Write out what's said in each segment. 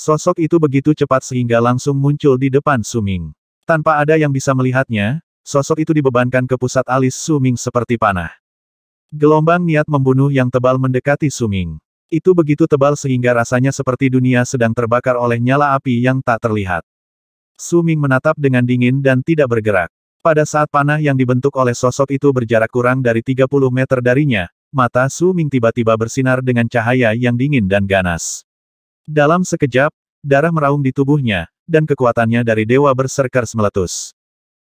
Sosok itu begitu cepat sehingga langsung muncul di depan Suming. Tanpa ada yang bisa melihatnya, sosok itu dibebankan ke pusat alis Suming seperti panah. Gelombang niat membunuh yang tebal mendekati Suming. Itu begitu tebal sehingga rasanya seperti dunia sedang terbakar oleh nyala api yang tak terlihat. Suming menatap dengan dingin dan tidak bergerak. Pada saat panah yang dibentuk oleh sosok itu berjarak kurang dari 30 meter darinya, mata Suming tiba-tiba bersinar dengan cahaya yang dingin dan ganas. Dalam sekejap, darah meraung di tubuhnya, dan kekuatannya dari Dewa Berserkers meletus.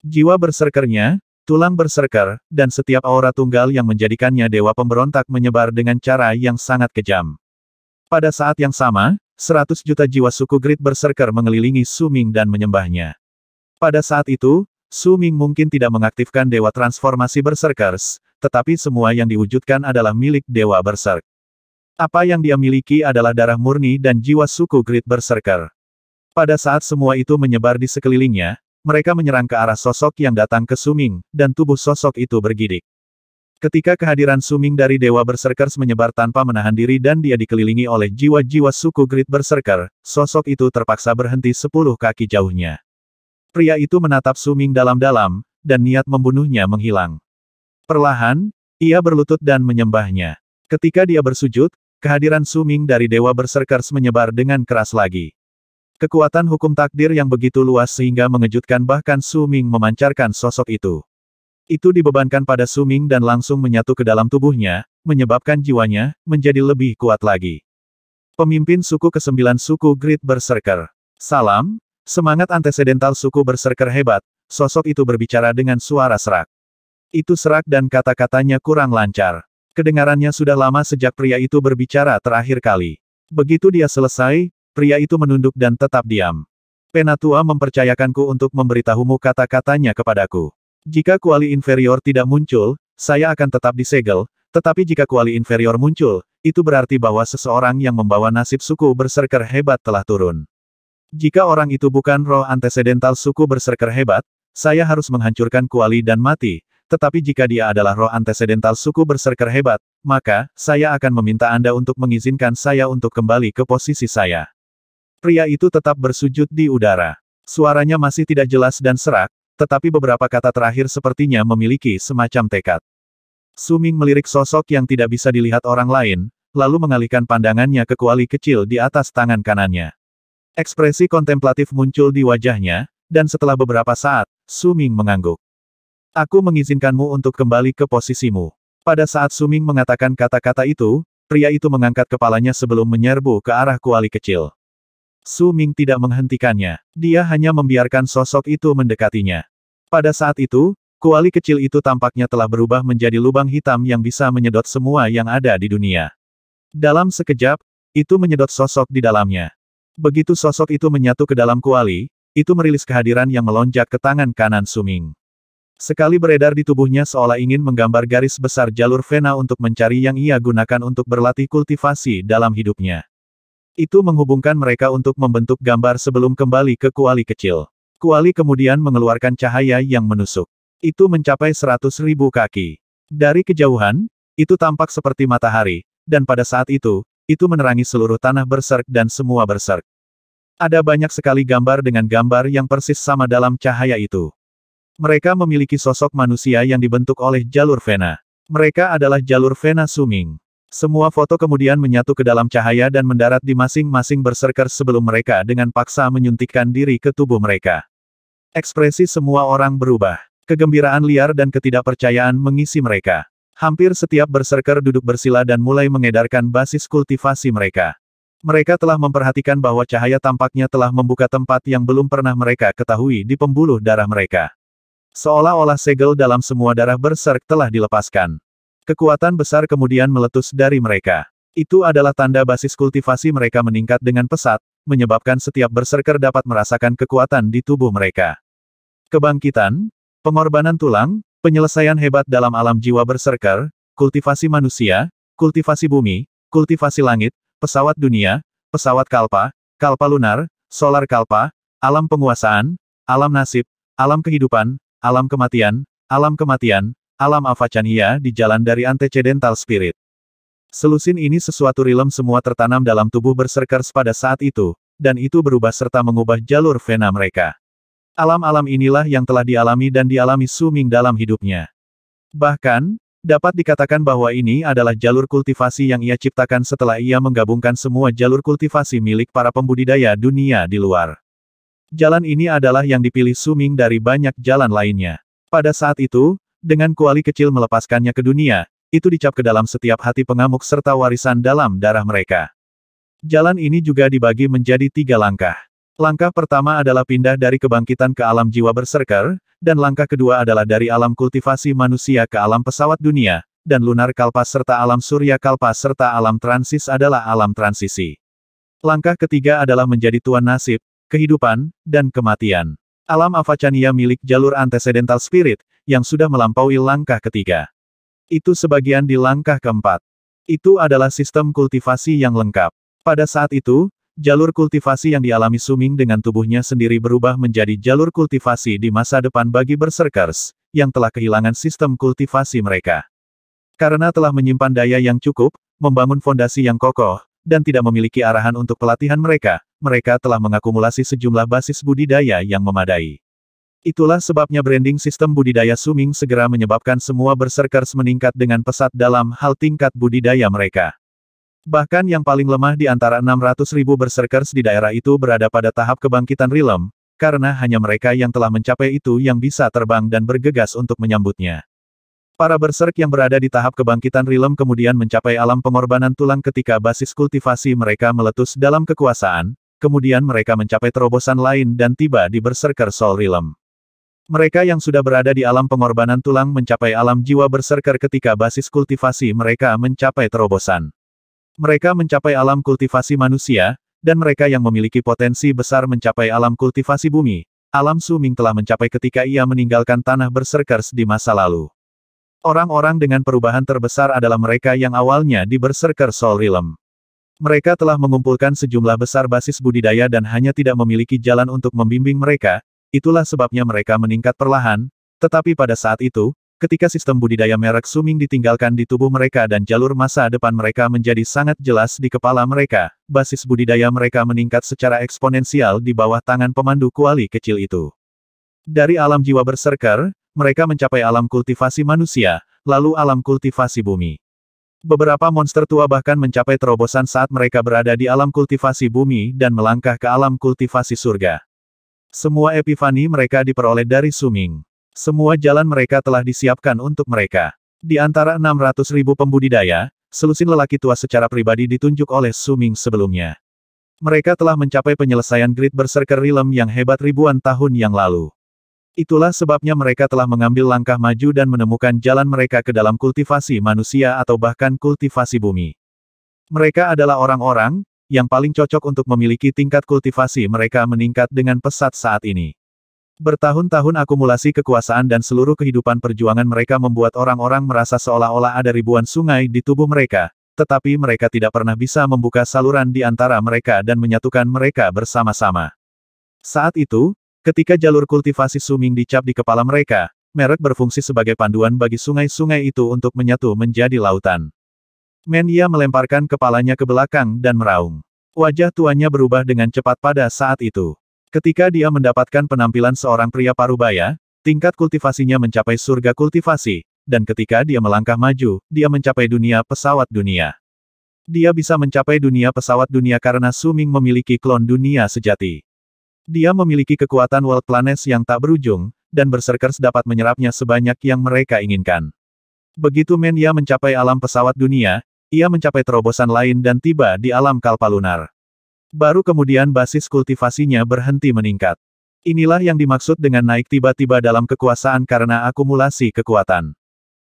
Jiwa berserkernya, tulang berserker, dan setiap aura tunggal yang menjadikannya Dewa Pemberontak menyebar dengan cara yang sangat kejam. Pada saat yang sama, 100 juta jiwa suku grit berserker mengelilingi Suming dan menyembahnya. Pada saat itu, Suming mungkin tidak mengaktifkan Dewa Transformasi Berserkers, tetapi semua yang diwujudkan adalah milik Dewa Berserk. Apa yang dia miliki adalah darah murni dan jiwa suku grit Berserker. Pada saat semua itu menyebar di sekelilingnya, mereka menyerang ke arah sosok yang datang ke Suming, dan tubuh sosok itu bergidik. Ketika kehadiran Suming dari Dewa berserker menyebar tanpa menahan diri dan dia dikelilingi oleh jiwa-jiwa suku grit Berserker, sosok itu terpaksa berhenti sepuluh kaki jauhnya. Pria itu menatap Suming dalam-dalam, dan niat membunuhnya menghilang. Perlahan, ia berlutut dan menyembahnya. Ketika dia bersujud, Kehadiran Suming dari Dewa Berserkers menyebar dengan keras lagi. Kekuatan hukum takdir yang begitu luas sehingga mengejutkan bahkan Suming memancarkan sosok itu. Itu dibebankan pada Suming dan langsung menyatu ke dalam tubuhnya, menyebabkan jiwanya menjadi lebih kuat lagi. Pemimpin suku ke-9 suku Great Berserker. Salam, semangat antecedental suku Berserker hebat, sosok itu berbicara dengan suara serak. Itu serak dan kata-katanya kurang lancar. Kedengarannya sudah lama sejak pria itu berbicara terakhir kali. Begitu dia selesai, pria itu menunduk dan tetap diam. Penatua mempercayakanku untuk memberitahumu kata-katanya kepadaku. Jika kuali inferior tidak muncul, saya akan tetap disegel, tetapi jika kuali inferior muncul, itu berarti bahwa seseorang yang membawa nasib suku berserker hebat telah turun. Jika orang itu bukan roh antecedental suku berserker hebat, saya harus menghancurkan kuali dan mati, tetapi jika dia adalah roh antecedental suku berserker hebat, maka, saya akan meminta Anda untuk mengizinkan saya untuk kembali ke posisi saya. Pria itu tetap bersujud di udara. Suaranya masih tidak jelas dan serak, tetapi beberapa kata terakhir sepertinya memiliki semacam tekad. Suming melirik sosok yang tidak bisa dilihat orang lain, lalu mengalihkan pandangannya ke kuali kecil di atas tangan kanannya. Ekspresi kontemplatif muncul di wajahnya, dan setelah beberapa saat, Suming mengangguk. Aku mengizinkanmu untuk kembali ke posisimu. Pada saat Suming mengatakan kata-kata itu, pria itu mengangkat kepalanya sebelum menyerbu ke arah kuali kecil. Suming tidak menghentikannya. Dia hanya membiarkan sosok itu mendekatinya. Pada saat itu, kuali kecil itu tampaknya telah berubah menjadi lubang hitam yang bisa menyedot semua yang ada di dunia. Dalam sekejap, itu menyedot sosok di dalamnya. Begitu sosok itu menyatu ke dalam kuali, itu merilis kehadiran yang melonjak ke tangan kanan Suming. Sekali beredar di tubuhnya seolah ingin menggambar garis besar jalur Vena untuk mencari yang ia gunakan untuk berlatih kultivasi dalam hidupnya. Itu menghubungkan mereka untuk membentuk gambar sebelum kembali ke kuali kecil. Kuali kemudian mengeluarkan cahaya yang menusuk. Itu mencapai seratus ribu kaki. Dari kejauhan, itu tampak seperti matahari, dan pada saat itu, itu menerangi seluruh tanah berserk dan semua berserk. Ada banyak sekali gambar dengan gambar yang persis sama dalam cahaya itu. Mereka memiliki sosok manusia yang dibentuk oleh jalur vena. Mereka adalah jalur vena suming. Semua foto kemudian menyatu ke dalam cahaya dan mendarat di masing-masing berserker sebelum mereka dengan paksa menyuntikkan diri ke tubuh mereka. Ekspresi semua orang berubah. Kegembiraan liar dan ketidakpercayaan mengisi mereka. Hampir setiap berserker duduk bersila dan mulai mengedarkan basis kultivasi mereka. Mereka telah memperhatikan bahwa cahaya tampaknya telah membuka tempat yang belum pernah mereka ketahui di pembuluh darah mereka. Seolah-olah segel dalam semua darah berserk telah dilepaskan. Kekuatan besar kemudian meletus dari mereka. Itu adalah tanda basis kultivasi mereka meningkat dengan pesat, menyebabkan setiap berserker dapat merasakan kekuatan di tubuh mereka. Kebangkitan, pengorbanan tulang, penyelesaian hebat dalam alam jiwa berserker, kultivasi manusia, kultivasi bumi, kultivasi langit, pesawat dunia, pesawat kalpa, kalpa lunar, solar kalpa, alam penguasaan, alam nasib, alam kehidupan, Alam kematian, alam kematian, alam avacania di jalan dari antecedental spirit. Selusin ini sesuatu rilem semua tertanam dalam tubuh berserkers pada saat itu, dan itu berubah serta mengubah jalur vena mereka. Alam-alam inilah yang telah dialami dan dialami Suming dalam hidupnya. Bahkan, Dapat dikatakan bahwa ini adalah jalur kultivasi yang ia ciptakan setelah ia menggabungkan semua jalur kultivasi milik para pembudidaya dunia di luar. Jalan ini adalah yang dipilih Suming dari banyak jalan lainnya. Pada saat itu, dengan kuali kecil melepaskannya ke dunia, itu dicap ke dalam setiap hati pengamuk serta warisan dalam darah mereka. Jalan ini juga dibagi menjadi tiga langkah. Langkah pertama adalah pindah dari kebangkitan ke alam jiwa berserker, dan langkah kedua adalah dari alam kultivasi manusia ke alam pesawat dunia, dan lunar kalpas serta alam surya kalpas serta alam transis adalah alam transisi. Langkah ketiga adalah menjadi tuan nasib, kehidupan, dan kematian. Alam Avacania milik jalur antecedental spirit, yang sudah melampaui langkah ketiga. Itu sebagian di langkah keempat. Itu adalah sistem kultivasi yang lengkap. Pada saat itu, jalur kultivasi yang dialami Suming dengan tubuhnya sendiri berubah menjadi jalur kultivasi di masa depan bagi berserkers, yang telah kehilangan sistem kultivasi mereka. Karena telah menyimpan daya yang cukup, membangun fondasi yang kokoh, dan tidak memiliki arahan untuk pelatihan mereka, mereka telah mengakumulasi sejumlah basis budidaya yang memadai. Itulah sebabnya branding sistem budidaya Suming segera menyebabkan semua berserkers meningkat dengan pesat dalam hal tingkat budidaya mereka. Bahkan yang paling lemah di antara 600 ribu berserkers di daerah itu berada pada tahap kebangkitan rilem, karena hanya mereka yang telah mencapai itu yang bisa terbang dan bergegas untuk menyambutnya. Para berserk yang berada di tahap kebangkitan rilem kemudian mencapai alam pengorbanan tulang ketika basis kultivasi mereka meletus dalam kekuasaan, kemudian mereka mencapai terobosan lain dan tiba di berserker Sol rilem. Mereka yang sudah berada di alam pengorbanan tulang mencapai alam jiwa berserker ketika basis kultivasi mereka mencapai terobosan. Mereka mencapai alam kultivasi manusia, dan mereka yang memiliki potensi besar mencapai alam kultivasi bumi, alam suming telah mencapai ketika ia meninggalkan tanah berserkers di masa lalu. Orang-orang dengan perubahan terbesar adalah mereka yang awalnya di Berserker Soul Realm. Mereka telah mengumpulkan sejumlah besar basis budidaya dan hanya tidak memiliki jalan untuk membimbing mereka, itulah sebabnya mereka meningkat perlahan, tetapi pada saat itu, ketika sistem budidaya merek Suming ditinggalkan di tubuh mereka dan jalur masa depan mereka menjadi sangat jelas di kepala mereka, basis budidaya mereka meningkat secara eksponensial di bawah tangan pemandu kuali kecil itu. Dari alam jiwa berserker, mereka mencapai alam kultivasi manusia, lalu alam kultivasi bumi. Beberapa monster tua bahkan mencapai terobosan saat mereka berada di alam kultivasi bumi dan melangkah ke alam kultivasi surga. Semua epifani mereka diperoleh dari Suming. Semua jalan mereka telah disiapkan untuk mereka. Di antara 600 ribu pembudidaya, selusin lelaki tua secara pribadi ditunjuk oleh Suming sebelumnya. Mereka telah mencapai penyelesaian grid Berserker rilem yang hebat ribuan tahun yang lalu. Itulah sebabnya mereka telah mengambil langkah maju dan menemukan jalan mereka ke dalam kultivasi manusia atau bahkan kultivasi bumi. Mereka adalah orang-orang yang paling cocok untuk memiliki tingkat kultivasi mereka meningkat dengan pesat saat ini. Bertahun-tahun akumulasi kekuasaan dan seluruh kehidupan perjuangan mereka membuat orang-orang merasa seolah-olah ada ribuan sungai di tubuh mereka, tetapi mereka tidak pernah bisa membuka saluran di antara mereka dan menyatukan mereka bersama-sama. Saat itu, Ketika jalur kultivasi suming dicap di kepala mereka, merek berfungsi sebagai panduan bagi sungai-sungai itu untuk menyatu menjadi lautan. Menya melemparkan kepalanya ke belakang dan meraung. Wajah tuanya berubah dengan cepat pada saat itu. Ketika dia mendapatkan penampilan seorang pria parubaya, tingkat kultivasinya mencapai surga kultivasi, dan ketika dia melangkah maju, dia mencapai dunia pesawat dunia. Dia bisa mencapai dunia pesawat dunia karena Suming memiliki klon dunia sejati. Dia memiliki kekuatan World Planets yang tak berujung, dan Berserkers dapat menyerapnya sebanyak yang mereka inginkan. Begitu Menya mencapai alam pesawat dunia, ia mencapai terobosan lain dan tiba di alam kalpa lunar. Baru kemudian basis kultivasinya berhenti meningkat. Inilah yang dimaksud dengan naik tiba-tiba dalam kekuasaan karena akumulasi kekuatan.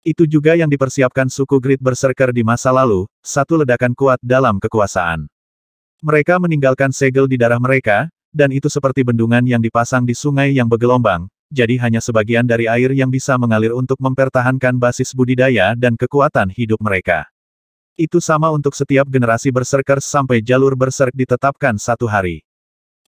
Itu juga yang dipersiapkan suku Grid Berserker di masa lalu, satu ledakan kuat dalam kekuasaan. Mereka meninggalkan segel di darah mereka, dan itu seperti bendungan yang dipasang di sungai yang bergelombang, jadi hanya sebagian dari air yang bisa mengalir untuk mempertahankan basis budidaya dan kekuatan hidup mereka. Itu sama untuk setiap generasi berserker sampai jalur berserk ditetapkan satu hari.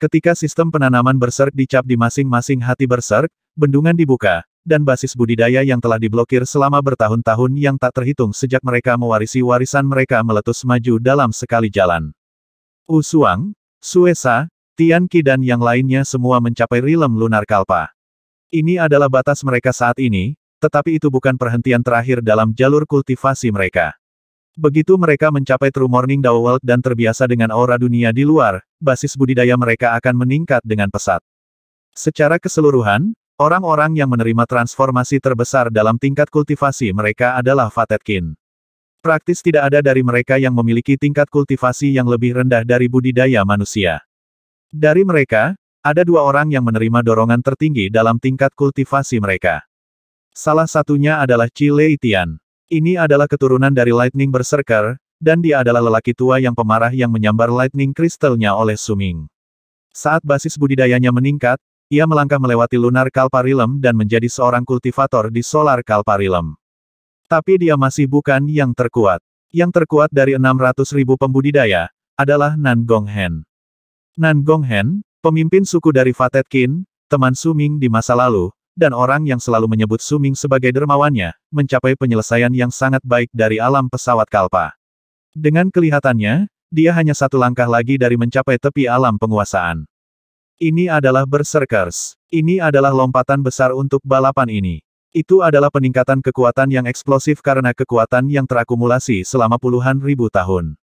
Ketika sistem penanaman berserk dicap di masing-masing hati berserk, bendungan dibuka, dan basis budidaya yang telah diblokir selama bertahun-tahun yang tak terhitung sejak mereka mewarisi warisan mereka meletus maju dalam sekali jalan. Usuang, Suesa, Tian Qi dan yang lainnya semua mencapai rilem lunar kalpa. Ini adalah batas mereka saat ini, tetapi itu bukan perhentian terakhir dalam jalur kultivasi mereka. Begitu mereka mencapai True Morning Dao World dan terbiasa dengan aura dunia di luar, basis budidaya mereka akan meningkat dengan pesat. Secara keseluruhan, orang-orang yang menerima transformasi terbesar dalam tingkat kultivasi mereka adalah Fatetkin. Praktis tidak ada dari mereka yang memiliki tingkat kultivasi yang lebih rendah dari budidaya manusia. Dari mereka, ada dua orang yang menerima dorongan tertinggi dalam tingkat kultivasi mereka. Salah satunya adalah Chile Itian. Ini adalah keturunan dari Lightning Berserker, dan dia adalah lelaki tua yang pemarah yang menyambar Lightning Kristalnya oleh Suming. Saat basis budidayanya meningkat, ia melangkah melewati Lunar Kalparilem dan menjadi seorang kultivator di Solar Kalparilem. Tapi dia masih bukan yang terkuat. Yang terkuat dari 600 ribu pembudidaya, adalah Nan Gonghen. Nan Gonghen, pemimpin suku dari Fatet Fatetkin, teman Suming di masa lalu, dan orang yang selalu menyebut Suming sebagai dermawannya, mencapai penyelesaian yang sangat baik dari alam pesawat Kalpa. Dengan kelihatannya, dia hanya satu langkah lagi dari mencapai tepi alam penguasaan. Ini adalah berserkers. Ini adalah lompatan besar untuk balapan ini. Itu adalah peningkatan kekuatan yang eksplosif karena kekuatan yang terakumulasi selama puluhan ribu tahun.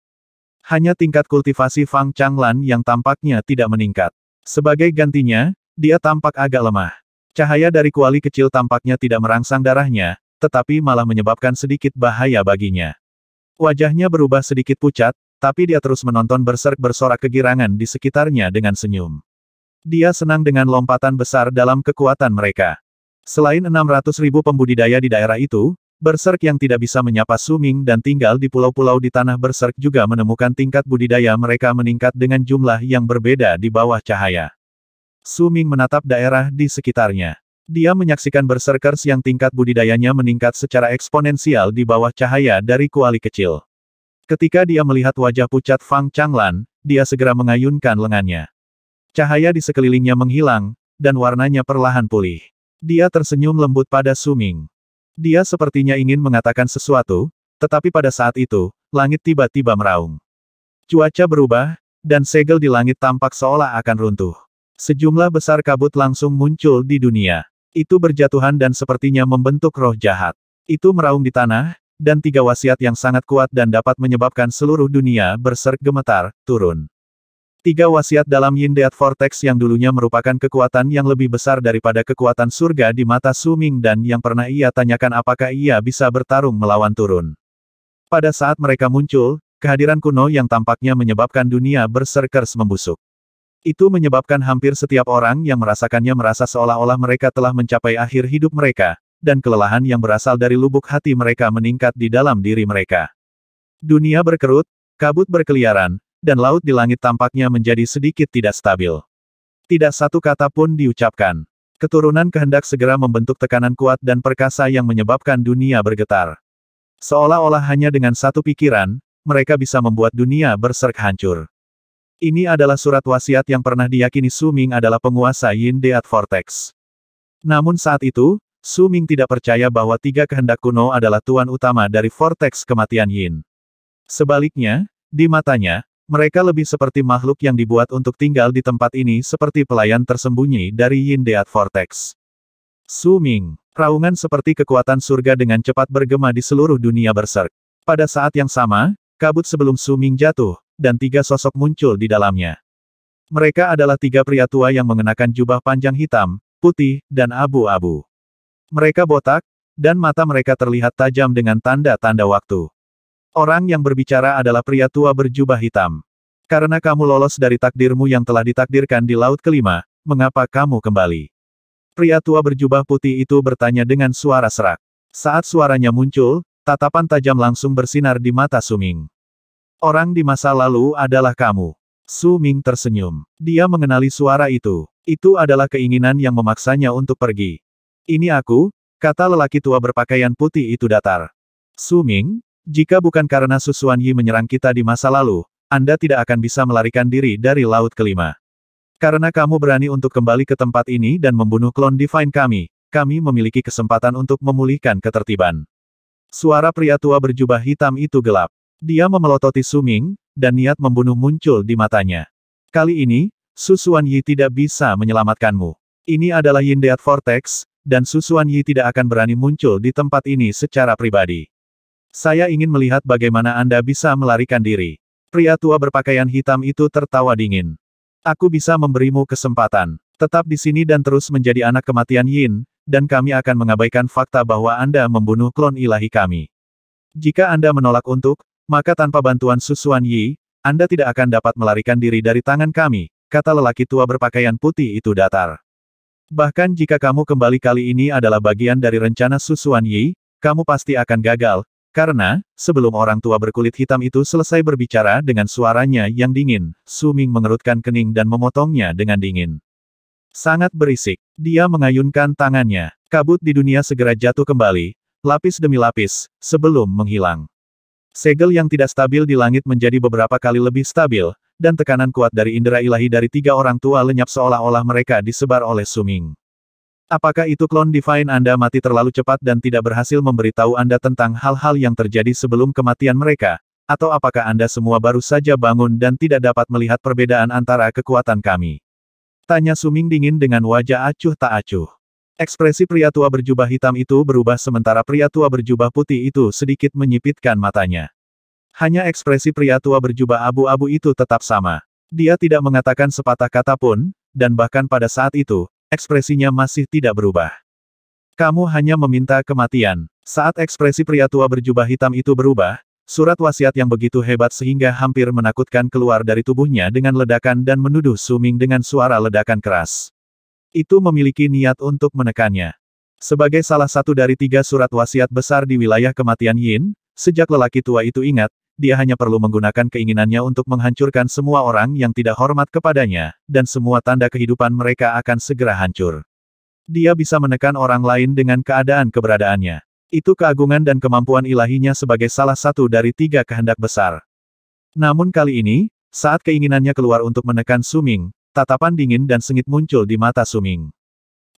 Hanya tingkat kultivasi Fang Changlan yang tampaknya tidak meningkat. Sebagai gantinya, dia tampak agak lemah. Cahaya dari kuali kecil tampaknya tidak merangsang darahnya, tetapi malah menyebabkan sedikit bahaya baginya. Wajahnya berubah sedikit pucat, tapi dia terus menonton berserk bersorak kegirangan di sekitarnya dengan senyum. Dia senang dengan lompatan besar dalam kekuatan mereka. Selain 600 ribu pembudidaya di daerah itu, Berserk yang tidak bisa menyapa Suming dan tinggal di pulau-pulau di tanah Berserk juga menemukan tingkat budidaya mereka meningkat dengan jumlah yang berbeda di bawah cahaya. Suming menatap daerah di sekitarnya. Dia menyaksikan Berserkers yang tingkat budidayanya meningkat secara eksponensial di bawah cahaya dari kuali kecil. Ketika dia melihat wajah pucat Fang Changlan, dia segera mengayunkan lengannya. Cahaya di sekelilingnya menghilang, dan warnanya perlahan pulih. Dia tersenyum lembut pada Suming. Dia sepertinya ingin mengatakan sesuatu, tetapi pada saat itu, langit tiba-tiba meraung. Cuaca berubah, dan segel di langit tampak seolah akan runtuh. Sejumlah besar kabut langsung muncul di dunia. Itu berjatuhan dan sepertinya membentuk roh jahat. Itu meraung di tanah, dan tiga wasiat yang sangat kuat dan dapat menyebabkan seluruh dunia berserk gemetar, turun. Tiga wasiat dalam Yin Deat Vortex yang dulunya merupakan kekuatan yang lebih besar daripada kekuatan surga di mata Su Ming dan yang pernah ia tanyakan apakah ia bisa bertarung melawan turun. Pada saat mereka muncul, kehadiran kuno yang tampaknya menyebabkan dunia berserkers membusuk. Itu menyebabkan hampir setiap orang yang merasakannya merasa seolah-olah mereka telah mencapai akhir hidup mereka, dan kelelahan yang berasal dari lubuk hati mereka meningkat di dalam diri mereka. Dunia berkerut, kabut berkeliaran, dan laut di langit tampaknya menjadi sedikit tidak stabil. Tidak satu kata pun diucapkan. Keturunan kehendak segera membentuk tekanan kuat dan perkasa yang menyebabkan dunia bergetar. Seolah-olah hanya dengan satu pikiran, mereka bisa membuat dunia berserk hancur. Ini adalah surat wasiat yang pernah diyakini Su Ming adalah penguasa Yin Deat Vortex. Namun saat itu, Su Ming tidak percaya bahwa tiga kehendak kuno adalah tuan utama dari Vortex kematian Yin. Sebaliknya, di matanya, mereka lebih seperti makhluk yang dibuat untuk tinggal di tempat ini seperti pelayan tersembunyi dari Yin Deat Vortex. Suming, raungan seperti kekuatan surga dengan cepat bergema di seluruh dunia berserk. Pada saat yang sama, kabut sebelum Suming jatuh, dan tiga sosok muncul di dalamnya. Mereka adalah tiga pria tua yang mengenakan jubah panjang hitam, putih, dan abu-abu. Mereka botak, dan mata mereka terlihat tajam dengan tanda-tanda waktu. Orang yang berbicara adalah pria tua berjubah hitam. Karena kamu lolos dari takdirmu yang telah ditakdirkan di Laut Kelima, mengapa kamu kembali? Pria tua berjubah putih itu bertanya dengan suara serak. Saat suaranya muncul, tatapan tajam langsung bersinar di mata Suming. Orang di masa lalu adalah kamu. Suming tersenyum. Dia mengenali suara itu. Itu adalah keinginan yang memaksanya untuk pergi. Ini aku, kata lelaki tua berpakaian putih itu datar. Suming, jika bukan karena Susuan Yi menyerang kita di masa lalu, Anda tidak akan bisa melarikan diri dari Laut Kelima. Karena kamu berani untuk kembali ke tempat ini dan membunuh klon Divine kami, kami memiliki kesempatan untuk memulihkan ketertiban. Suara pria tua berjubah hitam itu gelap. Dia memelototi Suming, dan niat membunuh muncul di matanya. Kali ini, Susuan Yi tidak bisa menyelamatkanmu. Ini adalah Yin Deat Vortex, dan Susuan Yi tidak akan berani muncul di tempat ini secara pribadi. Saya ingin melihat bagaimana Anda bisa melarikan diri. Pria tua berpakaian hitam itu tertawa dingin. Aku bisa memberimu kesempatan. Tetap di sini dan terus menjadi anak kematian Yin, dan kami akan mengabaikan fakta bahwa Anda membunuh klon ilahi kami. Jika Anda menolak untuk, maka tanpa bantuan Susuan Yi, Anda tidak akan dapat melarikan diri dari tangan kami, kata lelaki tua berpakaian putih itu datar. Bahkan jika kamu kembali kali ini adalah bagian dari rencana Susuan Yi, kamu pasti akan gagal, karena, sebelum orang tua berkulit hitam itu selesai berbicara dengan suaranya yang dingin, Suming mengerutkan kening dan memotongnya dengan dingin. Sangat berisik. Dia mengayunkan tangannya. Kabut di dunia segera jatuh kembali, lapis demi lapis, sebelum menghilang. Segel yang tidak stabil di langit menjadi beberapa kali lebih stabil, dan tekanan kuat dari indera ilahi dari tiga orang tua lenyap seolah-olah mereka disebar oleh Suming. Apakah itu klon Divine Anda mati terlalu cepat dan tidak berhasil memberitahu Anda tentang hal-hal yang terjadi sebelum kematian mereka? Atau apakah Anda semua baru saja bangun dan tidak dapat melihat perbedaan antara kekuatan kami? Tanya Suming dingin dengan wajah acuh tak acuh. Ekspresi pria tua berjubah hitam itu berubah sementara pria tua berjubah putih itu sedikit menyipitkan matanya. Hanya ekspresi pria tua berjubah abu-abu itu tetap sama. Dia tidak mengatakan sepatah kata pun, dan bahkan pada saat itu, ekspresinya masih tidak berubah. Kamu hanya meminta kematian. Saat ekspresi pria tua berjubah hitam itu berubah, surat wasiat yang begitu hebat sehingga hampir menakutkan keluar dari tubuhnya dengan ledakan dan menuduh Suming dengan suara ledakan keras. Itu memiliki niat untuk menekannya. Sebagai salah satu dari tiga surat wasiat besar di wilayah kematian Yin, sejak lelaki tua itu ingat, dia hanya perlu menggunakan keinginannya untuk menghancurkan semua orang yang tidak hormat kepadanya, dan semua tanda kehidupan mereka akan segera hancur. Dia bisa menekan orang lain dengan keadaan keberadaannya. Itu keagungan dan kemampuan ilahinya sebagai salah satu dari tiga kehendak besar. Namun kali ini, saat keinginannya keluar untuk menekan Suming, tatapan dingin dan sengit muncul di mata Suming.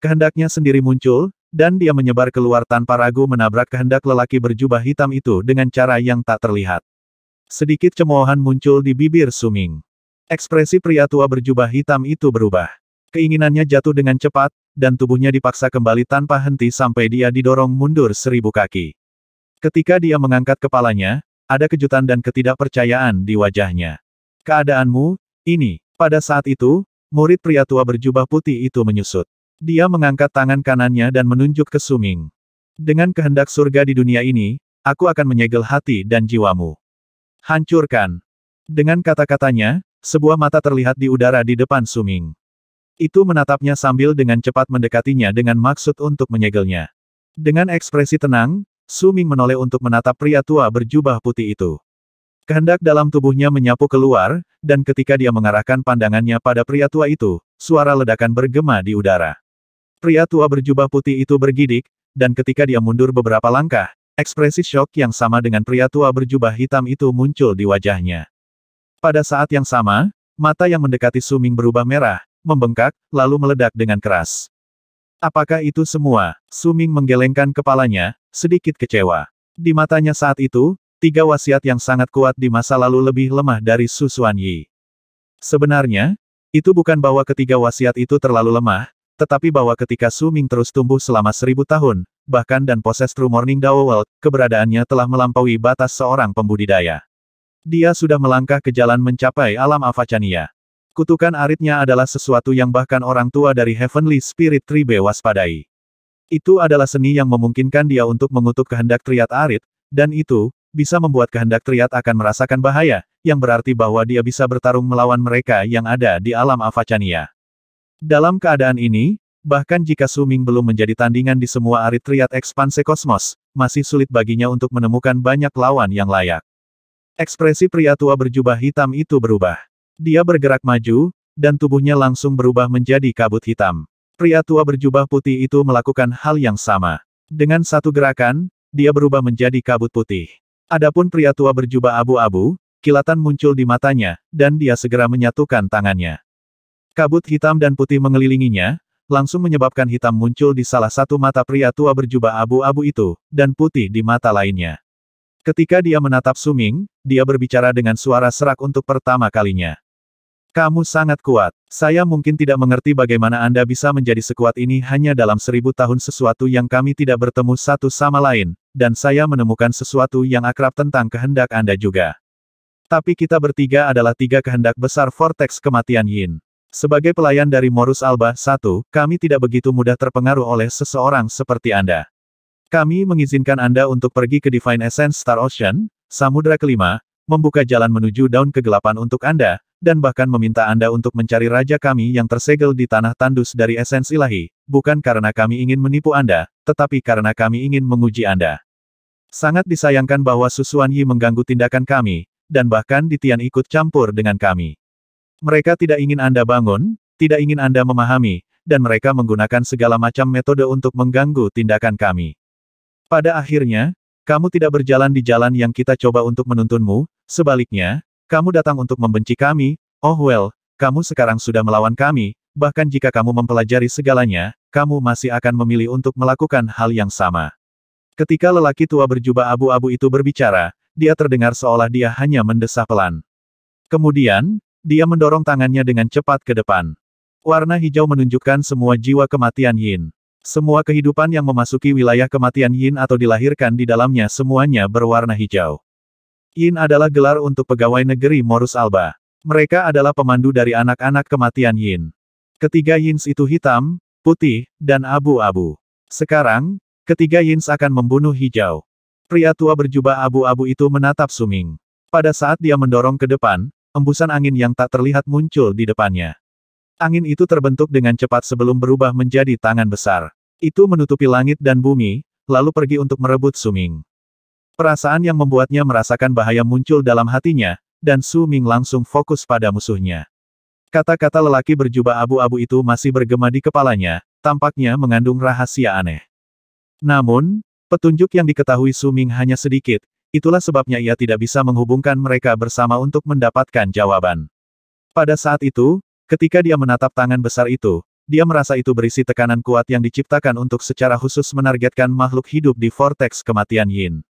Kehendaknya sendiri muncul, dan dia menyebar keluar tanpa ragu menabrak kehendak lelaki berjubah hitam itu dengan cara yang tak terlihat. Sedikit cemoohan muncul di bibir Suming. Ekspresi pria tua berjubah hitam itu berubah. Keinginannya jatuh dengan cepat, dan tubuhnya dipaksa kembali tanpa henti sampai dia didorong mundur seribu kaki. Ketika dia mengangkat kepalanya, ada kejutan dan ketidakpercayaan di wajahnya. Keadaanmu, ini. Pada saat itu, murid pria tua berjubah putih itu menyusut. Dia mengangkat tangan kanannya dan menunjuk ke Suming. Dengan kehendak surga di dunia ini, aku akan menyegel hati dan jiwamu. Hancurkan. Dengan kata-katanya, sebuah mata terlihat di udara di depan Suming. Itu menatapnya sambil dengan cepat mendekatinya dengan maksud untuk menyegelnya. Dengan ekspresi tenang, Suming menoleh untuk menatap pria tua berjubah putih itu. Kehendak dalam tubuhnya menyapu keluar, dan ketika dia mengarahkan pandangannya pada pria tua itu, suara ledakan bergema di udara. Pria tua berjubah putih itu bergidik, dan ketika dia mundur beberapa langkah, Ekspresi shock yang sama dengan pria tua berjubah hitam itu muncul di wajahnya. Pada saat yang sama, mata yang mendekati Suming berubah merah, membengkak, lalu meledak dengan keras. Apakah itu semua? Suming menggelengkan kepalanya, sedikit kecewa. Di matanya saat itu, tiga wasiat yang sangat kuat di masa lalu lebih lemah dari Su Xuan Yi. Sebenarnya, itu bukan bahwa ketiga wasiat itu terlalu lemah, tetapi bahwa ketika Su Ming terus tumbuh selama seribu tahun, bahkan dan poses True Morning Dao World, keberadaannya telah melampaui batas seorang pembudidaya. Dia sudah melangkah ke jalan mencapai alam Avacania. Kutukan aritnya adalah sesuatu yang bahkan orang tua dari Heavenly Spirit Tribe waspadai. Itu adalah seni yang memungkinkan dia untuk mengutuk kehendak triad arit, dan itu, bisa membuat kehendak triad akan merasakan bahaya, yang berarti bahwa dia bisa bertarung melawan mereka yang ada di alam Avacania. Dalam keadaan ini, bahkan jika Suming belum menjadi tandingan di semua Aritriat ekspanse kosmos, masih sulit baginya untuk menemukan banyak lawan yang layak. Ekspresi pria tua berjubah hitam itu berubah. Dia bergerak maju, dan tubuhnya langsung berubah menjadi kabut hitam. Pria tua berjubah putih itu melakukan hal yang sama. Dengan satu gerakan, dia berubah menjadi kabut putih. Adapun pria tua berjubah abu-abu, kilatan muncul di matanya, dan dia segera menyatukan tangannya. Kabut hitam dan putih mengelilinginya, langsung menyebabkan hitam muncul di salah satu mata pria tua berjubah abu-abu itu, dan putih di mata lainnya. Ketika dia menatap Suming, dia berbicara dengan suara serak untuk pertama kalinya. Kamu sangat kuat. Saya mungkin tidak mengerti bagaimana Anda bisa menjadi sekuat ini hanya dalam seribu tahun sesuatu yang kami tidak bertemu satu sama lain, dan saya menemukan sesuatu yang akrab tentang kehendak Anda juga. Tapi kita bertiga adalah tiga kehendak besar Vortex Kematian Yin. Sebagai pelayan dari Morus Alba satu, kami tidak begitu mudah terpengaruh oleh seseorang seperti Anda. Kami mengizinkan Anda untuk pergi ke Divine Essence Star Ocean, Samudra Kelima, membuka jalan menuju daun kegelapan untuk Anda, dan bahkan meminta Anda untuk mencari raja kami yang tersegel di tanah tandus dari esensi ilahi, bukan karena kami ingin menipu Anda, tetapi karena kami ingin menguji Anda. Sangat disayangkan bahwa Susuan Yi mengganggu tindakan kami, dan bahkan Ditian ikut campur dengan kami. Mereka tidak ingin Anda bangun, tidak ingin Anda memahami, dan mereka menggunakan segala macam metode untuk mengganggu tindakan kami. Pada akhirnya, kamu tidak berjalan di jalan yang kita coba untuk menuntunmu, sebaliknya, kamu datang untuk membenci kami, oh well, kamu sekarang sudah melawan kami, bahkan jika kamu mempelajari segalanya, kamu masih akan memilih untuk melakukan hal yang sama. Ketika lelaki tua berjubah abu-abu itu berbicara, dia terdengar seolah dia hanya mendesah pelan. Kemudian, dia mendorong tangannya dengan cepat ke depan. Warna hijau menunjukkan semua jiwa kematian Yin. Semua kehidupan yang memasuki wilayah kematian Yin atau dilahirkan di dalamnya semuanya berwarna hijau. Yin adalah gelar untuk pegawai negeri Morus Alba. Mereka adalah pemandu dari anak-anak kematian Yin. Ketiga Yins itu hitam, putih, dan abu-abu. Sekarang, ketiga Yins akan membunuh hijau. Pria tua berjubah abu-abu itu menatap Suming. Pada saat dia mendorong ke depan, embusan angin yang tak terlihat muncul di depannya. Angin itu terbentuk dengan cepat sebelum berubah menjadi tangan besar. Itu menutupi langit dan bumi, lalu pergi untuk merebut Suming. Perasaan yang membuatnya merasakan bahaya muncul dalam hatinya, dan Suming langsung fokus pada musuhnya. Kata-kata lelaki berjubah abu-abu itu masih bergema di kepalanya, tampaknya mengandung rahasia aneh. Namun, petunjuk yang diketahui Suming hanya sedikit, Itulah sebabnya ia tidak bisa menghubungkan mereka bersama untuk mendapatkan jawaban. Pada saat itu, ketika dia menatap tangan besar itu, dia merasa itu berisi tekanan kuat yang diciptakan untuk secara khusus menargetkan makhluk hidup di vortex kematian Yin.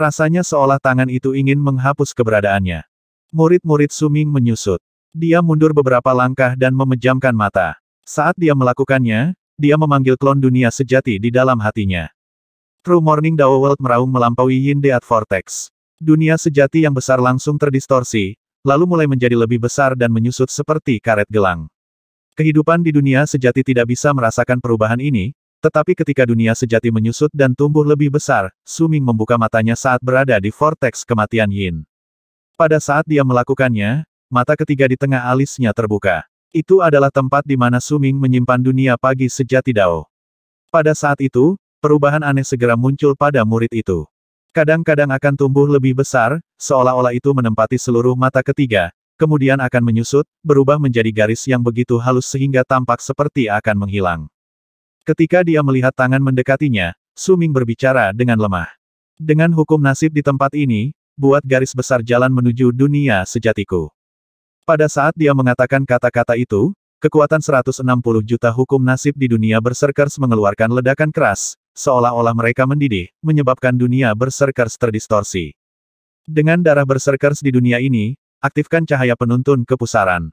Rasanya seolah tangan itu ingin menghapus keberadaannya. Murid-murid Suming menyusut. Dia mundur beberapa langkah dan memejamkan mata. Saat dia melakukannya, dia memanggil klon dunia sejati di dalam hatinya. True Morning Dao World meraung melampaui Yin Deat Vortex. Dunia sejati yang besar langsung terdistorsi, lalu mulai menjadi lebih besar dan menyusut seperti karet gelang. Kehidupan di dunia sejati tidak bisa merasakan perubahan ini, tetapi ketika dunia sejati menyusut dan tumbuh lebih besar, Suming membuka matanya saat berada di vortex kematian Yin. Pada saat dia melakukannya, mata ketiga di tengah alisnya terbuka. Itu adalah tempat di mana Suming menyimpan dunia pagi sejati Dao. Pada saat itu, perubahan aneh segera muncul pada murid itu. Kadang-kadang akan tumbuh lebih besar, seolah-olah itu menempati seluruh mata ketiga, kemudian akan menyusut, berubah menjadi garis yang begitu halus sehingga tampak seperti akan menghilang. Ketika dia melihat tangan mendekatinya, Suming berbicara dengan lemah. Dengan hukum nasib di tempat ini, buat garis besar jalan menuju dunia sejatiku. Pada saat dia mengatakan kata-kata itu, kekuatan 160 juta hukum nasib di dunia berserkers mengeluarkan ledakan keras, seolah-olah mereka mendidih, menyebabkan dunia berserkers terdistorsi. Dengan darah berserkers di dunia ini, aktifkan cahaya penuntun ke pusaran.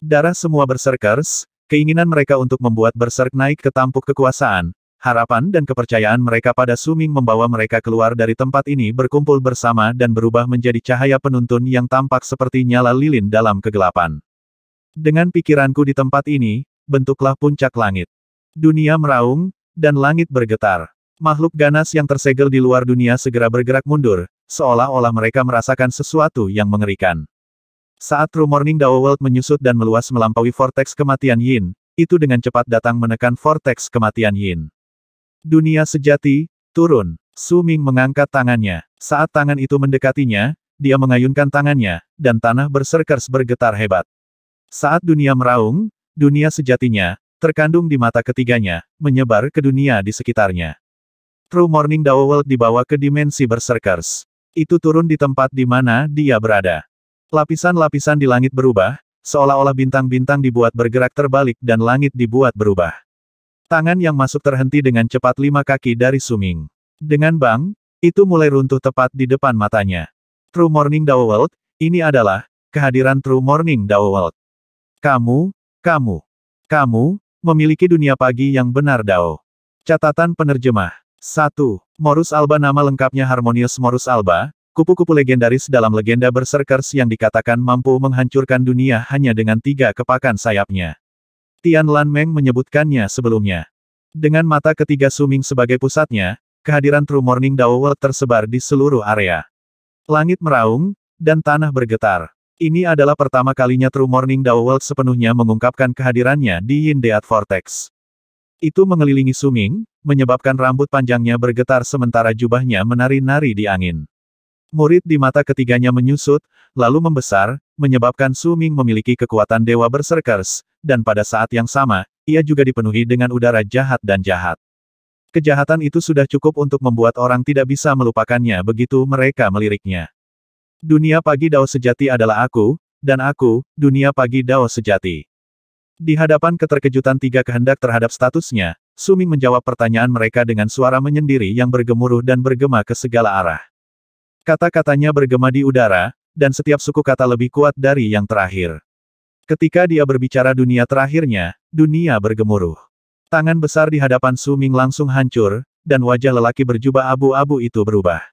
Darah semua berserkers, keinginan mereka untuk membuat berserk naik ke tampuk kekuasaan, harapan dan kepercayaan mereka pada Suming membawa mereka keluar dari tempat ini berkumpul bersama dan berubah menjadi cahaya penuntun yang tampak seperti nyala lilin dalam kegelapan. Dengan pikiranku di tempat ini, bentuklah puncak langit. Dunia meraung, dan langit bergetar. Makhluk ganas yang tersegel di luar dunia segera bergerak mundur, seolah-olah mereka merasakan sesuatu yang mengerikan. Saat True Morning Dao World menyusut dan meluas melampaui vortex kematian Yin, itu dengan cepat datang menekan vortex kematian Yin. Dunia sejati, turun. Su Ming mengangkat tangannya. Saat tangan itu mendekatinya, dia mengayunkan tangannya, dan tanah berserkers bergetar hebat. Saat dunia meraung, dunia sejatinya, terkandung di mata ketiganya, menyebar ke dunia di sekitarnya. True Morning Dao World dibawa ke dimensi Berserkers. Itu turun di tempat di mana dia berada. Lapisan-lapisan di langit berubah, seolah-olah bintang-bintang dibuat bergerak terbalik dan langit dibuat berubah. Tangan yang masuk terhenti dengan cepat lima kaki dari Suming. Dengan bang, itu mulai runtuh tepat di depan matanya. True Morning Dao World, ini adalah, kehadiran True Morning Dao World. Kamu, kamu, kamu, Memiliki dunia pagi yang benar Dao. Catatan penerjemah. 1. Morus Alba Nama lengkapnya Harmonius Morus Alba, kupu-kupu legendaris dalam legenda berserkers yang dikatakan mampu menghancurkan dunia hanya dengan tiga kepakan sayapnya. Tian Lan Meng menyebutkannya sebelumnya. Dengan mata ketiga Suming sebagai pusatnya, kehadiran True Morning Dao World tersebar di seluruh area. Langit meraung, dan tanah bergetar. Ini adalah pertama kalinya True Morning World sepenuhnya mengungkapkan kehadirannya di Yin Deat Vortex. Itu mengelilingi Suming, menyebabkan rambut panjangnya bergetar sementara jubahnya menari-nari di angin. Murid di mata ketiganya menyusut, lalu membesar, menyebabkan Suming memiliki kekuatan Dewa Berserkers, dan pada saat yang sama, ia juga dipenuhi dengan udara jahat dan jahat. Kejahatan itu sudah cukup untuk membuat orang tidak bisa melupakannya begitu mereka meliriknya. Dunia pagi Dao sejati adalah aku, dan aku, dunia pagi Dao sejati. Di hadapan keterkejutan tiga kehendak terhadap statusnya, Suming menjawab pertanyaan mereka dengan suara menyendiri yang bergemuruh dan bergema ke segala arah. Kata-katanya bergema di udara, dan setiap suku kata lebih kuat dari yang terakhir. Ketika dia berbicara dunia terakhirnya, dunia bergemuruh. Tangan besar di hadapan Suming langsung hancur, dan wajah lelaki berjubah abu-abu itu berubah.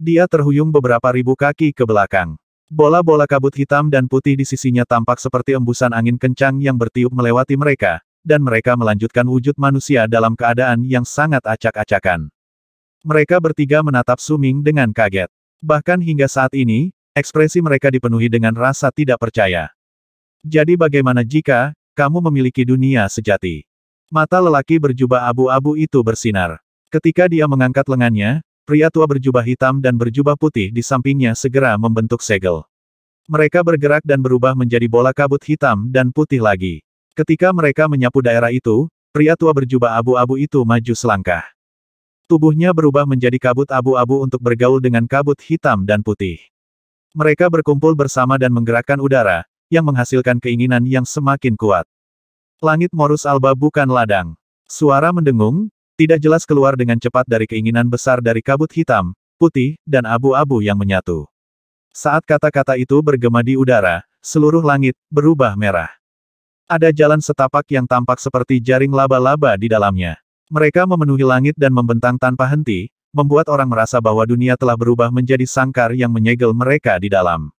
Dia terhuyung beberapa ribu kaki ke belakang. Bola-bola kabut hitam dan putih di sisinya tampak seperti embusan angin kencang yang bertiup melewati mereka, dan mereka melanjutkan wujud manusia dalam keadaan yang sangat acak-acakan. Mereka bertiga menatap Suming dengan kaget. Bahkan hingga saat ini, ekspresi mereka dipenuhi dengan rasa tidak percaya. Jadi bagaimana jika, kamu memiliki dunia sejati? Mata lelaki berjubah abu-abu itu bersinar. Ketika dia mengangkat lengannya, Pria tua berjubah hitam dan berjubah putih di sampingnya segera membentuk segel. Mereka bergerak dan berubah menjadi bola kabut hitam dan putih lagi. Ketika mereka menyapu daerah itu, pria tua berjubah abu-abu itu maju selangkah. Tubuhnya berubah menjadi kabut abu-abu untuk bergaul dengan kabut hitam dan putih. Mereka berkumpul bersama dan menggerakkan udara, yang menghasilkan keinginan yang semakin kuat. Langit Morus Alba bukan ladang. Suara mendengung, tidak jelas keluar dengan cepat dari keinginan besar dari kabut hitam, putih, dan abu-abu yang menyatu. Saat kata-kata itu bergema di udara, seluruh langit berubah merah. Ada jalan setapak yang tampak seperti jaring laba-laba di dalamnya. Mereka memenuhi langit dan membentang tanpa henti, membuat orang merasa bahwa dunia telah berubah menjadi sangkar yang menyegel mereka di dalam.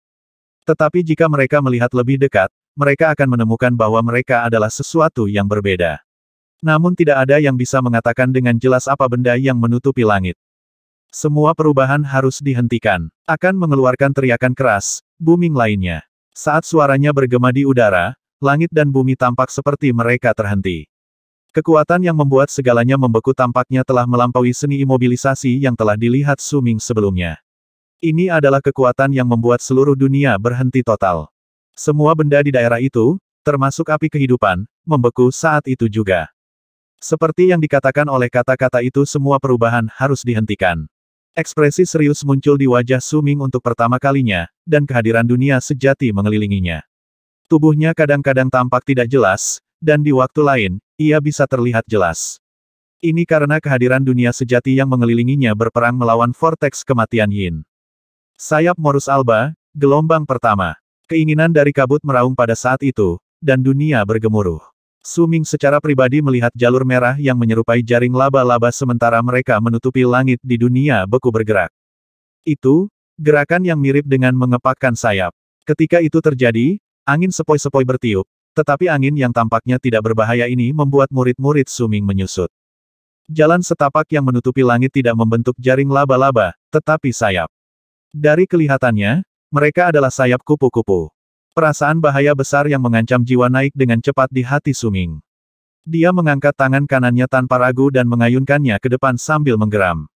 Tetapi jika mereka melihat lebih dekat, mereka akan menemukan bahwa mereka adalah sesuatu yang berbeda. Namun tidak ada yang bisa mengatakan dengan jelas apa benda yang menutupi langit. Semua perubahan harus dihentikan. Akan mengeluarkan teriakan keras, booming lainnya. Saat suaranya bergema di udara, langit dan bumi tampak seperti mereka terhenti. Kekuatan yang membuat segalanya membeku tampaknya telah melampaui seni imobilisasi yang telah dilihat Suming sebelumnya. Ini adalah kekuatan yang membuat seluruh dunia berhenti total. Semua benda di daerah itu, termasuk api kehidupan, membeku saat itu juga. Seperti yang dikatakan oleh kata-kata itu semua perubahan harus dihentikan. Ekspresi serius muncul di wajah Suming untuk pertama kalinya, dan kehadiran dunia sejati mengelilinginya. Tubuhnya kadang-kadang tampak tidak jelas, dan di waktu lain, ia bisa terlihat jelas. Ini karena kehadiran dunia sejati yang mengelilinginya berperang melawan vortex kematian Yin. Sayap Morus Alba, gelombang pertama. Keinginan dari kabut meraung pada saat itu, dan dunia bergemuruh. Suming secara pribadi melihat jalur merah yang menyerupai jaring laba-laba sementara mereka menutupi langit di dunia beku bergerak. Itu, gerakan yang mirip dengan mengepakkan sayap. Ketika itu terjadi, angin sepoi-sepoi bertiup, tetapi angin yang tampaknya tidak berbahaya ini membuat murid-murid Suming menyusut. Jalan setapak yang menutupi langit tidak membentuk jaring laba-laba, tetapi sayap. Dari kelihatannya, mereka adalah sayap kupu-kupu. Perasaan bahaya besar yang mengancam jiwa naik dengan cepat di hati Suming. Dia mengangkat tangan kanannya tanpa ragu dan mengayunkannya ke depan sambil menggeram.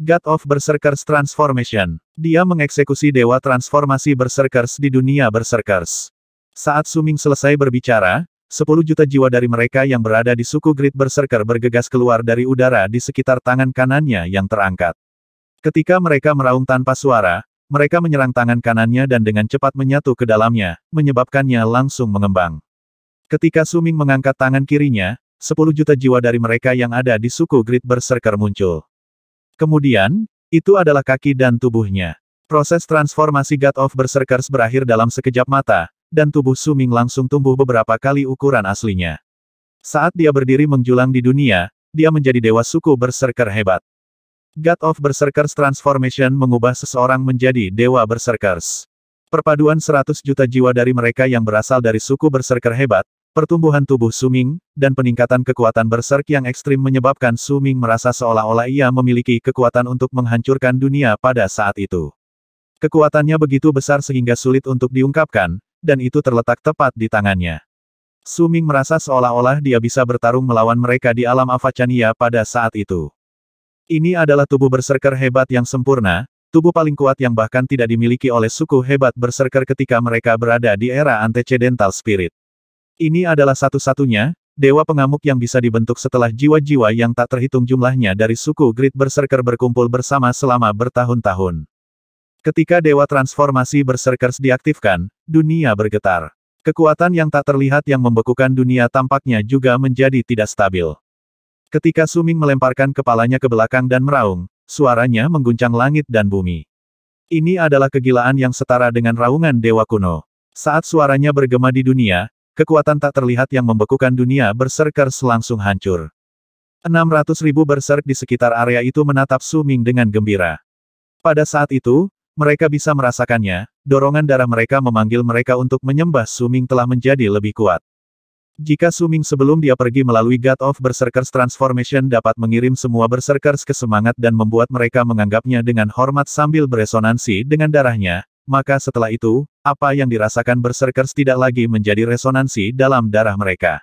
God of Berserkers Transformation. Dia mengeksekusi dewa transformasi Berserkers di dunia Berserkers. Saat Suming selesai berbicara, 10 juta jiwa dari mereka yang berada di suku Grid Berserker bergegas keluar dari udara di sekitar tangan kanannya yang terangkat. Ketika mereka meraung tanpa suara, mereka menyerang tangan kanannya dan dengan cepat menyatu ke dalamnya, menyebabkannya langsung mengembang. Ketika Suming mengangkat tangan kirinya, 10 juta jiwa dari mereka yang ada di suku Grid Berserker muncul. Kemudian, itu adalah kaki dan tubuhnya. Proses transformasi God of Berserkers berakhir dalam sekejap mata, dan tubuh Suming langsung tumbuh beberapa kali ukuran aslinya. Saat dia berdiri menjulang di dunia, dia menjadi dewa suku berserker hebat. God of Berserkers Transformation mengubah seseorang menjadi Dewa Berserkers. Perpaduan 100 juta jiwa dari mereka yang berasal dari suku berserker hebat, pertumbuhan tubuh Suming, dan peningkatan kekuatan berserk yang ekstrim menyebabkan Suming merasa seolah-olah ia memiliki kekuatan untuk menghancurkan dunia pada saat itu. Kekuatannya begitu besar sehingga sulit untuk diungkapkan, dan itu terletak tepat di tangannya. Suming merasa seolah-olah dia bisa bertarung melawan mereka di alam Avacania pada saat itu. Ini adalah tubuh berserker hebat yang sempurna, tubuh paling kuat yang bahkan tidak dimiliki oleh suku hebat berserker ketika mereka berada di era antecedental spirit. Ini adalah satu-satunya, dewa pengamuk yang bisa dibentuk setelah jiwa-jiwa yang tak terhitung jumlahnya dari suku grid berserker berkumpul bersama selama bertahun-tahun. Ketika dewa transformasi berserkers diaktifkan, dunia bergetar. Kekuatan yang tak terlihat yang membekukan dunia tampaknya juga menjadi tidak stabil. Ketika Suming melemparkan kepalanya ke belakang dan meraung, suaranya mengguncang langit dan bumi. Ini adalah kegilaan yang setara dengan raungan dewa kuno. Saat suaranya bergema di dunia, kekuatan tak terlihat yang membekukan dunia berserker selangsung hancur. 600 ribu berserk di sekitar area itu menatap Suming dengan gembira. Pada saat itu, mereka bisa merasakannya, dorongan darah mereka memanggil mereka untuk menyembah Suming telah menjadi lebih kuat. Jika Suming sebelum dia pergi melalui God of Berserkers Transformation dapat mengirim semua Berserkers ke semangat dan membuat mereka menganggapnya dengan hormat sambil beresonansi dengan darahnya, maka setelah itu, apa yang dirasakan Berserkers tidak lagi menjadi resonansi dalam darah mereka.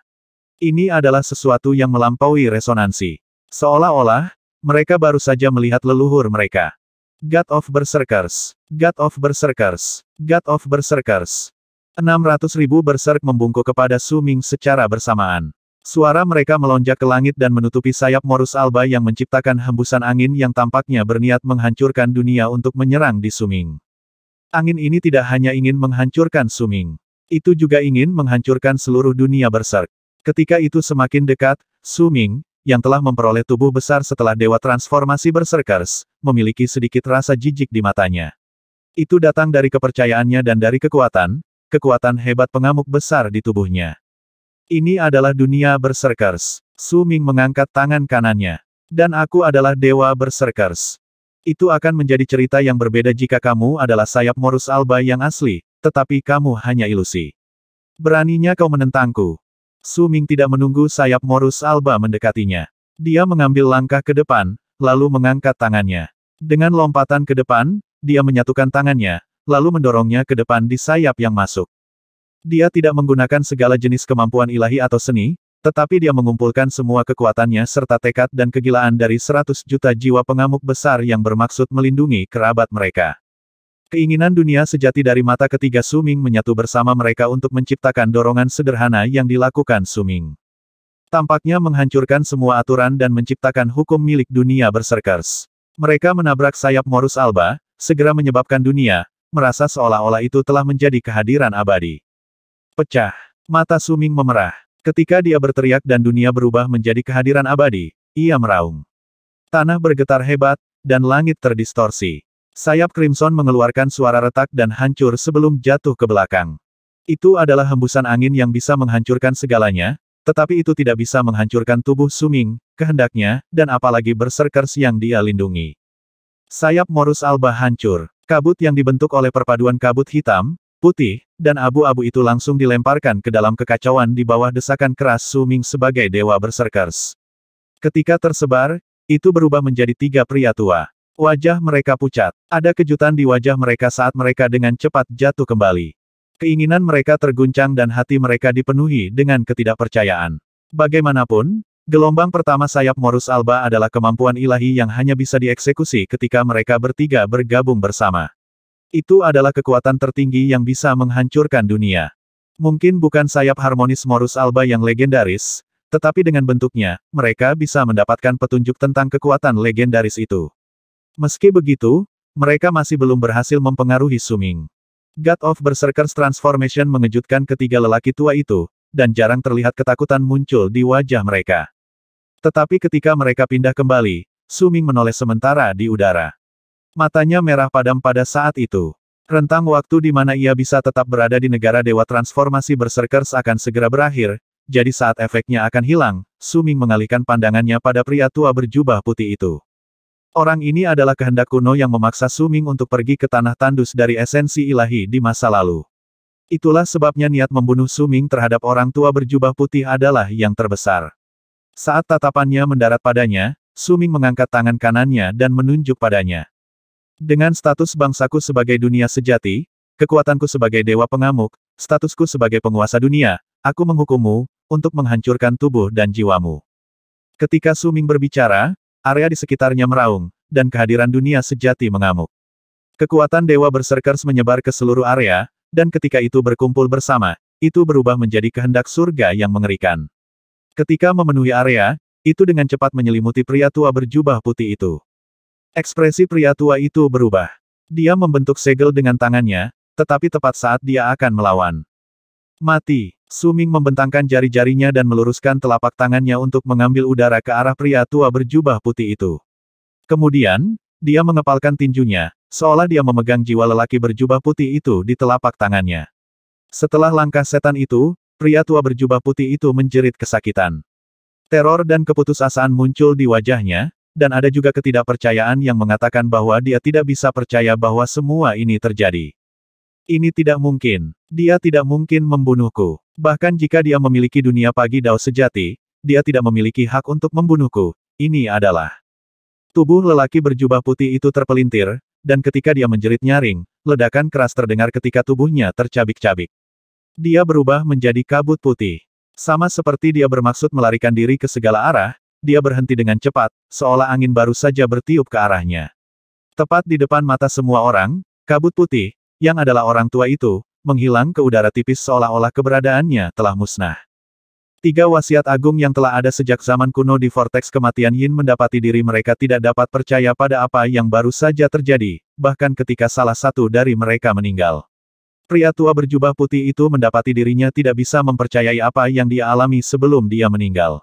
Ini adalah sesuatu yang melampaui resonansi. Seolah-olah, mereka baru saja melihat leluhur mereka. God of Berserkers. God of Berserkers. God of Berserkers ribu berserk membungkuk kepada Su Ming secara bersamaan. Suara mereka melonjak ke langit dan menutupi sayap Morus Alba yang menciptakan hembusan angin yang tampaknya berniat menghancurkan dunia untuk menyerang di Suming. Angin ini tidak hanya ingin menghancurkan Suming. Itu juga ingin menghancurkan seluruh dunia berserk. Ketika itu semakin dekat, Suming, yang telah memperoleh tubuh besar setelah Dewa Transformasi Berserkers, memiliki sedikit rasa jijik di matanya. Itu datang dari kepercayaannya dan dari kekuatan, kekuatan hebat pengamuk besar di tubuhnya. Ini adalah dunia berserkers. Su Ming mengangkat tangan kanannya. Dan aku adalah dewa berserkers. Itu akan menjadi cerita yang berbeda jika kamu adalah sayap Morus Alba yang asli, tetapi kamu hanya ilusi. Beraninya kau menentangku. Su Ming tidak menunggu sayap Morus Alba mendekatinya. Dia mengambil langkah ke depan, lalu mengangkat tangannya. Dengan lompatan ke depan, dia menyatukan tangannya, lalu mendorongnya ke depan di sayap yang masuk. Dia tidak menggunakan segala jenis kemampuan ilahi atau seni, tetapi dia mengumpulkan semua kekuatannya serta tekad dan kegilaan dari 100 juta jiwa pengamuk besar yang bermaksud melindungi kerabat mereka. Keinginan dunia sejati dari mata ketiga Suming menyatu bersama mereka untuk menciptakan dorongan sederhana yang dilakukan Suming. Tampaknya menghancurkan semua aturan dan menciptakan hukum milik dunia berserkers. Mereka menabrak sayap Morus Alba, segera menyebabkan dunia, merasa seolah-olah itu telah menjadi kehadiran abadi. Pecah. Mata Suming memerah. Ketika dia berteriak dan dunia berubah menjadi kehadiran abadi, ia meraung. Tanah bergetar hebat, dan langit terdistorsi. Sayap Crimson mengeluarkan suara retak dan hancur sebelum jatuh ke belakang. Itu adalah hembusan angin yang bisa menghancurkan segalanya, tetapi itu tidak bisa menghancurkan tubuh Suming, kehendaknya, dan apalagi berserkers yang dia lindungi. Sayap Morus Alba hancur. Kabut yang dibentuk oleh perpaduan kabut hitam, putih, dan abu-abu itu langsung dilemparkan ke dalam kekacauan di bawah desakan keras Su Ming sebagai dewa berserkers. Ketika tersebar, itu berubah menjadi tiga pria tua. Wajah mereka pucat. Ada kejutan di wajah mereka saat mereka dengan cepat jatuh kembali. Keinginan mereka terguncang dan hati mereka dipenuhi dengan ketidakpercayaan. Bagaimanapun, Gelombang pertama sayap Morus Alba adalah kemampuan ilahi yang hanya bisa dieksekusi ketika mereka bertiga bergabung bersama. Itu adalah kekuatan tertinggi yang bisa menghancurkan dunia. Mungkin bukan sayap harmonis Morus Alba yang legendaris, tetapi dengan bentuknya, mereka bisa mendapatkan petunjuk tentang kekuatan legendaris itu. Meski begitu, mereka masih belum berhasil mempengaruhi Suming. God of Berserkers Transformation mengejutkan ketiga lelaki tua itu, dan jarang terlihat ketakutan muncul di wajah mereka. Tetapi ketika mereka pindah kembali, Suming menoleh sementara di udara. Matanya merah padam pada saat itu. Rentang waktu di mana ia bisa tetap berada di negara Dewa Transformasi Berserkers akan segera berakhir, jadi saat efeknya akan hilang, Suming mengalihkan pandangannya pada pria tua berjubah putih itu. Orang ini adalah kehendak kuno yang memaksa Suming untuk pergi ke tanah tandus dari esensi ilahi di masa lalu. Itulah sebabnya niat membunuh Suming terhadap orang tua berjubah putih adalah yang terbesar. Saat tatapannya mendarat padanya, Suming mengangkat tangan kanannya dan menunjuk padanya. Dengan status bangsaku sebagai dunia sejati, kekuatanku sebagai dewa pengamuk, statusku sebagai penguasa dunia, aku menghukummu, untuk menghancurkan tubuh dan jiwamu. Ketika Suming berbicara, area di sekitarnya meraung, dan kehadiran dunia sejati mengamuk. Kekuatan dewa berserkers menyebar ke seluruh area, dan ketika itu berkumpul bersama, itu berubah menjadi kehendak surga yang mengerikan. Ketika memenuhi area, itu dengan cepat menyelimuti pria tua berjubah putih itu. Ekspresi pria tua itu berubah. Dia membentuk segel dengan tangannya, tetapi tepat saat dia akan melawan. Mati, Suming membentangkan jari-jarinya dan meluruskan telapak tangannya untuk mengambil udara ke arah pria tua berjubah putih itu. Kemudian, dia mengepalkan tinjunya, seolah dia memegang jiwa lelaki berjubah putih itu di telapak tangannya. Setelah langkah setan itu, Pria tua berjubah putih itu menjerit kesakitan. Teror dan keputusasaan muncul di wajahnya, dan ada juga ketidakpercayaan yang mengatakan bahwa dia tidak bisa percaya bahwa semua ini terjadi. Ini tidak mungkin. Dia tidak mungkin membunuhku. Bahkan jika dia memiliki dunia pagi Dao sejati, dia tidak memiliki hak untuk membunuhku. Ini adalah tubuh lelaki berjubah putih itu terpelintir, dan ketika dia menjerit nyaring, ledakan keras terdengar ketika tubuhnya tercabik-cabik. Dia berubah menjadi kabut putih. Sama seperti dia bermaksud melarikan diri ke segala arah, dia berhenti dengan cepat, seolah angin baru saja bertiup ke arahnya. Tepat di depan mata semua orang, kabut putih, yang adalah orang tua itu, menghilang ke udara tipis seolah-olah keberadaannya telah musnah. Tiga wasiat agung yang telah ada sejak zaman kuno di Vortex Kematian Yin mendapati diri mereka tidak dapat percaya pada apa yang baru saja terjadi, bahkan ketika salah satu dari mereka meninggal. Pria tua berjubah putih itu mendapati dirinya tidak bisa mempercayai apa yang dia alami sebelum dia meninggal.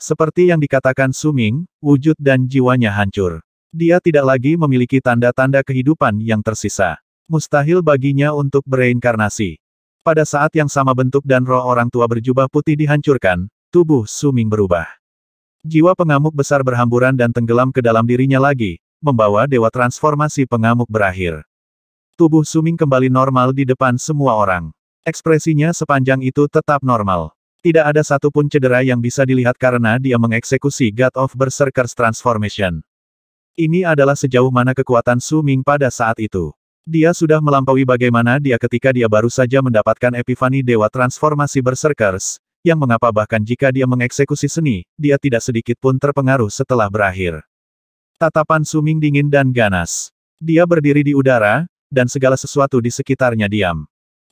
Seperti yang dikatakan Suming, wujud dan jiwanya hancur. Dia tidak lagi memiliki tanda-tanda kehidupan yang tersisa. Mustahil baginya untuk bereinkarnasi. Pada saat yang sama bentuk dan roh orang tua berjubah putih dihancurkan, tubuh Suming berubah. Jiwa pengamuk besar berhamburan dan tenggelam ke dalam dirinya lagi, membawa dewa transformasi pengamuk berakhir. Tubuh Suming kembali normal di depan semua orang. Ekspresinya sepanjang itu tetap normal. Tidak ada satupun cedera yang bisa dilihat karena dia mengeksekusi God of Berserker's Transformation. Ini adalah sejauh mana kekuatan Suming pada saat itu. Dia sudah melampaui bagaimana dia ketika dia baru saja mendapatkan epifani Dewa Transformasi Berserkers, yang mengapa bahkan jika dia mengeksekusi seni, dia tidak sedikit pun terpengaruh setelah berakhir. Tatapan Suming dingin dan ganas. Dia berdiri di udara, dan segala sesuatu di sekitarnya diam.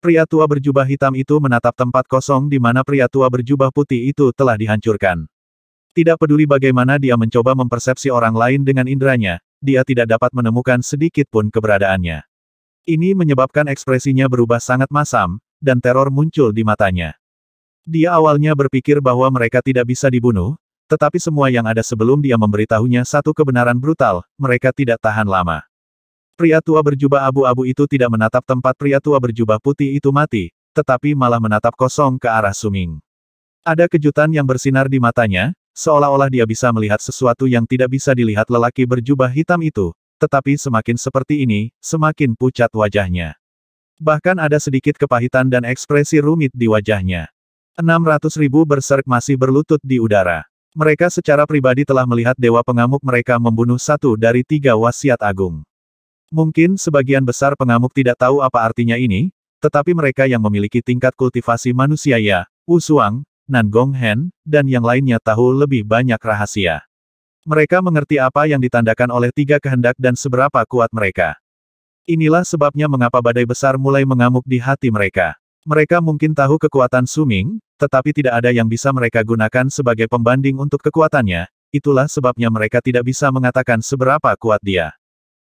Pria tua berjubah hitam itu menatap tempat kosong di mana pria tua berjubah putih itu telah dihancurkan. Tidak peduli bagaimana dia mencoba mempersepsi orang lain dengan inderanya, dia tidak dapat menemukan sedikit pun keberadaannya. Ini menyebabkan ekspresinya berubah sangat masam, dan teror muncul di matanya. Dia awalnya berpikir bahwa mereka tidak bisa dibunuh, tetapi semua yang ada sebelum dia memberitahunya satu kebenaran brutal, mereka tidak tahan lama. Pria tua berjubah abu-abu itu tidak menatap tempat pria tua berjubah putih itu mati, tetapi malah menatap kosong ke arah Suming. Ada kejutan yang bersinar di matanya, seolah-olah dia bisa melihat sesuatu yang tidak bisa dilihat lelaki berjubah hitam itu, tetapi semakin seperti ini, semakin pucat wajahnya. Bahkan ada sedikit kepahitan dan ekspresi rumit di wajahnya. 600 ribu berserk masih berlutut di udara. Mereka secara pribadi telah melihat dewa pengamuk mereka membunuh satu dari tiga wasiat agung. Mungkin sebagian besar pengamuk tidak tahu apa artinya ini, tetapi mereka yang memiliki tingkat kultivasi manusia ya, Wu Suang, Nan Gonghen, dan yang lainnya tahu lebih banyak rahasia. Mereka mengerti apa yang ditandakan oleh tiga kehendak dan seberapa kuat mereka. Inilah sebabnya mengapa badai besar mulai mengamuk di hati mereka. Mereka mungkin tahu kekuatan Suming, tetapi tidak ada yang bisa mereka gunakan sebagai pembanding untuk kekuatannya, itulah sebabnya mereka tidak bisa mengatakan seberapa kuat dia.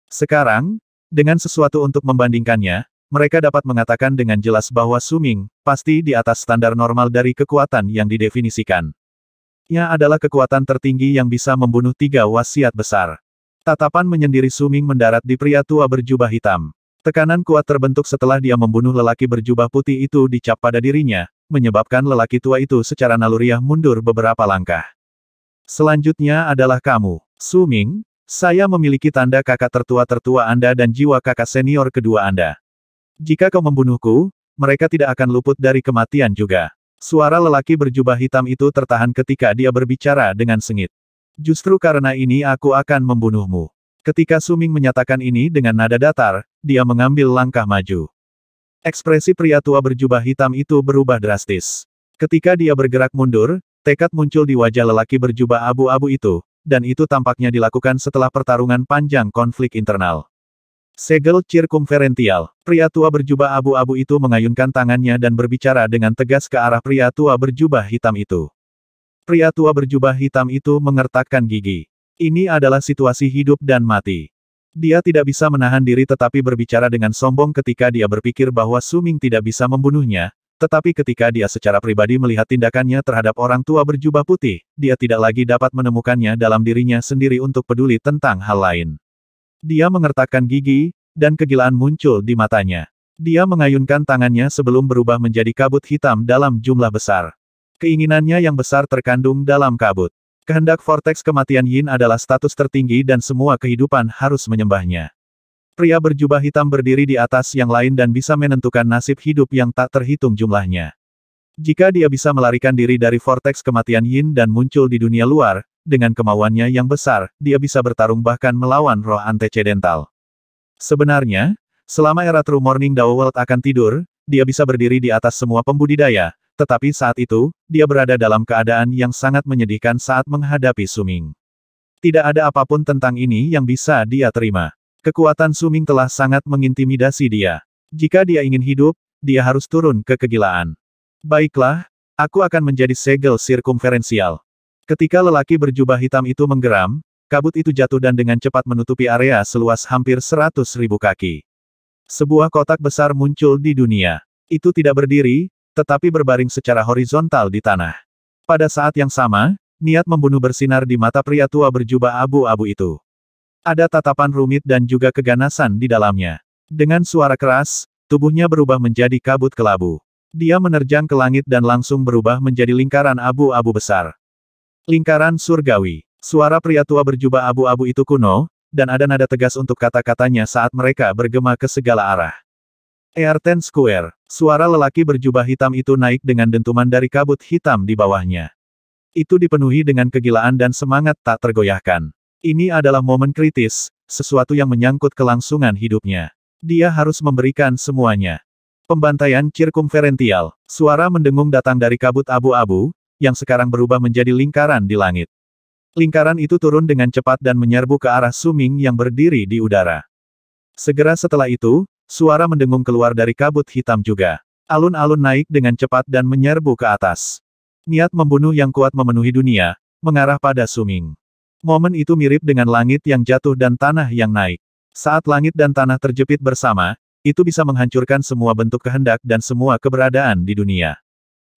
Sekarang, dengan sesuatu untuk membandingkannya, mereka dapat mengatakan dengan jelas bahwa Suming, pasti di atas standar normal dari kekuatan yang didefinisikan. Ia adalah kekuatan tertinggi yang bisa membunuh tiga wasiat besar. Tatapan menyendiri Suming mendarat di pria tua berjubah hitam. Tekanan kuat terbentuk setelah dia membunuh lelaki berjubah putih itu dicap pada dirinya, menyebabkan lelaki tua itu secara naluriah mundur beberapa langkah. Selanjutnya adalah kamu. Suming, saya memiliki tanda kakak tertua-tertua Anda dan jiwa kakak senior kedua Anda. Jika kau membunuhku, mereka tidak akan luput dari kematian juga. Suara lelaki berjubah hitam itu tertahan ketika dia berbicara dengan sengit. Justru karena ini aku akan membunuhmu. Ketika Suming menyatakan ini dengan nada datar, dia mengambil langkah maju. Ekspresi pria tua berjubah hitam itu berubah drastis. Ketika dia bergerak mundur, tekad muncul di wajah lelaki berjubah abu-abu itu, dan itu tampaknya dilakukan setelah pertarungan panjang konflik internal. Segel cirkumferential, pria tua berjubah abu-abu itu mengayunkan tangannya dan berbicara dengan tegas ke arah pria tua berjubah hitam itu. Pria tua berjubah hitam itu mengertakkan gigi. Ini adalah situasi hidup dan mati. Dia tidak bisa menahan diri tetapi berbicara dengan sombong ketika dia berpikir bahwa Suming tidak bisa membunuhnya, tetapi ketika dia secara pribadi melihat tindakannya terhadap orang tua berjubah putih, dia tidak lagi dapat menemukannya dalam dirinya sendiri untuk peduli tentang hal lain. Dia mengertakkan gigi, dan kegilaan muncul di matanya. Dia mengayunkan tangannya sebelum berubah menjadi kabut hitam dalam jumlah besar. Keinginannya yang besar terkandung dalam kabut. Kehendak vortex kematian Yin adalah status tertinggi dan semua kehidupan harus menyembahnya. Pria berjubah hitam berdiri di atas yang lain dan bisa menentukan nasib hidup yang tak terhitung jumlahnya. Jika dia bisa melarikan diri dari vortex kematian Yin dan muncul di dunia luar, dengan kemauannya yang besar, dia bisa bertarung bahkan melawan roh antecedental. Sebenarnya, selama era True Morning Dao World akan tidur, dia bisa berdiri di atas semua pembudidaya, tetapi saat itu, dia berada dalam keadaan yang sangat menyedihkan saat menghadapi Suming. Tidak ada apapun tentang ini yang bisa dia terima. Kekuatan Suming telah sangat mengintimidasi dia. Jika dia ingin hidup, dia harus turun ke kegilaan. Baiklah, aku akan menjadi segel sirkumferensial. Ketika lelaki berjubah hitam itu menggeram, kabut itu jatuh dan dengan cepat menutupi area seluas hampir seratus ribu kaki. Sebuah kotak besar muncul di dunia. Itu tidak berdiri, tetapi berbaring secara horizontal di tanah. Pada saat yang sama, niat membunuh bersinar di mata pria tua berjubah abu-abu itu. Ada tatapan rumit dan juga keganasan di dalamnya. Dengan suara keras, tubuhnya berubah menjadi kabut kelabu. Dia menerjang ke langit dan langsung berubah menjadi lingkaran abu-abu besar. Lingkaran surgawi. Suara pria tua berjubah abu-abu itu kuno, dan ada nada tegas untuk kata-katanya saat mereka bergema ke segala arah. Earten Square. Suara lelaki berjubah hitam itu naik dengan dentuman dari kabut hitam di bawahnya. Itu dipenuhi dengan kegilaan dan semangat tak tergoyahkan. Ini adalah momen kritis, sesuatu yang menyangkut kelangsungan hidupnya. Dia harus memberikan semuanya. Pembantaian cirkumferential. Suara mendengung datang dari kabut abu-abu, yang sekarang berubah menjadi lingkaran di langit. Lingkaran itu turun dengan cepat dan menyerbu ke arah Suming yang berdiri di udara. Segera setelah itu, suara mendengung keluar dari kabut hitam juga. Alun-alun naik dengan cepat dan menyerbu ke atas. Niat membunuh yang kuat memenuhi dunia, mengarah pada Suming. Momen itu mirip dengan langit yang jatuh dan tanah yang naik. Saat langit dan tanah terjepit bersama, itu bisa menghancurkan semua bentuk kehendak dan semua keberadaan di dunia.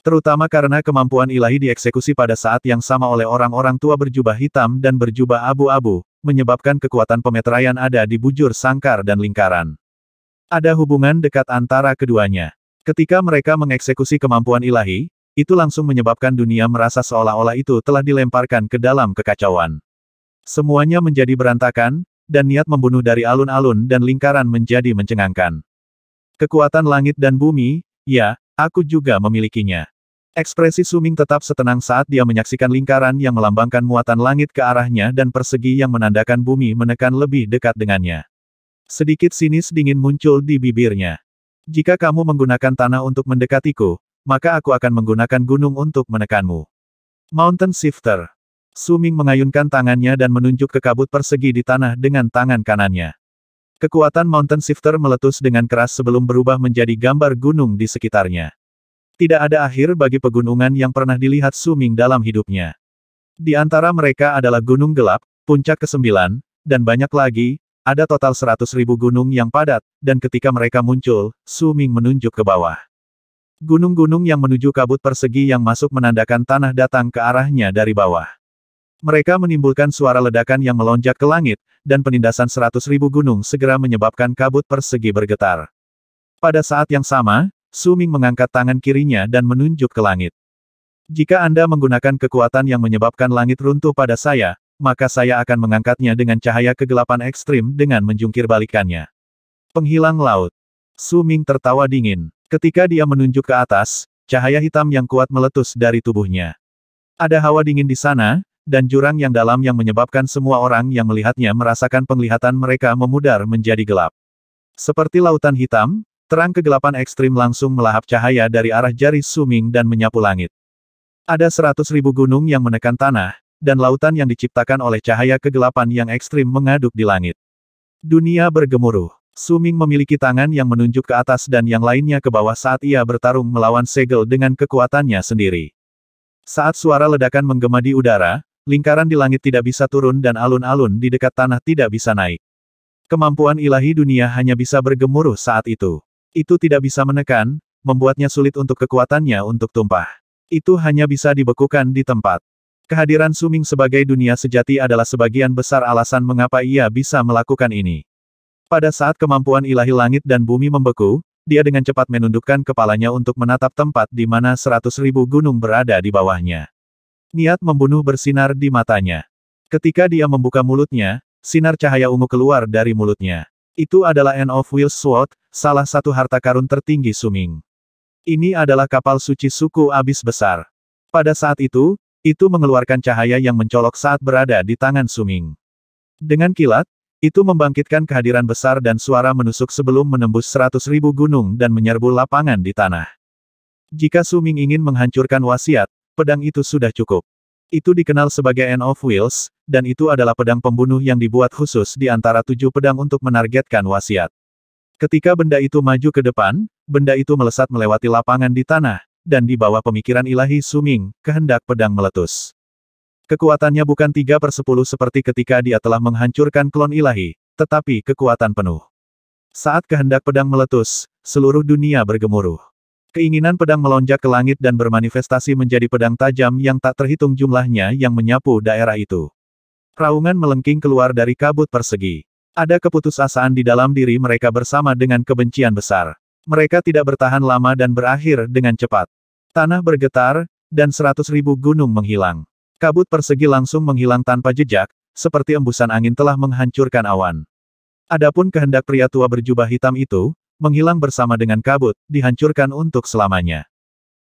Terutama karena kemampuan ilahi dieksekusi pada saat yang sama oleh orang-orang tua berjubah hitam dan berjubah abu-abu, menyebabkan kekuatan pemeteraian ada di bujur sangkar dan lingkaran. Ada hubungan dekat antara keduanya. Ketika mereka mengeksekusi kemampuan ilahi, itu langsung menyebabkan dunia merasa seolah-olah itu telah dilemparkan ke dalam kekacauan. Semuanya menjadi berantakan, dan niat membunuh dari alun-alun dan lingkaran menjadi mencengangkan. Kekuatan langit dan bumi, ya, aku juga memilikinya. Ekspresi Suming tetap setenang saat dia menyaksikan lingkaran yang melambangkan muatan langit ke arahnya dan persegi yang menandakan bumi menekan lebih dekat dengannya. Sedikit sinis dingin muncul di bibirnya. Jika kamu menggunakan tanah untuk mendekatiku, maka aku akan menggunakan gunung untuk menekanmu. Mountain Shifter Suming mengayunkan tangannya dan menunjuk ke kabut persegi di tanah dengan tangan kanannya. Kekuatan Mountain Shifter meletus dengan keras sebelum berubah menjadi gambar gunung di sekitarnya. Tidak ada akhir bagi pegunungan yang pernah dilihat Suming dalam hidupnya. Di antara mereka adalah Gunung Gelap, Puncak Kesembilan, dan banyak lagi, ada total 100.000 gunung yang padat, dan ketika mereka muncul, Suming menunjuk ke bawah. Gunung-gunung yang menuju kabut persegi yang masuk menandakan tanah datang ke arahnya dari bawah. Mereka menimbulkan suara ledakan yang melonjak ke langit, dan penindasan seratus ribu gunung segera menyebabkan kabut persegi bergetar. Pada saat yang sama, Suming mengangkat tangan kirinya dan menunjuk ke langit. Jika Anda menggunakan kekuatan yang menyebabkan langit runtuh pada saya, maka saya akan mengangkatnya dengan cahaya kegelapan ekstrim dengan menjungkir balikannya. Penghilang laut. Suming tertawa dingin. Ketika dia menunjuk ke atas, cahaya hitam yang kuat meletus dari tubuhnya. Ada hawa dingin di sana, dan jurang yang dalam yang menyebabkan semua orang yang melihatnya merasakan penglihatan mereka memudar menjadi gelap. Seperti lautan hitam, terang kegelapan ekstrim langsung melahap cahaya dari arah jari Suming dan menyapu langit. Ada seratus ribu gunung yang menekan tanah, dan lautan yang diciptakan oleh cahaya kegelapan yang ekstrim mengaduk di langit. Dunia bergemuruh. Suming memiliki tangan yang menunjuk ke atas dan yang lainnya ke bawah saat ia bertarung melawan segel dengan kekuatannya sendiri. Saat suara ledakan menggema di udara, lingkaran di langit tidak bisa turun dan alun-alun di dekat tanah tidak bisa naik. Kemampuan ilahi dunia hanya bisa bergemuruh saat itu. Itu tidak bisa menekan, membuatnya sulit untuk kekuatannya untuk tumpah. Itu hanya bisa dibekukan di tempat. Kehadiran Suming sebagai dunia sejati adalah sebagian besar alasan mengapa ia bisa melakukan ini. Pada saat kemampuan ilahi langit dan bumi membeku, dia dengan cepat menundukkan kepalanya untuk menatap tempat di mana seratus ribu gunung berada di bawahnya. Niat membunuh bersinar di matanya. Ketika dia membuka mulutnya, sinar cahaya ungu keluar dari mulutnya. Itu adalah End of Will Sword, salah satu harta karun tertinggi Suming. Ini adalah kapal suci suku abis besar. Pada saat itu, itu mengeluarkan cahaya yang mencolok saat berada di tangan Suming. Dengan kilat, itu membangkitkan kehadiran besar dan suara menusuk sebelum menembus seratus ribu gunung dan menyerbu lapangan di tanah. Jika Suming ingin menghancurkan wasiat, pedang itu sudah cukup. Itu dikenal sebagai End of Wheels, dan itu adalah pedang pembunuh yang dibuat khusus di antara tujuh pedang untuk menargetkan wasiat. Ketika benda itu maju ke depan, benda itu melesat melewati lapangan di tanah, dan di bawah pemikiran ilahi Suming, kehendak pedang meletus. Kekuatannya bukan 3 per 10 seperti ketika dia telah menghancurkan klon ilahi, tetapi kekuatan penuh. Saat kehendak pedang meletus, seluruh dunia bergemuruh. Keinginan pedang melonjak ke langit dan bermanifestasi menjadi pedang tajam yang tak terhitung jumlahnya yang menyapu daerah itu. Raungan melengking keluar dari kabut persegi. Ada keputusasaan di dalam diri mereka bersama dengan kebencian besar. Mereka tidak bertahan lama dan berakhir dengan cepat. Tanah bergetar, dan seratus ribu gunung menghilang. Kabut persegi langsung menghilang tanpa jejak, seperti embusan angin telah menghancurkan awan. Adapun kehendak pria tua berjubah hitam itu, menghilang bersama dengan kabut, dihancurkan untuk selamanya.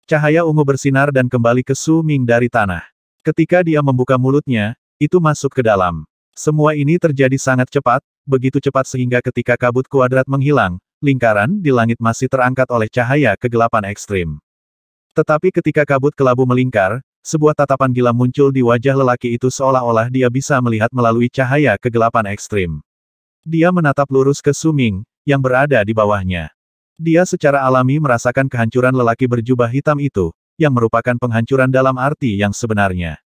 Cahaya ungu bersinar dan kembali ke Su Ming dari tanah. Ketika dia membuka mulutnya, itu masuk ke dalam. Semua ini terjadi sangat cepat, begitu cepat sehingga ketika kabut kuadrat menghilang, lingkaran di langit masih terangkat oleh cahaya kegelapan ekstrim. Tetapi ketika kabut kelabu melingkar, sebuah tatapan gila muncul di wajah lelaki itu seolah-olah dia bisa melihat melalui cahaya kegelapan ekstrim. Dia menatap lurus ke Suming, yang berada di bawahnya. Dia secara alami merasakan kehancuran lelaki berjubah hitam itu, yang merupakan penghancuran dalam arti yang sebenarnya.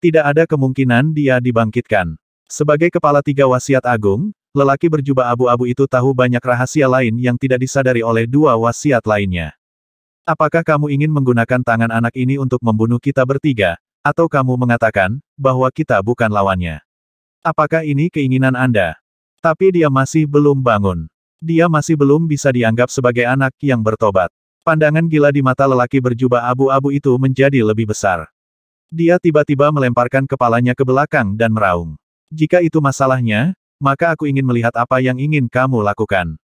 Tidak ada kemungkinan dia dibangkitkan. Sebagai kepala tiga wasiat agung, lelaki berjubah abu-abu itu tahu banyak rahasia lain yang tidak disadari oleh dua wasiat lainnya. Apakah kamu ingin menggunakan tangan anak ini untuk membunuh kita bertiga, atau kamu mengatakan bahwa kita bukan lawannya? Apakah ini keinginan Anda? Tapi dia masih belum bangun. Dia masih belum bisa dianggap sebagai anak yang bertobat. Pandangan gila di mata lelaki berjubah abu-abu itu menjadi lebih besar. Dia tiba-tiba melemparkan kepalanya ke belakang dan meraung. Jika itu masalahnya, maka aku ingin melihat apa yang ingin kamu lakukan.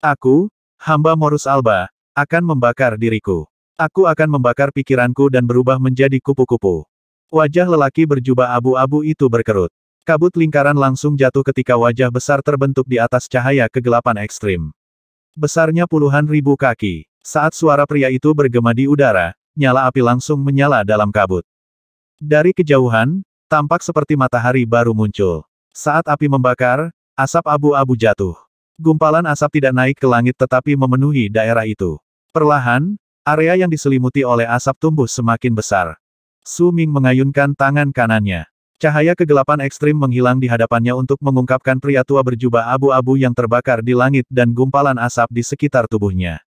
Aku, hamba Morus Alba, akan membakar diriku. Aku akan membakar pikiranku dan berubah menjadi kupu-kupu. Wajah lelaki berjubah abu-abu itu berkerut. Kabut lingkaran langsung jatuh ketika wajah besar terbentuk di atas cahaya kegelapan ekstrim. Besarnya puluhan ribu kaki. Saat suara pria itu bergema di udara, nyala api langsung menyala dalam kabut. Dari kejauhan, tampak seperti matahari baru muncul. Saat api membakar, asap abu-abu jatuh. Gumpalan asap tidak naik ke langit tetapi memenuhi daerah itu. Perlahan, area yang diselimuti oleh asap tumbuh semakin besar. Su Ming mengayunkan tangan kanannya. Cahaya kegelapan ekstrim menghilang di hadapannya untuk mengungkapkan pria tua berjubah abu-abu yang terbakar di langit dan gumpalan asap di sekitar tubuhnya.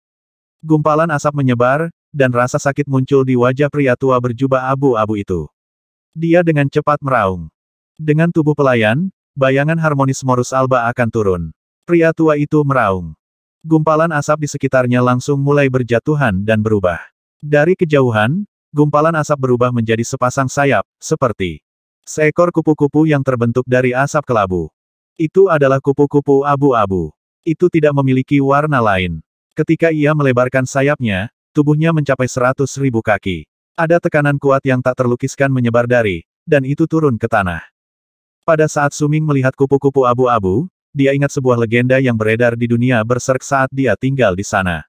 Gumpalan asap menyebar, dan rasa sakit muncul di wajah pria tua berjubah abu-abu itu. Dia dengan cepat meraung. Dengan tubuh pelayan, bayangan harmonis Morus Alba akan turun. Pria tua itu meraung. Gumpalan asap di sekitarnya langsung mulai berjatuhan dan berubah. Dari kejauhan, gumpalan asap berubah menjadi sepasang sayap, seperti Seekor kupu-kupu yang terbentuk dari asap kelabu. Itu adalah kupu-kupu abu-abu. Itu tidak memiliki warna lain. Ketika ia melebarkan sayapnya, tubuhnya mencapai seratus ribu kaki. Ada tekanan kuat yang tak terlukiskan menyebar dari, dan itu turun ke tanah. Pada saat Suming melihat kupu-kupu abu-abu, dia ingat sebuah legenda yang beredar di dunia berserk saat dia tinggal di sana.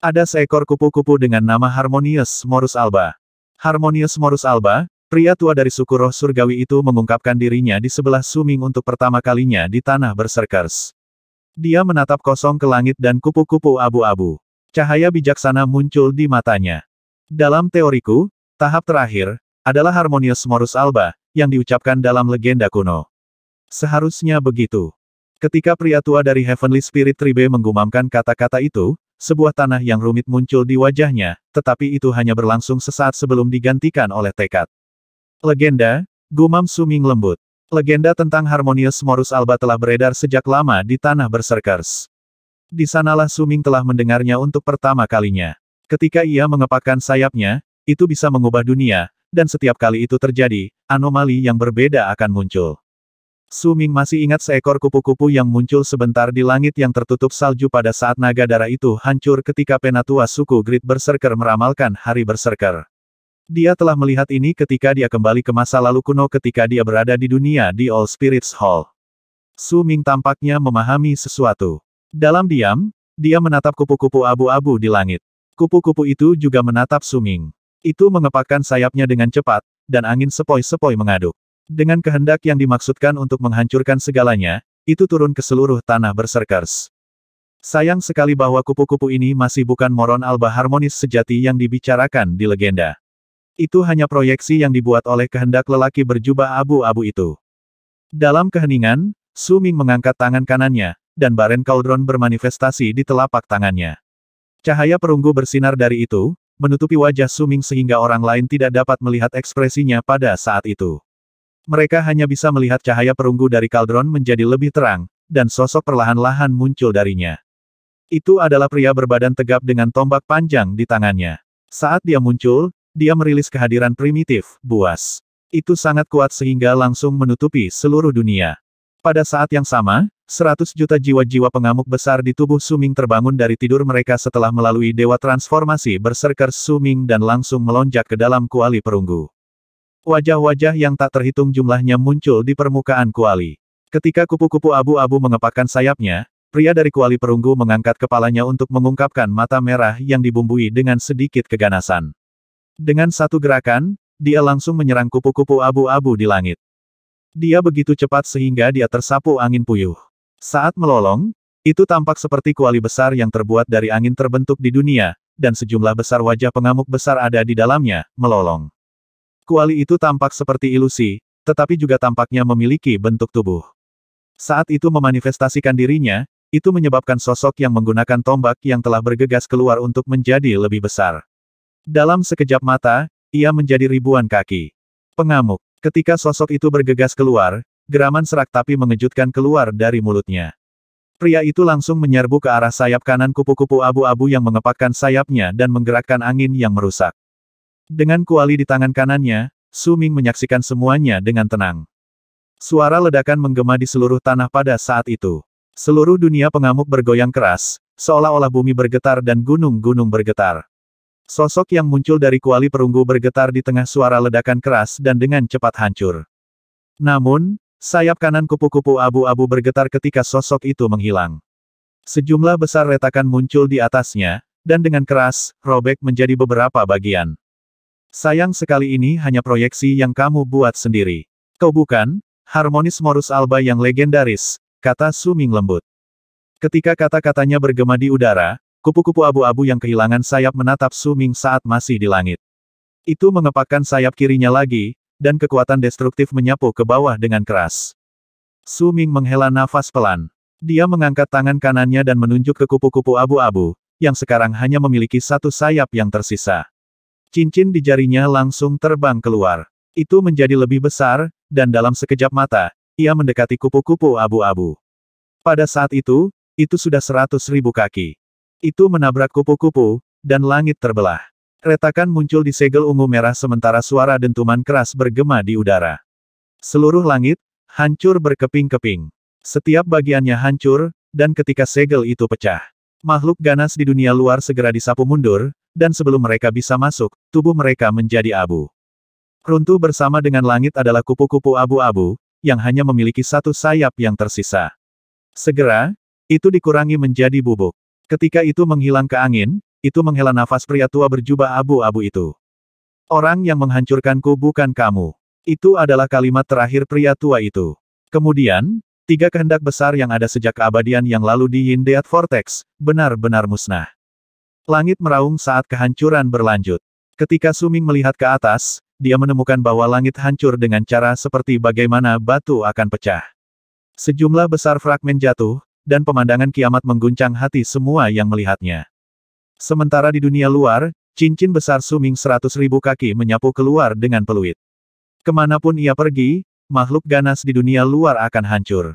Ada seekor kupu-kupu dengan nama Harmonius Morus Alba. Harmonius Morus Alba, Pria tua dari suku roh surgawi itu mengungkapkan dirinya di sebelah Suming untuk pertama kalinya di tanah berserkers. Dia menatap kosong ke langit dan kupu-kupu abu-abu. Cahaya bijaksana muncul di matanya. Dalam teoriku, tahap terakhir, adalah harmonius Morus Alba, yang diucapkan dalam legenda kuno. Seharusnya begitu. Ketika pria tua dari Heavenly Spirit Tribe menggumamkan kata-kata itu, sebuah tanah yang rumit muncul di wajahnya, tetapi itu hanya berlangsung sesaat sebelum digantikan oleh tekad. Legenda, Gumam Suming Lembut. Legenda tentang Harmonius Morus Alba telah beredar sejak lama di tanah berserkers. Di sanalah Suming telah mendengarnya untuk pertama kalinya. Ketika ia mengepakkan sayapnya, itu bisa mengubah dunia, dan setiap kali itu terjadi, anomali yang berbeda akan muncul. Suming masih ingat seekor kupu-kupu yang muncul sebentar di langit yang tertutup salju pada saat naga darah itu hancur ketika penatua suku Grid Berserker meramalkan hari Berserker. Dia telah melihat ini ketika dia kembali ke masa lalu kuno ketika dia berada di dunia di All Spirits Hall. Su Ming tampaknya memahami sesuatu. Dalam diam, dia menatap kupu-kupu abu-abu di langit. Kupu-kupu itu juga menatap Su Ming. Itu mengepakkan sayapnya dengan cepat, dan angin sepoi-sepoi mengaduk. Dengan kehendak yang dimaksudkan untuk menghancurkan segalanya, itu turun ke seluruh tanah berserkers. Sayang sekali bahwa kupu-kupu ini masih bukan moron alba harmonis sejati yang dibicarakan di legenda. Itu hanya proyeksi yang dibuat oleh kehendak lelaki berjubah abu-abu itu. Dalam keheningan, Su Ming mengangkat tangan kanannya, dan baren Cauldron bermanifestasi di telapak tangannya. Cahaya perunggu bersinar dari itu, menutupi wajah Su Ming sehingga orang lain tidak dapat melihat ekspresinya pada saat itu. Mereka hanya bisa melihat cahaya perunggu dari Cauldron menjadi lebih terang, dan sosok perlahan-lahan muncul darinya. Itu adalah pria berbadan tegap dengan tombak panjang di tangannya. Saat dia muncul, dia merilis kehadiran primitif, buas. Itu sangat kuat sehingga langsung menutupi seluruh dunia. Pada saat yang sama, 100 juta jiwa-jiwa pengamuk besar di tubuh Suming terbangun dari tidur mereka setelah melalui dewa transformasi berserker Suming dan langsung melonjak ke dalam kuali perunggu. Wajah-wajah yang tak terhitung jumlahnya muncul di permukaan kuali. Ketika kupu-kupu abu-abu mengepakkan sayapnya, Pria dari kuali perunggu mengangkat kepalanya untuk mengungkapkan mata merah yang dibumbui dengan sedikit keganasan. Dengan satu gerakan, dia langsung menyerang kupu-kupu abu-abu di langit. Dia begitu cepat sehingga dia tersapu angin puyuh. Saat melolong, itu tampak seperti kuali besar yang terbuat dari angin terbentuk di dunia, dan sejumlah besar wajah pengamuk besar ada di dalamnya, melolong. Kuali itu tampak seperti ilusi, tetapi juga tampaknya memiliki bentuk tubuh. Saat itu memanifestasikan dirinya, itu menyebabkan sosok yang menggunakan tombak yang telah bergegas keluar untuk menjadi lebih besar. Dalam sekejap mata, ia menjadi ribuan kaki. Pengamuk. Ketika sosok itu bergegas keluar, geraman serak tapi mengejutkan keluar dari mulutnya. Pria itu langsung menyerbu ke arah sayap kanan kupu-kupu abu-abu yang mengepakkan sayapnya dan menggerakkan angin yang merusak. Dengan kuali di tangan kanannya, Suming menyaksikan semuanya dengan tenang. Suara ledakan menggema di seluruh tanah pada saat itu. Seluruh dunia pengamuk bergoyang keras, seolah-olah bumi bergetar dan gunung-gunung bergetar. Sosok yang muncul dari kuali perunggu bergetar di tengah suara ledakan keras dan dengan cepat hancur. Namun, sayap kanan kupu-kupu abu-abu bergetar ketika sosok itu menghilang. Sejumlah besar retakan muncul di atasnya, dan dengan keras, robek menjadi beberapa bagian. Sayang sekali ini hanya proyeksi yang kamu buat sendiri. Kau bukan, harmonis Morus Alba yang legendaris, kata Suming lembut. Ketika kata-katanya bergema di udara, Kupu-kupu abu-abu yang kehilangan sayap menatap Su Ming saat masih di langit. Itu mengepakkan sayap kirinya lagi, dan kekuatan destruktif menyapu ke bawah dengan keras. Su Ming menghela nafas pelan. Dia mengangkat tangan kanannya dan menunjuk ke kupu-kupu abu-abu, yang sekarang hanya memiliki satu sayap yang tersisa. Cincin di jarinya langsung terbang keluar. Itu menjadi lebih besar, dan dalam sekejap mata, ia mendekati kupu-kupu abu-abu. Pada saat itu, itu sudah seratus ribu kaki. Itu menabrak kupu-kupu, dan langit terbelah. Retakan muncul di segel ungu merah sementara suara dentuman keras bergema di udara. Seluruh langit, hancur berkeping-keping. Setiap bagiannya hancur, dan ketika segel itu pecah. Makhluk ganas di dunia luar segera disapu mundur, dan sebelum mereka bisa masuk, tubuh mereka menjadi abu. Runtuh bersama dengan langit adalah kupu-kupu abu-abu, yang hanya memiliki satu sayap yang tersisa. Segera, itu dikurangi menjadi bubuk. Ketika itu menghilang ke angin, itu menghela nafas pria tua berjubah abu-abu itu. Orang yang menghancurkanku bukan kamu. Itu adalah kalimat terakhir pria tua itu. Kemudian, tiga kehendak besar yang ada sejak keabadian yang lalu di Yindeat Vortex, benar-benar musnah. Langit meraung saat kehancuran berlanjut. Ketika Suming melihat ke atas, dia menemukan bahwa langit hancur dengan cara seperti bagaimana batu akan pecah. Sejumlah besar fragmen jatuh, dan pemandangan kiamat mengguncang hati semua yang melihatnya. Sementara di dunia luar, cincin besar suming seratus ribu kaki menyapu keluar dengan peluit. Kemanapun ia pergi, makhluk ganas di dunia luar akan hancur.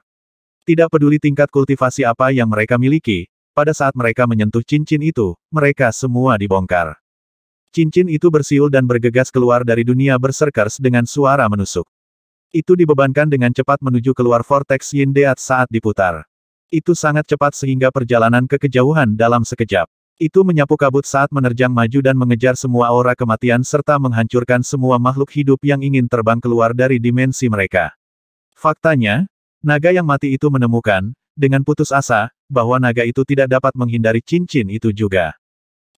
Tidak peduli tingkat kultivasi apa yang mereka miliki, pada saat mereka menyentuh cincin itu, mereka semua dibongkar. Cincin itu bersiul dan bergegas keluar dari dunia berserkers dengan suara menusuk. Itu dibebankan dengan cepat menuju keluar vortex Yin Deat saat diputar. Itu sangat cepat sehingga perjalanan ke kejauhan dalam sekejap. Itu menyapu kabut saat menerjang maju dan mengejar semua aura kematian serta menghancurkan semua makhluk hidup yang ingin terbang keluar dari dimensi mereka. Faktanya, naga yang mati itu menemukan, dengan putus asa, bahwa naga itu tidak dapat menghindari cincin itu juga.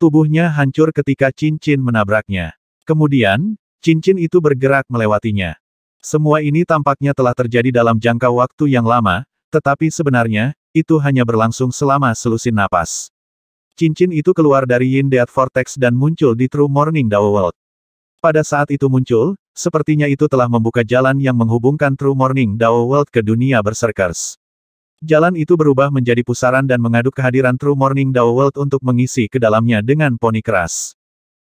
Tubuhnya hancur ketika cincin menabraknya. Kemudian, cincin itu bergerak melewatinya. Semua ini tampaknya telah terjadi dalam jangka waktu yang lama, tetapi sebenarnya, itu hanya berlangsung selama selusin napas. Cincin itu keluar dari Yin Death Vortex dan muncul di True Morning Dao World. Pada saat itu muncul, sepertinya itu telah membuka jalan yang menghubungkan True Morning Dao World ke dunia berserkers. Jalan itu berubah menjadi pusaran dan mengaduk kehadiran True Morning Dao World untuk mengisi ke dalamnya dengan poni keras.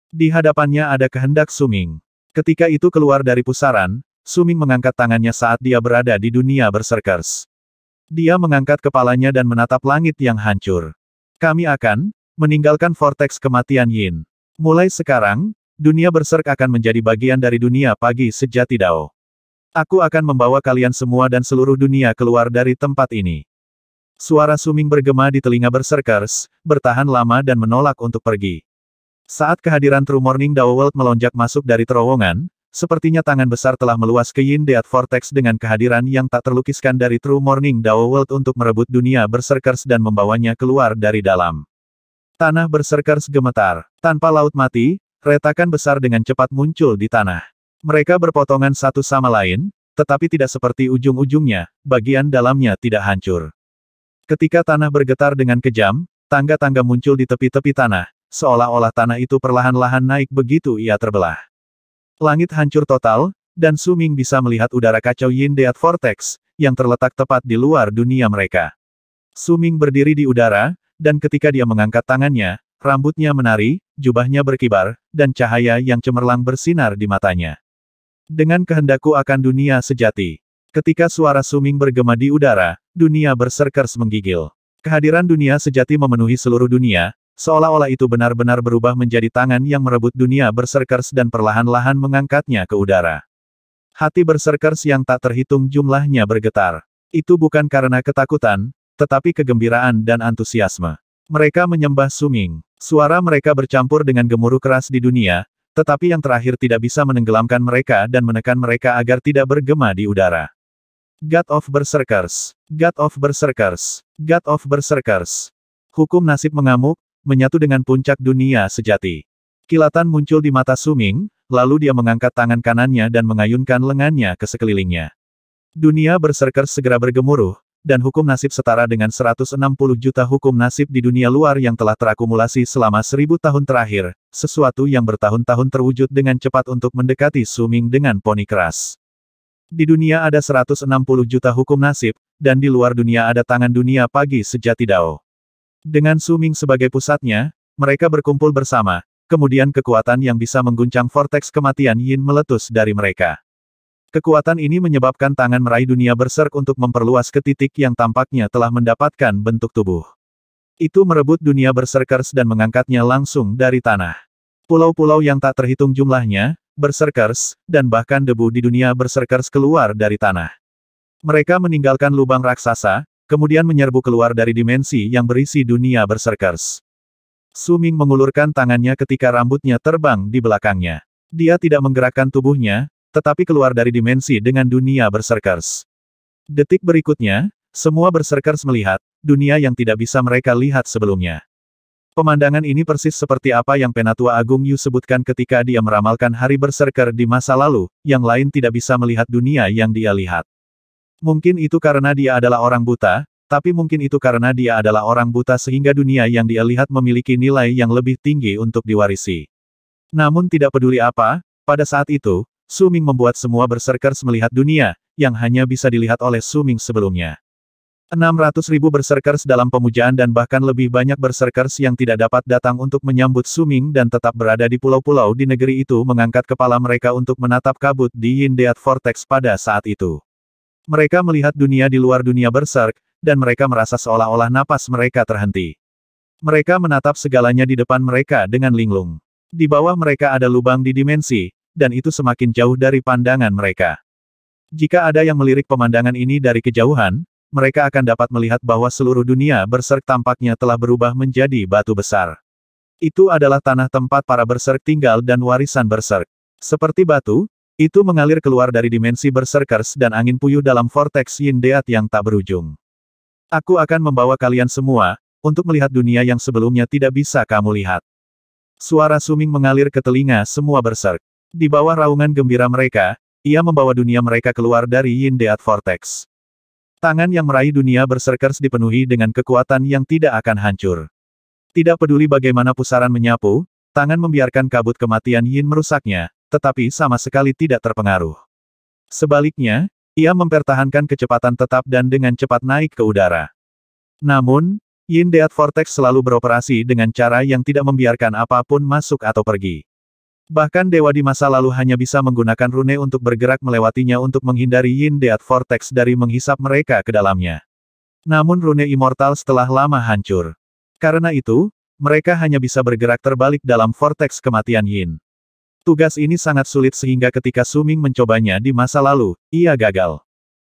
Di hadapannya ada kehendak Suming. Ketika itu keluar dari pusaran, Suming mengangkat tangannya saat dia berada di dunia berserkers. Dia mengangkat kepalanya dan menatap langit yang hancur. Kami akan meninggalkan vortex kematian Yin. Mulai sekarang, dunia berserk akan menjadi bagian dari dunia pagi sejati Dao. Aku akan membawa kalian semua dan seluruh dunia keluar dari tempat ini. Suara suming bergema di telinga berserkers, bertahan lama dan menolak untuk pergi. Saat kehadiran True Morning Dao World melonjak masuk dari terowongan, Sepertinya tangan besar telah meluas ke Yin Deat Vortex dengan kehadiran yang tak terlukiskan dari True Morning Dao World untuk merebut dunia berserkers dan membawanya keluar dari dalam. Tanah berserkers gemetar. Tanpa laut mati, retakan besar dengan cepat muncul di tanah. Mereka berpotongan satu sama lain, tetapi tidak seperti ujung-ujungnya, bagian dalamnya tidak hancur. Ketika tanah bergetar dengan kejam, tangga-tangga muncul di tepi-tepi tanah, seolah-olah tanah itu perlahan-lahan naik begitu ia terbelah. Langit hancur total, dan Su Ming bisa melihat udara kacau Yin Deat Vortex, yang terletak tepat di luar dunia mereka. Su Ming berdiri di udara, dan ketika dia mengangkat tangannya, rambutnya menari, jubahnya berkibar, dan cahaya yang cemerlang bersinar di matanya. Dengan kehendakku akan dunia sejati. Ketika suara Suming bergema di udara, dunia berserkers menggigil. Kehadiran dunia sejati memenuhi seluruh dunia, Seolah-olah itu benar-benar berubah menjadi tangan yang merebut dunia berserkers dan perlahan-lahan mengangkatnya ke udara. Hati berserkers yang tak terhitung jumlahnya bergetar. Itu bukan karena ketakutan, tetapi kegembiraan dan antusiasme. Mereka menyembah Suming. Suara mereka bercampur dengan gemuruh keras di dunia, tetapi yang terakhir tidak bisa menenggelamkan mereka dan menekan mereka agar tidak bergema di udara. God of Berserkers. God of Berserkers. God of Berserkers. Hukum nasib mengamuk, menyatu dengan puncak dunia sejati. Kilatan muncul di mata Suming, lalu dia mengangkat tangan kanannya dan mengayunkan lengannya ke sekelilingnya. Dunia berserker segera bergemuruh, dan hukum nasib setara dengan 160 juta hukum nasib di dunia luar yang telah terakumulasi selama seribu tahun terakhir, sesuatu yang bertahun-tahun terwujud dengan cepat untuk mendekati Suming dengan poni keras. Di dunia ada 160 juta hukum nasib, dan di luar dunia ada tangan dunia pagi sejati Dao. Dengan Suming sebagai pusatnya, mereka berkumpul bersama, kemudian kekuatan yang bisa mengguncang vortex kematian Yin meletus dari mereka. Kekuatan ini menyebabkan tangan meraih dunia berserk untuk memperluas ke titik yang tampaknya telah mendapatkan bentuk tubuh. Itu merebut dunia berserkers dan mengangkatnya langsung dari tanah. Pulau-pulau yang tak terhitung jumlahnya, berserkers, dan bahkan debu di dunia berserkers keluar dari tanah. Mereka meninggalkan lubang raksasa, kemudian menyerbu keluar dari dimensi yang berisi dunia berserkers. Suming mengulurkan tangannya ketika rambutnya terbang di belakangnya. Dia tidak menggerakkan tubuhnya, tetapi keluar dari dimensi dengan dunia berserkers. Detik berikutnya, semua berserkers melihat, dunia yang tidak bisa mereka lihat sebelumnya. Pemandangan ini persis seperti apa yang Penatua Agung Yu sebutkan ketika dia meramalkan hari berserker di masa lalu, yang lain tidak bisa melihat dunia yang dia lihat. Mungkin itu karena dia adalah orang buta, tapi mungkin itu karena dia adalah orang buta sehingga dunia yang dia lihat memiliki nilai yang lebih tinggi untuk diwarisi. Namun tidak peduli apa, pada saat itu, Suming membuat semua berserkers melihat dunia, yang hanya bisa dilihat oleh Suming sebelumnya. 600 ribu berserkers dalam pemujaan dan bahkan lebih banyak berserkers yang tidak dapat datang untuk menyambut Suming dan tetap berada di pulau-pulau di negeri itu mengangkat kepala mereka untuk menatap kabut di Yindeat Vortex pada saat itu. Mereka melihat dunia di luar dunia berserk, dan mereka merasa seolah-olah napas mereka terhenti. Mereka menatap segalanya di depan mereka dengan linglung. Di bawah mereka ada lubang di dimensi, dan itu semakin jauh dari pandangan mereka. Jika ada yang melirik pemandangan ini dari kejauhan, mereka akan dapat melihat bahwa seluruh dunia berserk tampaknya telah berubah menjadi batu besar. Itu adalah tanah tempat para berserk tinggal dan warisan berserk. Seperti batu, itu mengalir keluar dari dimensi berserkers dan angin puyuh dalam vortex Yin Deat yang tak berujung. Aku akan membawa kalian semua, untuk melihat dunia yang sebelumnya tidak bisa kamu lihat. Suara suming mengalir ke telinga semua berserk. Di bawah raungan gembira mereka, ia membawa dunia mereka keluar dari Yin Deat Vortex. Tangan yang meraih dunia berserkers dipenuhi dengan kekuatan yang tidak akan hancur. Tidak peduli bagaimana pusaran menyapu, tangan membiarkan kabut kematian Yin merusaknya, tetapi sama sekali tidak terpengaruh. Sebaliknya, ia mempertahankan kecepatan tetap dan dengan cepat naik ke udara. Namun, Yin Deat Vortex selalu beroperasi dengan cara yang tidak membiarkan apapun masuk atau pergi. Bahkan dewa di masa lalu hanya bisa menggunakan rune untuk bergerak melewatinya untuk menghindari Yin Deat Vortex dari menghisap mereka ke dalamnya. Namun rune immortal setelah lama hancur. Karena itu, mereka hanya bisa bergerak terbalik dalam vortex kematian Yin. Tugas ini sangat sulit sehingga ketika Suming mencobanya di masa lalu, ia gagal.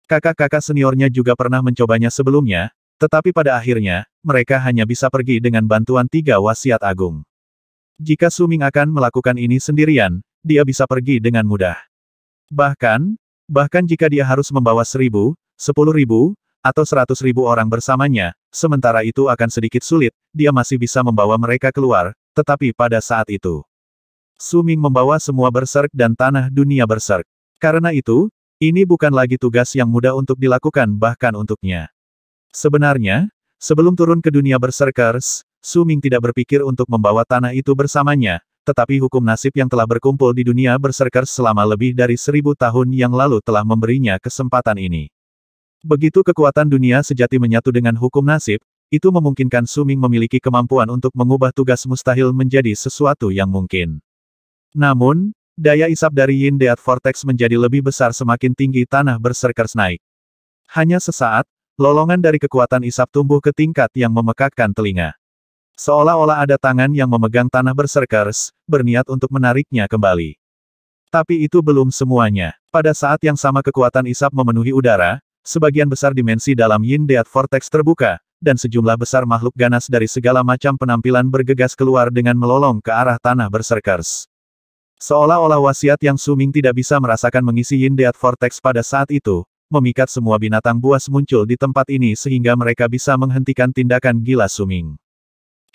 Kakak-kakak seniornya juga pernah mencobanya sebelumnya, tetapi pada akhirnya, mereka hanya bisa pergi dengan bantuan tiga wasiat agung. Jika Suming akan melakukan ini sendirian, dia bisa pergi dengan mudah. Bahkan, bahkan jika dia harus membawa seribu, sepuluh ribu, atau seratus ribu orang bersamanya, sementara itu akan sedikit sulit, dia masih bisa membawa mereka keluar, tetapi pada saat itu. Suming membawa semua berserk dan tanah dunia berserk. Karena itu, ini bukan lagi tugas yang mudah untuk dilakukan bahkan untuknya. Sebenarnya, sebelum turun ke dunia berserkers, Suming tidak berpikir untuk membawa tanah itu bersamanya, tetapi hukum nasib yang telah berkumpul di dunia berserkers selama lebih dari seribu tahun yang lalu telah memberinya kesempatan ini. Begitu kekuatan dunia sejati menyatu dengan hukum nasib, itu memungkinkan Suming memiliki kemampuan untuk mengubah tugas mustahil menjadi sesuatu yang mungkin. Namun, daya isap dari Yin Deat Vortex menjadi lebih besar semakin tinggi tanah berserkers naik. Hanya sesaat, lolongan dari kekuatan isap tumbuh ke tingkat yang memekakkan telinga. Seolah-olah ada tangan yang memegang tanah berserkers, berniat untuk menariknya kembali. Tapi itu belum semuanya. Pada saat yang sama kekuatan isap memenuhi udara, sebagian besar dimensi dalam Yin Deat Vortex terbuka, dan sejumlah besar makhluk ganas dari segala macam penampilan bergegas keluar dengan melolong ke arah tanah berserkers. Seolah-olah wasiat yang Suming tidak bisa merasakan mengisi Yin Deat Vortex pada saat itu, memikat semua binatang buas muncul di tempat ini sehingga mereka bisa menghentikan tindakan gila Suming.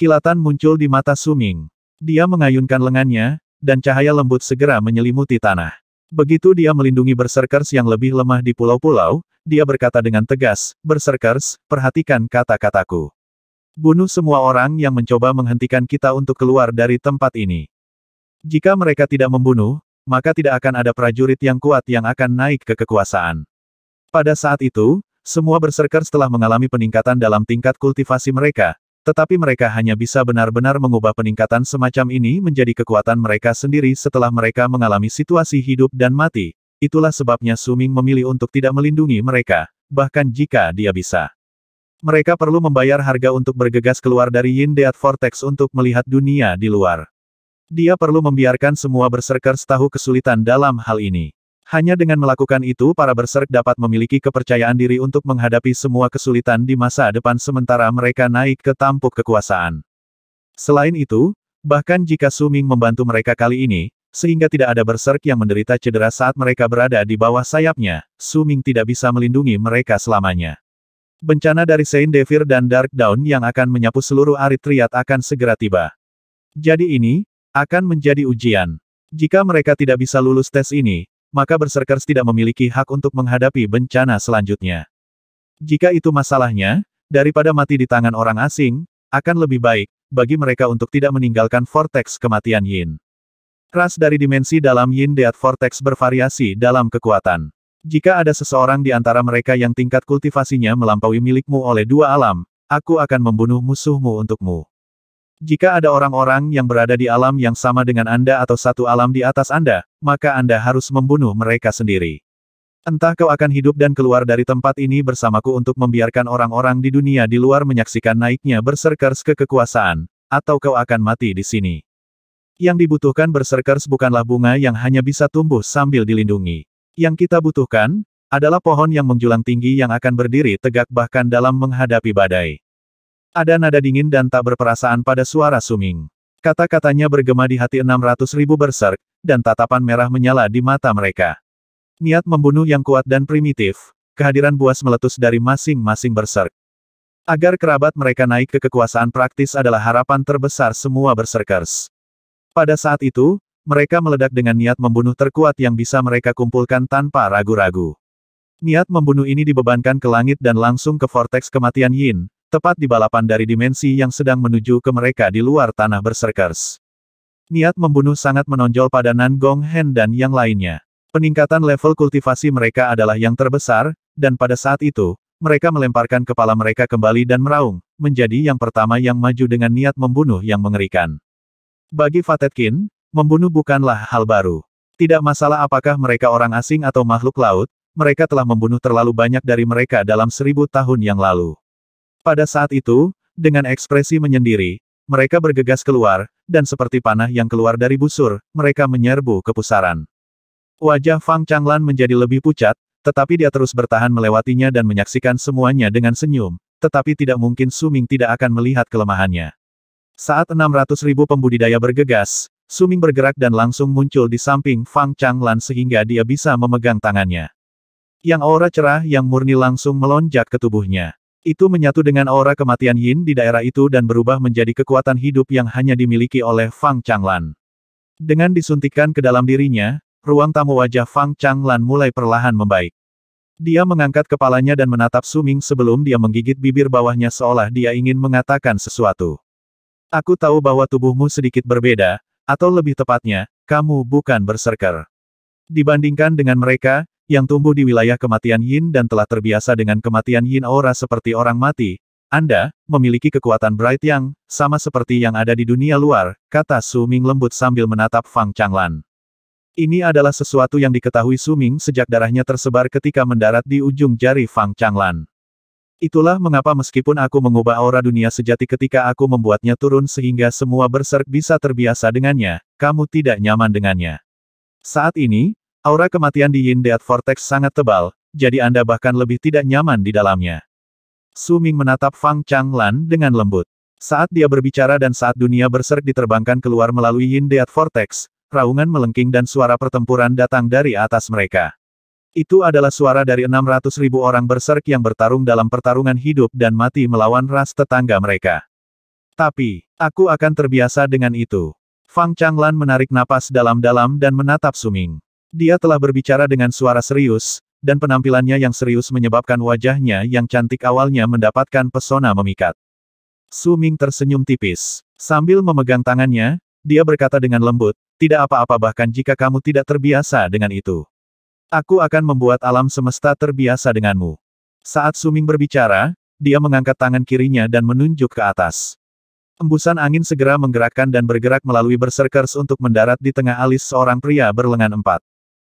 Kilatan muncul di mata Suming. Dia mengayunkan lengannya, dan cahaya lembut segera menyelimuti tanah. Begitu dia melindungi berserkers yang lebih lemah di pulau-pulau, dia berkata dengan tegas, berserkers, perhatikan kata-kataku. Bunuh semua orang yang mencoba menghentikan kita untuk keluar dari tempat ini. Jika mereka tidak membunuh, maka tidak akan ada prajurit yang kuat yang akan naik ke kekuasaan. Pada saat itu, semua berserker setelah mengalami peningkatan dalam tingkat kultivasi mereka, tetapi mereka hanya bisa benar-benar mengubah peningkatan semacam ini menjadi kekuatan mereka sendiri setelah mereka mengalami situasi hidup dan mati. Itulah sebabnya Suming memilih untuk tidak melindungi mereka, bahkan jika dia bisa. Mereka perlu membayar harga untuk bergegas keluar dari Yin Deat Vortex untuk melihat dunia di luar. Dia perlu membiarkan semua berserker tahu kesulitan dalam hal ini. Hanya dengan melakukan itu para berserk dapat memiliki kepercayaan diri untuk menghadapi semua kesulitan di masa depan sementara mereka naik ke tampuk kekuasaan. Selain itu, bahkan jika Suming membantu mereka kali ini, sehingga tidak ada berserk yang menderita cedera saat mereka berada di bawah sayapnya, Suming tidak bisa melindungi mereka selamanya. Bencana dari Saint Devir dan Dark Dawn yang akan menyapu seluruh Aritriat akan segera tiba. Jadi ini, akan menjadi ujian. Jika mereka tidak bisa lulus tes ini, maka berserkers tidak memiliki hak untuk menghadapi bencana selanjutnya. Jika itu masalahnya, daripada mati di tangan orang asing, akan lebih baik, bagi mereka untuk tidak meninggalkan vortex kematian Yin. Ras dari dimensi dalam Yin Deat Vortex bervariasi dalam kekuatan. Jika ada seseorang di antara mereka yang tingkat kultivasinya melampaui milikmu oleh dua alam, aku akan membunuh musuhmu untukmu. Jika ada orang-orang yang berada di alam yang sama dengan Anda atau satu alam di atas Anda, maka Anda harus membunuh mereka sendiri. Entah kau akan hidup dan keluar dari tempat ini bersamaku untuk membiarkan orang-orang di dunia di luar menyaksikan naiknya berserkers ke kekuasaan, atau kau akan mati di sini. Yang dibutuhkan berserkers bukanlah bunga yang hanya bisa tumbuh sambil dilindungi. Yang kita butuhkan, adalah pohon yang menjulang tinggi yang akan berdiri tegak bahkan dalam menghadapi badai. Ada nada dingin dan tak berperasaan pada suara suming. Kata-katanya bergema di hati enam ratus ribu berserk, dan tatapan merah menyala di mata mereka. Niat membunuh yang kuat dan primitif, kehadiran buas meletus dari masing-masing berserk. Agar kerabat mereka naik ke kekuasaan praktis adalah harapan terbesar semua berserkers. Pada saat itu, mereka meledak dengan niat membunuh terkuat yang bisa mereka kumpulkan tanpa ragu-ragu. Niat membunuh ini dibebankan ke langit dan langsung ke vortex kematian Yin, tepat di balapan dari dimensi yang sedang menuju ke mereka di luar tanah berserkers. Niat membunuh sangat menonjol pada Nan Gong Hen dan yang lainnya. Peningkatan level kultivasi mereka adalah yang terbesar, dan pada saat itu, mereka melemparkan kepala mereka kembali dan meraung, menjadi yang pertama yang maju dengan niat membunuh yang mengerikan. Bagi Fatetkin, membunuh bukanlah hal baru. Tidak masalah apakah mereka orang asing atau makhluk laut, mereka telah membunuh terlalu banyak dari mereka dalam seribu tahun yang lalu. Pada saat itu, dengan ekspresi menyendiri, mereka bergegas keluar, dan seperti panah yang keluar dari busur, mereka menyerbu ke pusaran. Wajah Fang Changlan menjadi lebih pucat, tetapi dia terus bertahan melewatinya dan menyaksikan semuanya dengan senyum, tetapi tidak mungkin Suming tidak akan melihat kelemahannya. Saat 600 ribu pembudidaya bergegas, Suming bergerak dan langsung muncul di samping Fang Changlan sehingga dia bisa memegang tangannya. Yang aura cerah yang murni langsung melonjak ke tubuhnya. Itu menyatu dengan aura kematian Yin di daerah itu dan berubah menjadi kekuatan hidup yang hanya dimiliki oleh Fang Changlan. Dengan disuntikan ke dalam dirinya, ruang tamu wajah Fang Changlan mulai perlahan membaik. Dia mengangkat kepalanya dan menatap Suming sebelum dia menggigit bibir bawahnya seolah dia ingin mengatakan sesuatu. Aku tahu bahwa tubuhmu sedikit berbeda, atau lebih tepatnya, kamu bukan berserker. Dibandingkan dengan mereka, yang tumbuh di wilayah kematian Yin dan telah terbiasa dengan kematian Yin aura seperti orang mati, Anda, memiliki kekuatan Bright Yang, sama seperti yang ada di dunia luar, kata Su Ming lembut sambil menatap Fang Changlan. Ini adalah sesuatu yang diketahui Su Ming sejak darahnya tersebar ketika mendarat di ujung jari Fang Changlan. Itulah mengapa meskipun aku mengubah aura dunia sejati ketika aku membuatnya turun sehingga semua berserk bisa terbiasa dengannya, kamu tidak nyaman dengannya. Saat ini, Aura kematian di Yin Death Vortex sangat tebal, jadi Anda bahkan lebih tidak nyaman di dalamnya. Su Ming menatap Fang Changlan dengan lembut. Saat dia berbicara dan saat dunia berserk diterbangkan keluar melalui Yin Death Vortex, raungan melengking dan suara pertempuran datang dari atas mereka. Itu adalah suara dari 600 ribu orang berserk yang bertarung dalam pertarungan hidup dan mati melawan ras tetangga mereka. Tapi, aku akan terbiasa dengan itu. Fang Changlan menarik napas dalam-dalam dan menatap Suming. Dia telah berbicara dengan suara serius, dan penampilannya yang serius menyebabkan wajahnya yang cantik awalnya mendapatkan pesona memikat. Su Ming tersenyum tipis. Sambil memegang tangannya, dia berkata dengan lembut, tidak apa-apa bahkan jika kamu tidak terbiasa dengan itu. Aku akan membuat alam semesta terbiasa denganmu. Saat Su Ming berbicara, dia mengangkat tangan kirinya dan menunjuk ke atas. Embusan angin segera menggerakkan dan bergerak melalui berserkers untuk mendarat di tengah alis seorang pria berlengan empat.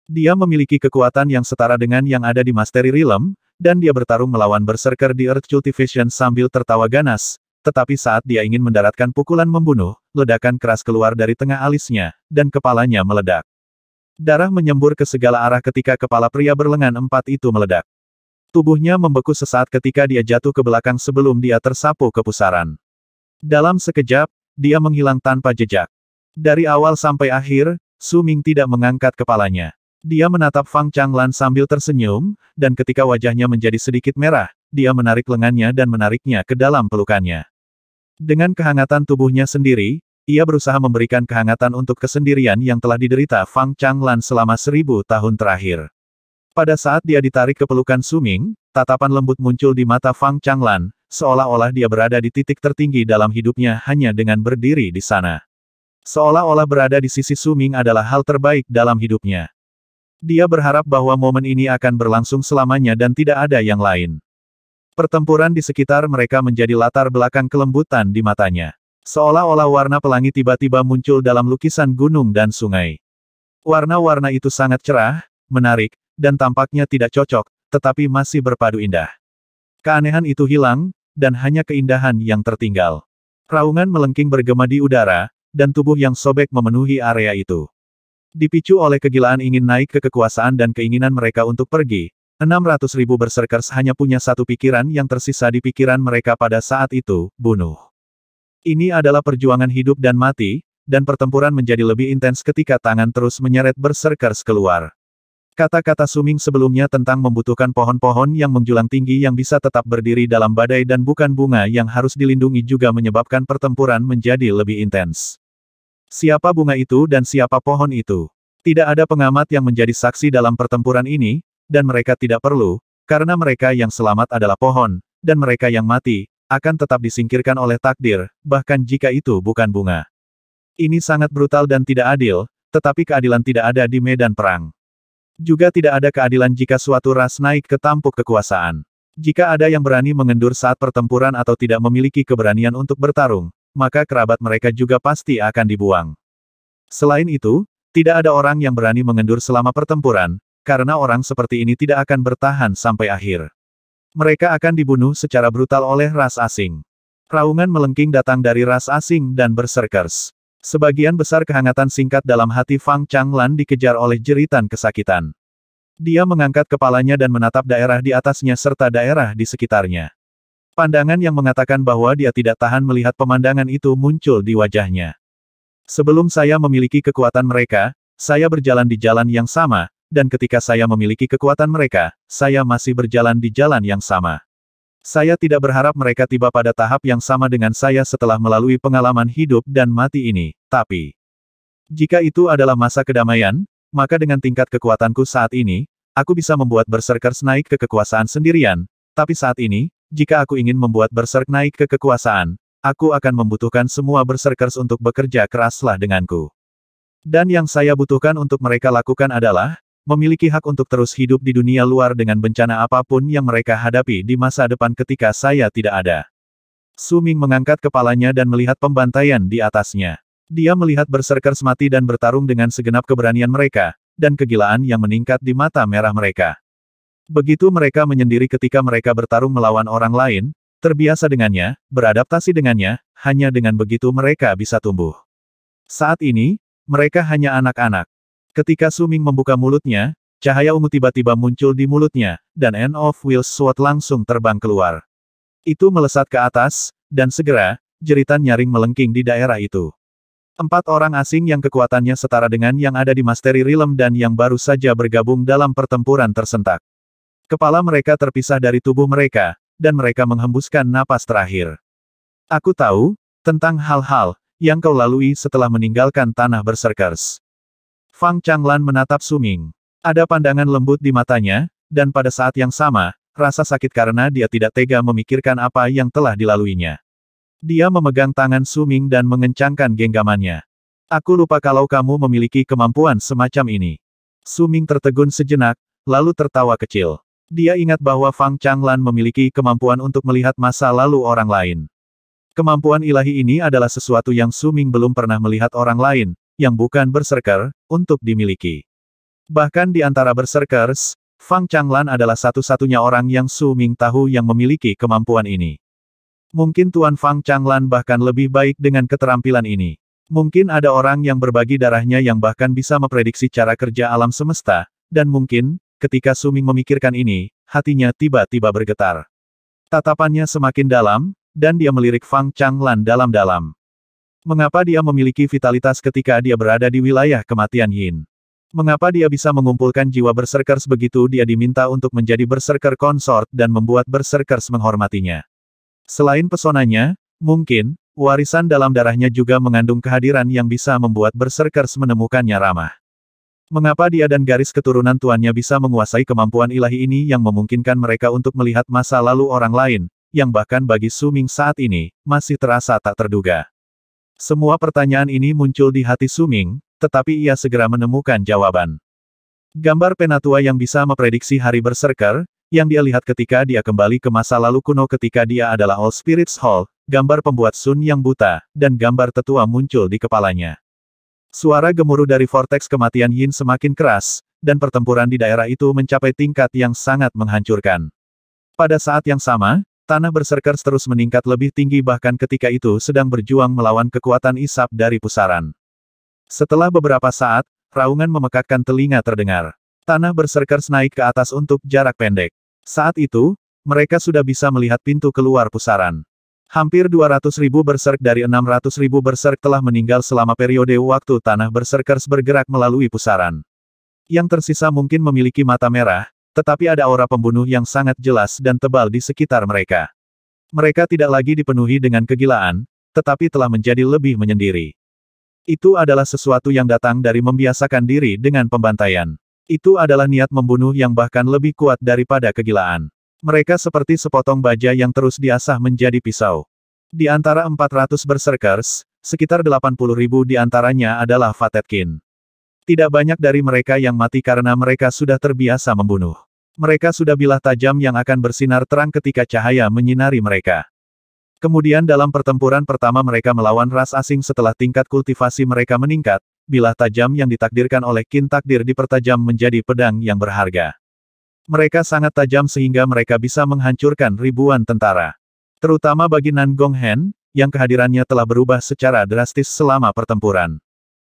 Dia memiliki kekuatan yang setara dengan yang ada di Mastery Realm, dan dia bertarung melawan berserker di Earth Cultivation sambil tertawa ganas. Tetapi saat dia ingin mendaratkan pukulan membunuh, ledakan keras keluar dari tengah alisnya, dan kepalanya meledak. Darah menyembur ke segala arah ketika kepala pria berlengan empat itu meledak. Tubuhnya membeku sesaat ketika dia jatuh ke belakang sebelum dia tersapu ke pusaran. Dalam sekejap, dia menghilang tanpa jejak. Dari awal sampai akhir, Su Ming tidak mengangkat kepalanya. Dia menatap Fang Changlan sambil tersenyum, dan ketika wajahnya menjadi sedikit merah, dia menarik lengannya dan menariknya ke dalam pelukannya. Dengan kehangatan tubuhnya sendiri, ia berusaha memberikan kehangatan untuk kesendirian yang telah diderita Fang Changlan selama seribu tahun terakhir. Pada saat dia ditarik ke pelukan Suming, tatapan lembut muncul di mata Fang Changlan, seolah-olah dia berada di titik tertinggi dalam hidupnya hanya dengan berdiri di sana. Seolah-olah berada di sisi Suming adalah hal terbaik dalam hidupnya. Dia berharap bahwa momen ini akan berlangsung selamanya dan tidak ada yang lain. Pertempuran di sekitar mereka menjadi latar belakang kelembutan di matanya. Seolah-olah warna pelangi tiba-tiba muncul dalam lukisan gunung dan sungai. Warna-warna itu sangat cerah, menarik, dan tampaknya tidak cocok, tetapi masih berpadu indah. Keanehan itu hilang, dan hanya keindahan yang tertinggal. Raungan melengking bergema di udara, dan tubuh yang sobek memenuhi area itu. Dipicu oleh kegilaan ingin naik ke kekuasaan dan keinginan mereka untuk pergi, 600 ribu berserkers hanya punya satu pikiran yang tersisa di pikiran mereka pada saat itu, bunuh. Ini adalah perjuangan hidup dan mati, dan pertempuran menjadi lebih intens ketika tangan terus menyeret berserkers keluar. Kata-kata Suming sebelumnya tentang membutuhkan pohon-pohon yang menjulang tinggi yang bisa tetap berdiri dalam badai dan bukan bunga yang harus dilindungi juga menyebabkan pertempuran menjadi lebih intens. Siapa bunga itu dan siapa pohon itu? Tidak ada pengamat yang menjadi saksi dalam pertempuran ini, dan mereka tidak perlu, karena mereka yang selamat adalah pohon, dan mereka yang mati, akan tetap disingkirkan oleh takdir, bahkan jika itu bukan bunga. Ini sangat brutal dan tidak adil, tetapi keadilan tidak ada di medan perang. Juga tidak ada keadilan jika suatu ras naik ke tampuk kekuasaan. Jika ada yang berani mengendur saat pertempuran atau tidak memiliki keberanian untuk bertarung, maka kerabat mereka juga pasti akan dibuang. Selain itu, tidak ada orang yang berani mengendur selama pertempuran, karena orang seperti ini tidak akan bertahan sampai akhir. Mereka akan dibunuh secara brutal oleh ras asing. Raungan melengking datang dari ras asing dan berserkers. Sebagian besar kehangatan singkat dalam hati Fang Changlan dikejar oleh jeritan kesakitan. Dia mengangkat kepalanya dan menatap daerah di atasnya serta daerah di sekitarnya. Pandangan yang mengatakan bahwa dia tidak tahan melihat pemandangan itu muncul di wajahnya. Sebelum saya memiliki kekuatan mereka, saya berjalan di jalan yang sama, dan ketika saya memiliki kekuatan mereka, saya masih berjalan di jalan yang sama. Saya tidak berharap mereka tiba pada tahap yang sama dengan saya setelah melalui pengalaman hidup dan mati ini, tapi... Jika itu adalah masa kedamaian, maka dengan tingkat kekuatanku saat ini, aku bisa membuat berserkers naik ke kekuasaan sendirian, tapi saat ini, jika aku ingin membuat berserk naik ke kekuasaan, aku akan membutuhkan semua berserkers untuk bekerja keraslah denganku. Dan yang saya butuhkan untuk mereka lakukan adalah, memiliki hak untuk terus hidup di dunia luar dengan bencana apapun yang mereka hadapi di masa depan ketika saya tidak ada. Suming mengangkat kepalanya dan melihat pembantaian di atasnya. Dia melihat berserkers mati dan bertarung dengan segenap keberanian mereka, dan kegilaan yang meningkat di mata merah mereka. Begitu mereka menyendiri ketika mereka bertarung melawan orang lain, terbiasa dengannya, beradaptasi dengannya, hanya dengan begitu mereka bisa tumbuh. Saat ini, mereka hanya anak-anak. Ketika Suming membuka mulutnya, cahaya ungu tiba-tiba muncul di mulutnya, dan End of Wheels Sword langsung terbang keluar. Itu melesat ke atas, dan segera, jeritan nyaring melengking di daerah itu. Empat orang asing yang kekuatannya setara dengan yang ada di Mastery Realm dan yang baru saja bergabung dalam pertempuran tersentak. Kepala mereka terpisah dari tubuh mereka, dan mereka menghembuskan napas terakhir. Aku tahu, tentang hal-hal, yang kau lalui setelah meninggalkan tanah berserkers. Fang Changlan menatap Suming. Ada pandangan lembut di matanya, dan pada saat yang sama, rasa sakit karena dia tidak tega memikirkan apa yang telah dilaluinya. Dia memegang tangan Suming dan mengencangkan genggamannya. Aku lupa kalau kamu memiliki kemampuan semacam ini. Suming tertegun sejenak, lalu tertawa kecil. Dia ingat bahwa Fang Changlan memiliki kemampuan untuk melihat masa lalu orang lain. Kemampuan ilahi ini adalah sesuatu yang Suming belum pernah melihat orang lain, yang bukan berserker, untuk dimiliki. Bahkan di antara berserkers, Fang Changlan adalah satu-satunya orang yang Suming tahu yang memiliki kemampuan ini. Mungkin Tuan Fang Changlan bahkan lebih baik dengan keterampilan ini. Mungkin ada orang yang berbagi darahnya yang bahkan bisa memprediksi cara kerja alam semesta, dan mungkin, Ketika Suming memikirkan ini, hatinya tiba-tiba bergetar. Tatapannya semakin dalam, dan dia melirik Fang Changlan dalam-dalam. Mengapa dia memiliki vitalitas ketika dia berada di wilayah kematian Yin? Mengapa dia bisa mengumpulkan jiwa berserkers begitu dia diminta untuk menjadi berserker konsort dan membuat berserkers menghormatinya? Selain pesonanya, mungkin, warisan dalam darahnya juga mengandung kehadiran yang bisa membuat berserkers menemukannya ramah. Mengapa dia dan garis keturunan tuannya bisa menguasai kemampuan ilahi ini yang memungkinkan mereka untuk melihat masa lalu orang lain, yang bahkan bagi Suming saat ini, masih terasa tak terduga. Semua pertanyaan ini muncul di hati Suming, tetapi ia segera menemukan jawaban. Gambar penatua yang bisa memprediksi hari berserker, yang dia lihat ketika dia kembali ke masa lalu kuno ketika dia adalah All Spirits Hall, gambar pembuat Sun yang buta, dan gambar tetua muncul di kepalanya. Suara gemuruh dari vortex kematian Yin semakin keras, dan pertempuran di daerah itu mencapai tingkat yang sangat menghancurkan. Pada saat yang sama, tanah berserker terus meningkat lebih tinggi bahkan ketika itu sedang berjuang melawan kekuatan isap dari pusaran. Setelah beberapa saat, raungan memekakkan telinga terdengar. Tanah berserker naik ke atas untuk jarak pendek. Saat itu, mereka sudah bisa melihat pintu keluar pusaran. Hampir 200 ribu berserk dari 600 ribu berserk telah meninggal selama periode waktu tanah berserkers bergerak melalui pusaran. Yang tersisa mungkin memiliki mata merah, tetapi ada aura pembunuh yang sangat jelas dan tebal di sekitar mereka. Mereka tidak lagi dipenuhi dengan kegilaan, tetapi telah menjadi lebih menyendiri. Itu adalah sesuatu yang datang dari membiasakan diri dengan pembantaian. Itu adalah niat membunuh yang bahkan lebih kuat daripada kegilaan. Mereka seperti sepotong baja yang terus diasah menjadi pisau. Di antara 400 berserkers, sekitar 80 ribu di antaranya adalah Fatetkin. Tidak banyak dari mereka yang mati karena mereka sudah terbiasa membunuh. Mereka sudah bilah tajam yang akan bersinar terang ketika cahaya menyinari mereka. Kemudian dalam pertempuran pertama mereka melawan ras asing setelah tingkat kultivasi mereka meningkat, bilah tajam yang ditakdirkan oleh kin takdir dipertajam menjadi pedang yang berharga. Mereka sangat tajam sehingga mereka bisa menghancurkan ribuan tentara. Terutama bagi Nan Gonghen, yang kehadirannya telah berubah secara drastis selama pertempuran.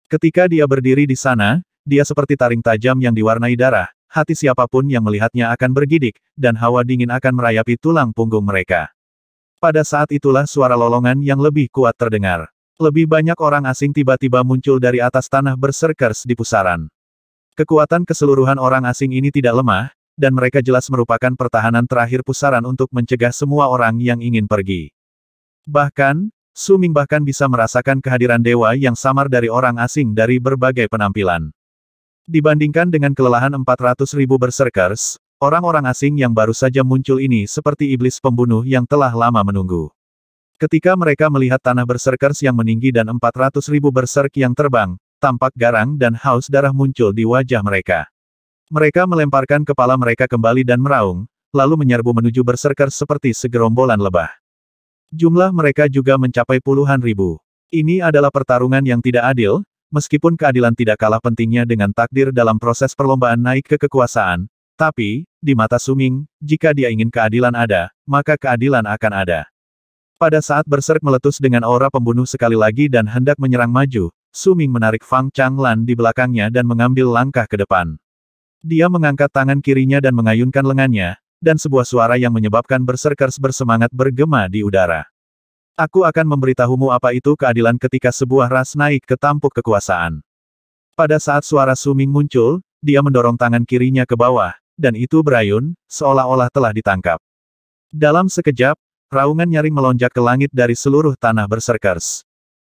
Ketika dia berdiri di sana, dia seperti taring tajam yang diwarnai darah, hati siapapun yang melihatnya akan bergidik, dan hawa dingin akan merayapi tulang punggung mereka. Pada saat itulah suara lolongan yang lebih kuat terdengar. Lebih banyak orang asing tiba-tiba muncul dari atas tanah berserkers di pusaran. Kekuatan keseluruhan orang asing ini tidak lemah, dan mereka jelas merupakan pertahanan terakhir pusaran untuk mencegah semua orang yang ingin pergi. Bahkan, Suming bahkan bisa merasakan kehadiran dewa yang samar dari orang asing dari berbagai penampilan. Dibandingkan dengan kelelahan 400 ribu berserkers, orang-orang asing yang baru saja muncul ini seperti iblis pembunuh yang telah lama menunggu. Ketika mereka melihat tanah berserkers yang meninggi dan 400 ribu berserk yang terbang, tampak garang dan haus darah muncul di wajah mereka. Mereka melemparkan kepala mereka kembali dan meraung, lalu menyerbu menuju berserker seperti segerombolan lebah. Jumlah mereka juga mencapai puluhan ribu. Ini adalah pertarungan yang tidak adil, meskipun keadilan tidak kalah pentingnya dengan takdir dalam proses perlombaan naik ke kekuasaan, tapi, di mata Suming, jika dia ingin keadilan ada, maka keadilan akan ada. Pada saat berserk meletus dengan aura pembunuh sekali lagi dan hendak menyerang maju, Suming menarik Fang Changlan di belakangnya dan mengambil langkah ke depan. Dia mengangkat tangan kirinya dan mengayunkan lengannya, dan sebuah suara yang menyebabkan berserkers bersemangat bergema di udara. Aku akan memberitahumu apa itu keadilan ketika sebuah ras naik ke tampuk kekuasaan. Pada saat suara Suming muncul, dia mendorong tangan kirinya ke bawah, dan itu berayun, seolah-olah telah ditangkap. Dalam sekejap, raungan nyaring melonjak ke langit dari seluruh tanah berserkers.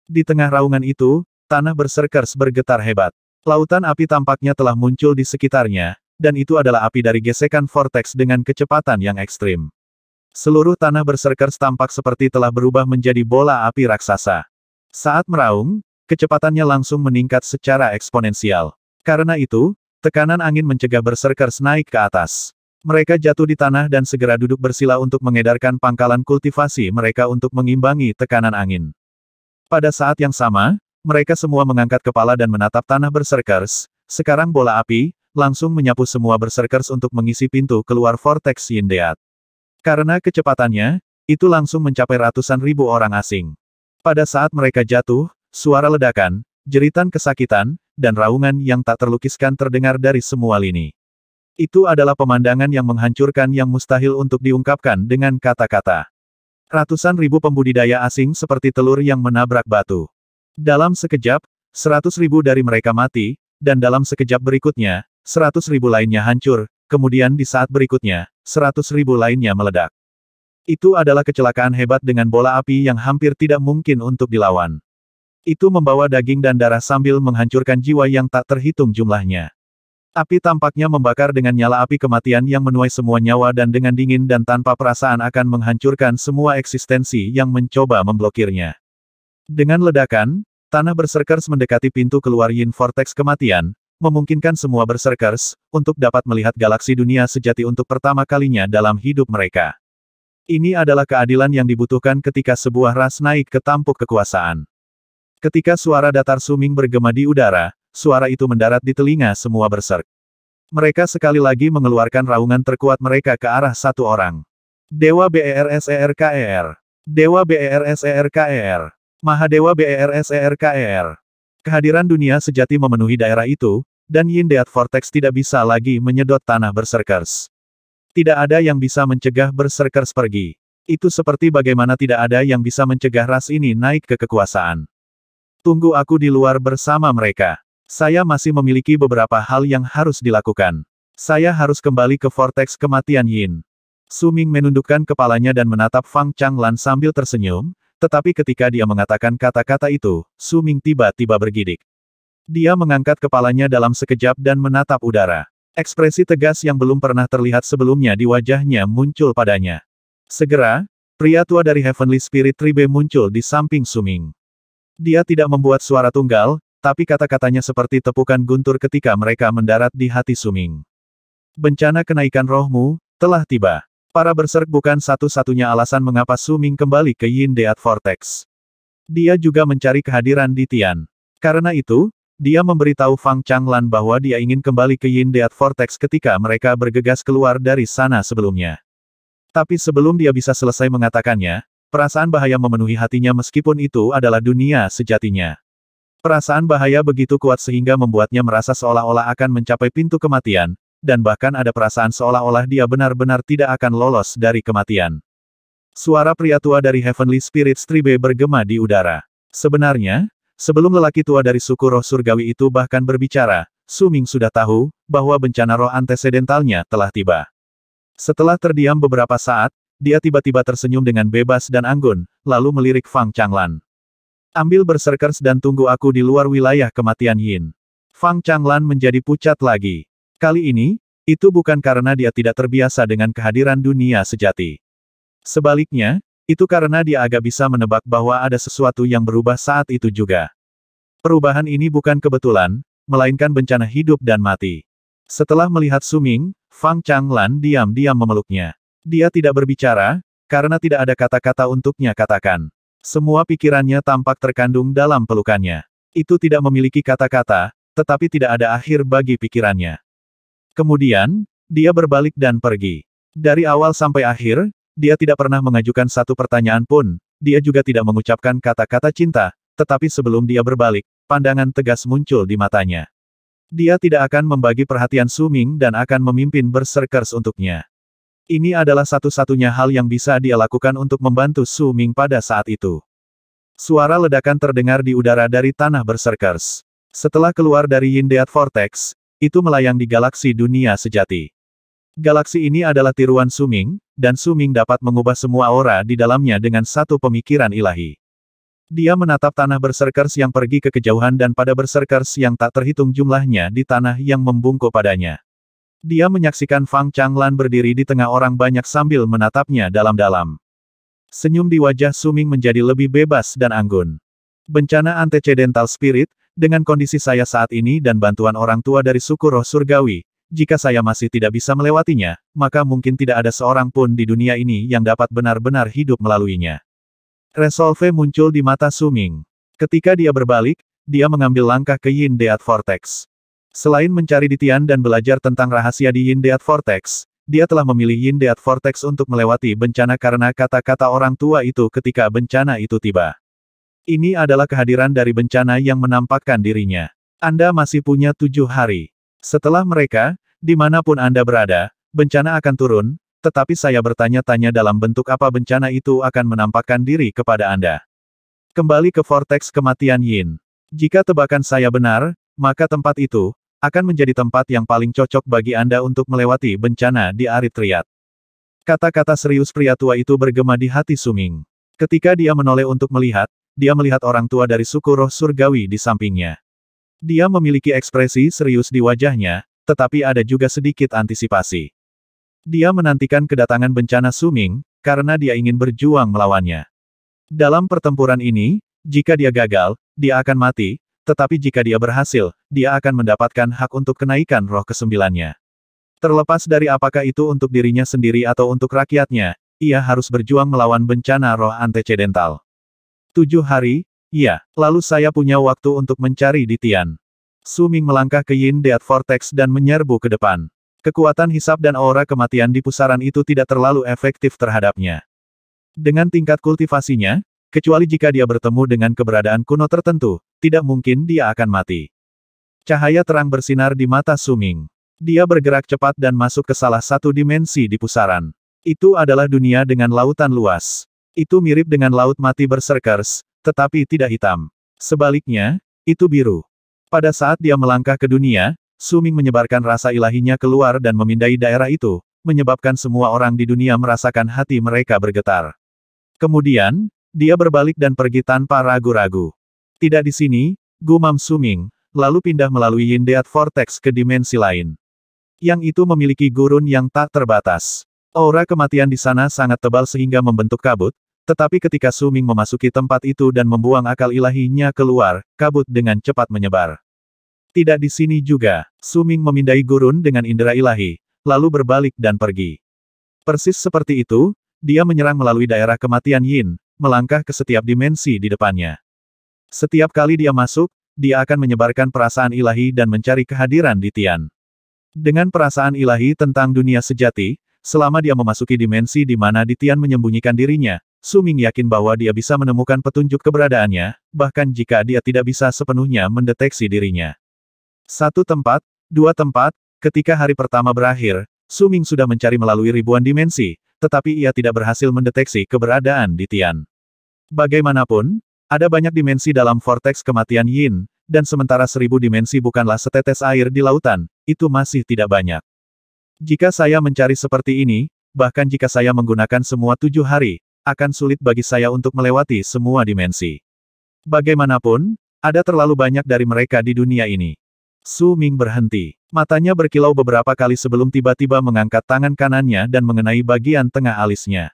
Di tengah raungan itu, tanah berserkers bergetar hebat. Lautan api tampaknya telah muncul di sekitarnya, dan itu adalah api dari gesekan vortex dengan kecepatan yang ekstrim. Seluruh tanah berserker tampak seperti telah berubah menjadi bola api raksasa. Saat meraung, kecepatannya langsung meningkat secara eksponensial. Karena itu, tekanan angin mencegah berserker naik ke atas. Mereka jatuh di tanah dan segera duduk bersila untuk mengedarkan pangkalan kultivasi mereka untuk mengimbangi tekanan angin. Pada saat yang sama, mereka semua mengangkat kepala dan menatap tanah berserkers, sekarang bola api, langsung menyapu semua berserkers untuk mengisi pintu keluar Vortex Yindeat. Karena kecepatannya, itu langsung mencapai ratusan ribu orang asing. Pada saat mereka jatuh, suara ledakan, jeritan kesakitan, dan raungan yang tak terlukiskan terdengar dari semua lini. Itu adalah pemandangan yang menghancurkan yang mustahil untuk diungkapkan dengan kata-kata. Ratusan ribu pembudidaya asing seperti telur yang menabrak batu. Dalam sekejap, seratus ribu dari mereka mati, dan dalam sekejap berikutnya, seratus ribu lainnya hancur, kemudian di saat berikutnya, seratus ribu lainnya meledak. Itu adalah kecelakaan hebat dengan bola api yang hampir tidak mungkin untuk dilawan. Itu membawa daging dan darah sambil menghancurkan jiwa yang tak terhitung jumlahnya. Api tampaknya membakar dengan nyala api kematian yang menuai semua nyawa dan dengan dingin dan tanpa perasaan akan menghancurkan semua eksistensi yang mencoba memblokirnya. Dengan ledakan, tanah berserkers mendekati pintu keluar Yin Vortex kematian, memungkinkan semua berserkers untuk dapat melihat galaksi dunia sejati untuk pertama kalinya dalam hidup mereka. Ini adalah keadilan yang dibutuhkan ketika sebuah ras naik ke tampuk kekuasaan. Ketika suara datar suming bergema di udara, suara itu mendarat di telinga semua berserk. Mereka sekali lagi mengeluarkan raungan terkuat mereka ke arah satu orang. Dewa BERSERKER. Dewa BERSERKER. Mahadewa BERSERKER. E e Kehadiran dunia sejati memenuhi daerah itu, dan Yin Deat Vortex tidak bisa lagi menyedot tanah berserkers. Tidak ada yang bisa mencegah berserkers pergi. Itu seperti bagaimana tidak ada yang bisa mencegah ras ini naik ke kekuasaan. Tunggu aku di luar bersama mereka. Saya masih memiliki beberapa hal yang harus dilakukan. Saya harus kembali ke Vortex Kematian Yin. Suming menundukkan kepalanya dan menatap Fang Changlan sambil tersenyum, tetapi ketika dia mengatakan kata-kata itu, Su Ming tiba-tiba bergidik. Dia mengangkat kepalanya dalam sekejap dan menatap udara. Ekspresi tegas yang belum pernah terlihat sebelumnya di wajahnya muncul padanya. Segera, pria tua dari Heavenly Spirit Tribe muncul di samping Suming. Dia tidak membuat suara tunggal, tapi kata-katanya seperti tepukan guntur ketika mereka mendarat di hati Suming. Bencana kenaikan rohmu, telah tiba. Para berserk bukan satu-satunya alasan mengapa Su Ming kembali ke Yin Deat Vortex. Dia juga mencari kehadiran di Tian. Karena itu, dia memberitahu Fang Changlan bahwa dia ingin kembali ke Yin Deat Vortex ketika mereka bergegas keluar dari sana sebelumnya. Tapi sebelum dia bisa selesai mengatakannya, perasaan bahaya memenuhi hatinya meskipun itu adalah dunia sejatinya. Perasaan bahaya begitu kuat sehingga membuatnya merasa seolah-olah akan mencapai pintu kematian, dan bahkan ada perasaan seolah-olah dia benar-benar tidak akan lolos dari kematian. Suara pria tua dari Heavenly Spirits Tribe bergema di udara. Sebenarnya, sebelum lelaki tua dari suku roh surgawi itu bahkan berbicara, Suming sudah tahu bahwa bencana roh antecedentalnya telah tiba. Setelah terdiam beberapa saat, dia tiba-tiba tersenyum dengan bebas dan anggun, lalu melirik Fang Changlan. Ambil berserkers dan tunggu aku di luar wilayah kematian Yin. Fang Changlan menjadi pucat lagi. Kali ini, itu bukan karena dia tidak terbiasa dengan kehadiran dunia sejati. Sebaliknya, itu karena dia agak bisa menebak bahwa ada sesuatu yang berubah saat itu juga. Perubahan ini bukan kebetulan, melainkan bencana hidup dan mati. Setelah melihat Suming, Fang Changlan diam-diam memeluknya. Dia tidak berbicara, karena tidak ada kata-kata untuknya katakan. Semua pikirannya tampak terkandung dalam pelukannya. Itu tidak memiliki kata-kata, tetapi tidak ada akhir bagi pikirannya. Kemudian, dia berbalik dan pergi. Dari awal sampai akhir, dia tidak pernah mengajukan satu pertanyaan pun, dia juga tidak mengucapkan kata-kata cinta, tetapi sebelum dia berbalik, pandangan tegas muncul di matanya. Dia tidak akan membagi perhatian Suming dan akan memimpin berserkers untuknya. Ini adalah satu-satunya hal yang bisa dia lakukan untuk membantu Suming pada saat itu. Suara ledakan terdengar di udara dari tanah berserkers. Setelah keluar dari Yindeat Vortex, itu melayang di galaksi dunia sejati. Galaksi ini adalah tiruan Suming, dan Suming dapat mengubah semua aura di dalamnya dengan satu pemikiran ilahi. Dia menatap tanah berserkers yang pergi ke kejauhan dan pada berserkers yang tak terhitung jumlahnya di tanah yang membungkuk padanya. Dia menyaksikan Fang Changlan berdiri di tengah orang banyak sambil menatapnya dalam-dalam. Senyum di wajah Suming menjadi lebih bebas dan anggun. Bencana antecedental spirit, dengan kondisi saya saat ini dan bantuan orang tua dari suku roh surgawi, jika saya masih tidak bisa melewatinya, maka mungkin tidak ada seorang pun di dunia ini yang dapat benar-benar hidup melaluinya. Resolve muncul di mata Suming. Ketika dia berbalik, dia mengambil langkah ke Yin Deat Vortex. Selain mencari Ditian dan belajar tentang rahasia di Yin Deat Vortex, dia telah memilih Yin Deat Vortex untuk melewati bencana karena kata-kata orang tua itu ketika bencana itu tiba. Ini adalah kehadiran dari bencana yang menampakkan dirinya. Anda masih punya tujuh hari. Setelah mereka, dimanapun Anda berada, bencana akan turun, tetapi saya bertanya-tanya dalam bentuk apa bencana itu akan menampakkan diri kepada Anda. Kembali ke vortex kematian Yin. Jika tebakan saya benar, maka tempat itu akan menjadi tempat yang paling cocok bagi Anda untuk melewati bencana di Aritriat. Kata-kata serius pria tua itu bergema di hati Suming. Ketika dia menoleh untuk melihat, dia melihat orang tua dari suku roh surgawi di sampingnya. Dia memiliki ekspresi serius di wajahnya, tetapi ada juga sedikit antisipasi. Dia menantikan kedatangan bencana Suming, karena dia ingin berjuang melawannya. Dalam pertempuran ini, jika dia gagal, dia akan mati, tetapi jika dia berhasil, dia akan mendapatkan hak untuk kenaikan roh kesembilannya. Terlepas dari apakah itu untuk dirinya sendiri atau untuk rakyatnya, ia harus berjuang melawan bencana roh antecedental. Tujuh hari? Iya. Lalu saya punya waktu untuk mencari di Tian. Suming melangkah ke Yin Deat Vortex dan menyerbu ke depan. Kekuatan hisap dan aura kematian di pusaran itu tidak terlalu efektif terhadapnya. Dengan tingkat kultivasinya, kecuali jika dia bertemu dengan keberadaan kuno tertentu, tidak mungkin dia akan mati. Cahaya terang bersinar di mata Suming. Dia bergerak cepat dan masuk ke salah satu dimensi di pusaran. Itu adalah dunia dengan lautan luas. Itu mirip dengan laut mati berserkers, tetapi tidak hitam. Sebaliknya, itu biru. Pada saat dia melangkah ke dunia, Suming menyebarkan rasa ilahinya keluar dan memindai daerah itu, menyebabkan semua orang di dunia merasakan hati mereka bergetar. Kemudian, dia berbalik dan pergi tanpa ragu-ragu. Tidak di sini, gumam Suming, lalu pindah melalui Yindeat Vortex ke dimensi lain. Yang itu memiliki gurun yang tak terbatas. Aura kematian di sana sangat tebal sehingga membentuk kabut, tetapi ketika Suming memasuki tempat itu dan membuang akal ilahinya keluar, kabut dengan cepat menyebar. Tidak di sini juga, Suming memindai gurun dengan indera ilahi, lalu berbalik dan pergi. Persis seperti itu, dia menyerang melalui daerah kematian Yin, melangkah ke setiap dimensi di depannya. Setiap kali dia masuk, dia akan menyebarkan perasaan ilahi dan mencari kehadiran di Tian. Dengan perasaan ilahi tentang dunia sejati, selama dia memasuki dimensi di mana di Tian menyembunyikan dirinya, Suming yakin bahwa dia bisa menemukan petunjuk keberadaannya, bahkan jika dia tidak bisa sepenuhnya mendeteksi dirinya. Satu tempat, dua tempat, ketika hari pertama berakhir, Suming sudah mencari melalui ribuan dimensi, tetapi ia tidak berhasil mendeteksi keberadaan di Tian. Bagaimanapun, ada banyak dimensi dalam vortex kematian Yin, dan sementara seribu dimensi bukanlah setetes air di lautan, itu masih tidak banyak. Jika saya mencari seperti ini, bahkan jika saya menggunakan semua tujuh hari, akan sulit bagi saya untuk melewati semua dimensi. Bagaimanapun, ada terlalu banyak dari mereka di dunia ini. Su Ming berhenti. Matanya berkilau beberapa kali sebelum tiba-tiba mengangkat tangan kanannya dan mengenai bagian tengah alisnya.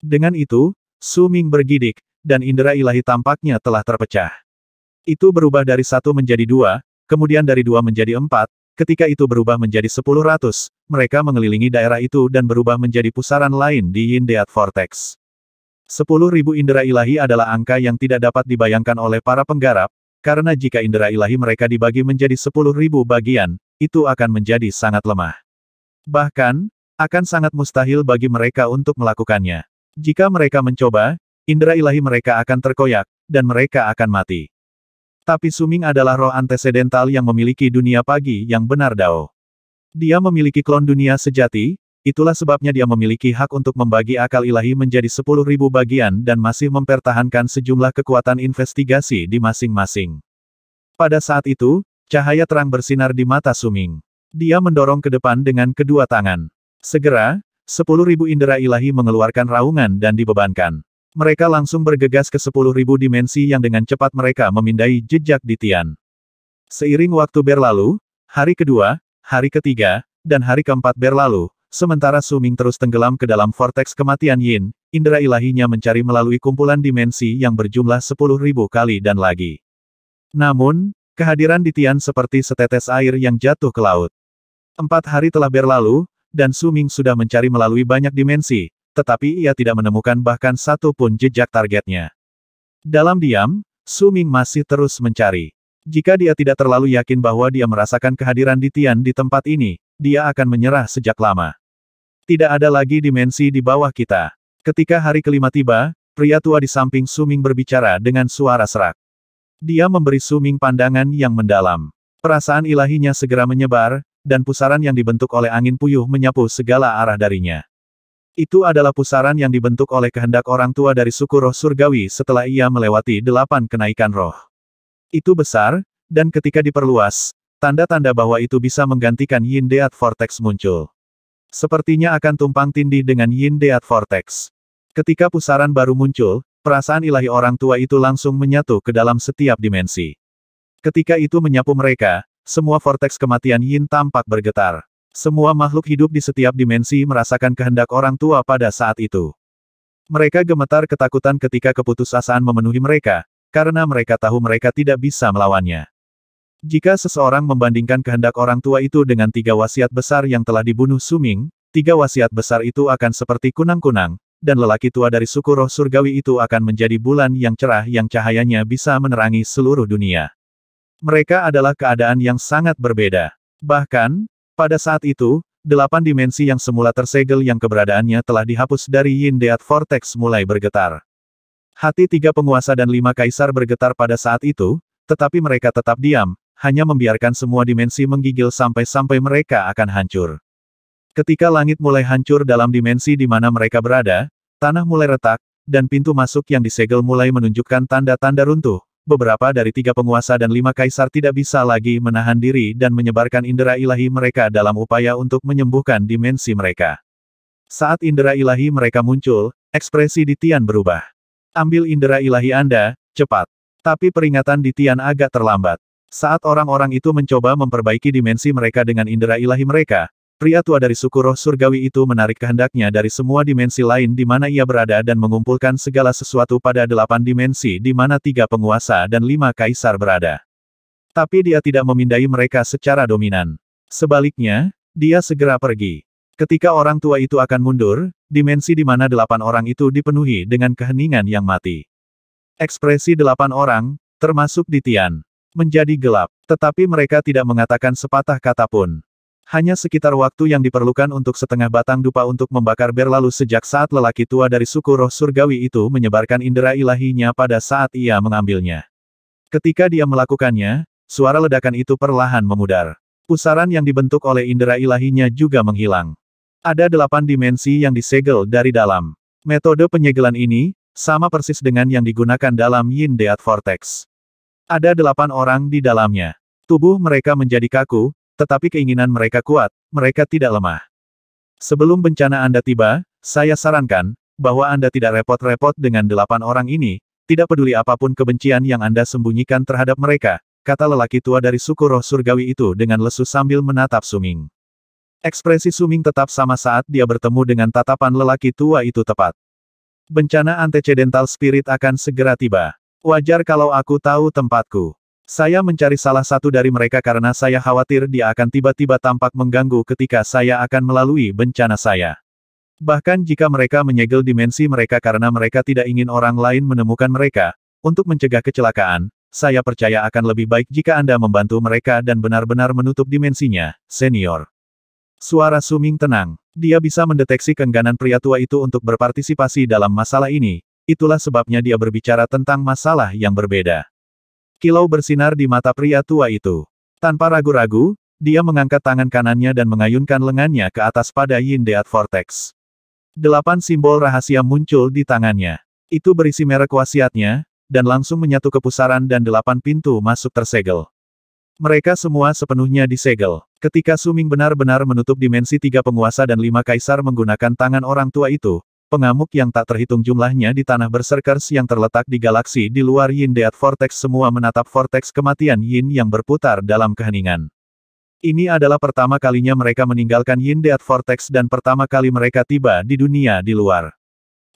Dengan itu, Su Ming bergidik, dan indera ilahi tampaknya telah terpecah. Itu berubah dari satu menjadi dua, kemudian dari dua menjadi empat, Ketika itu berubah menjadi sepuluh ratus, mereka mengelilingi daerah itu dan berubah menjadi pusaran lain di Yin Vortex. Sepuluh ribu indera ilahi adalah angka yang tidak dapat dibayangkan oleh para penggarap, karena jika indera ilahi mereka dibagi menjadi sepuluh ribu bagian, itu akan menjadi sangat lemah. Bahkan, akan sangat mustahil bagi mereka untuk melakukannya. Jika mereka mencoba, indera ilahi mereka akan terkoyak, dan mereka akan mati. Tapi Suming adalah roh antecedental yang memiliki dunia pagi yang benar Dao. Dia memiliki klon dunia sejati, Itulah sebabnya dia memiliki hak untuk membagi akal ilahi menjadi sepuluh ribu bagian dan masih mempertahankan sejumlah kekuatan investigasi di masing-masing. Pada saat itu, cahaya terang bersinar di mata Suming. Dia mendorong ke depan dengan kedua tangan. Segera, sepuluh ribu indera ilahi mengeluarkan raungan dan dibebankan. Mereka langsung bergegas ke sepuluh ribu dimensi yang dengan cepat mereka memindai jejak di Tian. Seiring waktu berlalu, hari kedua, hari ketiga, dan hari keempat berlalu, Sementara Suming terus tenggelam ke dalam vortex kematian Yin, indera ilahinya mencari melalui kumpulan dimensi yang berjumlah sepuluh ribu kali dan lagi. Namun, kehadiran Ditian seperti setetes air yang jatuh ke laut. Empat hari telah berlalu, dan Suming sudah mencari melalui banyak dimensi, tetapi ia tidak menemukan bahkan satu pun jejak targetnya. Dalam diam, Suming masih terus mencari. Jika dia tidak terlalu yakin bahwa dia merasakan kehadiran Ditian di tempat ini, dia akan menyerah sejak lama. Tidak ada lagi dimensi di bawah kita. Ketika hari kelima tiba, pria tua di samping Suming berbicara dengan suara serak. Dia memberi Suming pandangan yang mendalam. Perasaan ilahinya segera menyebar, dan pusaran yang dibentuk oleh angin puyuh menyapu segala arah darinya. Itu adalah pusaran yang dibentuk oleh kehendak orang tua dari suku roh surgawi setelah ia melewati delapan kenaikan roh. Itu besar, dan ketika diperluas, tanda-tanda bahwa itu bisa menggantikan Yin Deat Vortex muncul. Sepertinya akan tumpang tindih dengan Yin Deat Vortex. Ketika pusaran baru muncul, perasaan ilahi orang tua itu langsung menyatu ke dalam setiap dimensi. Ketika itu menyapu mereka, semua vortex kematian Yin tampak bergetar. Semua makhluk hidup di setiap dimensi merasakan kehendak orang tua pada saat itu. Mereka gemetar ketakutan ketika keputusasaan memenuhi mereka, karena mereka tahu mereka tidak bisa melawannya. Jika seseorang membandingkan kehendak orang tua itu dengan tiga wasiat besar yang telah dibunuh Suming, tiga wasiat besar itu akan seperti kunang-kunang, dan lelaki tua dari suku roh surgawi itu akan menjadi bulan yang cerah yang cahayanya bisa menerangi seluruh dunia. Mereka adalah keadaan yang sangat berbeda. Bahkan, pada saat itu, delapan dimensi yang semula tersegel yang keberadaannya telah dihapus dari Yin Deat Vortex mulai bergetar. Hati tiga penguasa dan lima kaisar bergetar pada saat itu, tetapi mereka tetap diam, hanya membiarkan semua dimensi menggigil sampai-sampai mereka akan hancur. Ketika langit mulai hancur dalam dimensi di mana mereka berada, tanah mulai retak, dan pintu masuk yang disegel mulai menunjukkan tanda-tanda runtuh. Beberapa dari tiga penguasa dan lima kaisar tidak bisa lagi menahan diri dan menyebarkan indera ilahi mereka dalam upaya untuk menyembuhkan dimensi mereka. Saat indera ilahi mereka muncul, ekspresi di Tian berubah. Ambil indera ilahi Anda, cepat. Tapi peringatan di Tian agak terlambat. Saat orang-orang itu mencoba memperbaiki dimensi mereka dengan indera ilahi mereka, pria tua dari suku roh surgawi itu menarik kehendaknya dari semua dimensi lain di mana ia berada dan mengumpulkan segala sesuatu pada delapan dimensi di mana tiga penguasa dan lima kaisar berada. Tapi dia tidak memindai mereka secara dominan. Sebaliknya, dia segera pergi. Ketika orang tua itu akan mundur, dimensi di mana delapan orang itu dipenuhi dengan keheningan yang mati. Ekspresi delapan orang, termasuk di Tian, menjadi gelap. Tetapi mereka tidak mengatakan sepatah kata pun. Hanya sekitar waktu yang diperlukan untuk setengah batang dupa untuk membakar berlalu sejak saat lelaki tua dari suku roh surgawi itu menyebarkan indera ilahinya pada saat ia mengambilnya. Ketika dia melakukannya, suara ledakan itu perlahan memudar. Pusaran yang dibentuk oleh indera ilahinya juga menghilang. Ada delapan dimensi yang disegel dari dalam. Metode penyegelan ini, sama persis dengan yang digunakan dalam Yin Deat Vortex. Ada delapan orang di dalamnya. Tubuh mereka menjadi kaku, tetapi keinginan mereka kuat, mereka tidak lemah. Sebelum bencana Anda tiba, saya sarankan, bahwa Anda tidak repot-repot dengan delapan orang ini, tidak peduli apapun kebencian yang Anda sembunyikan terhadap mereka, kata lelaki tua dari suku roh surgawi itu dengan lesu sambil menatap Suming. Ekspresi Suming tetap sama saat dia bertemu dengan tatapan lelaki tua itu tepat. Bencana antecedental spirit akan segera tiba. Wajar kalau aku tahu tempatku. Saya mencari salah satu dari mereka karena saya khawatir dia akan tiba-tiba tampak mengganggu ketika saya akan melalui bencana saya. Bahkan jika mereka menyegel dimensi mereka karena mereka tidak ingin orang lain menemukan mereka, untuk mencegah kecelakaan, saya percaya akan lebih baik jika Anda membantu mereka dan benar-benar menutup dimensinya, senior. Suara Suming tenang. Dia bisa mendeteksi keengganan pria tua itu untuk berpartisipasi dalam masalah ini, itulah sebabnya dia berbicara tentang masalah yang berbeda. Kilau bersinar di mata pria tua itu. Tanpa ragu-ragu, dia mengangkat tangan kanannya dan mengayunkan lengannya ke atas pada Yin Deat Vortex. Delapan simbol rahasia muncul di tangannya. Itu berisi merek wasiatnya, dan langsung menyatu ke pusaran dan delapan pintu masuk tersegel. Mereka semua sepenuhnya disegel. Ketika Suming benar-benar menutup dimensi tiga penguasa dan lima kaisar menggunakan tangan orang tua itu, pengamuk yang tak terhitung jumlahnya di tanah berserkers yang terletak di galaksi di luar Yin Deat Vortex semua menatap vortex kematian Yin yang berputar dalam keheningan. Ini adalah pertama kalinya mereka meninggalkan Yin Deat Vortex dan pertama kali mereka tiba di dunia di luar.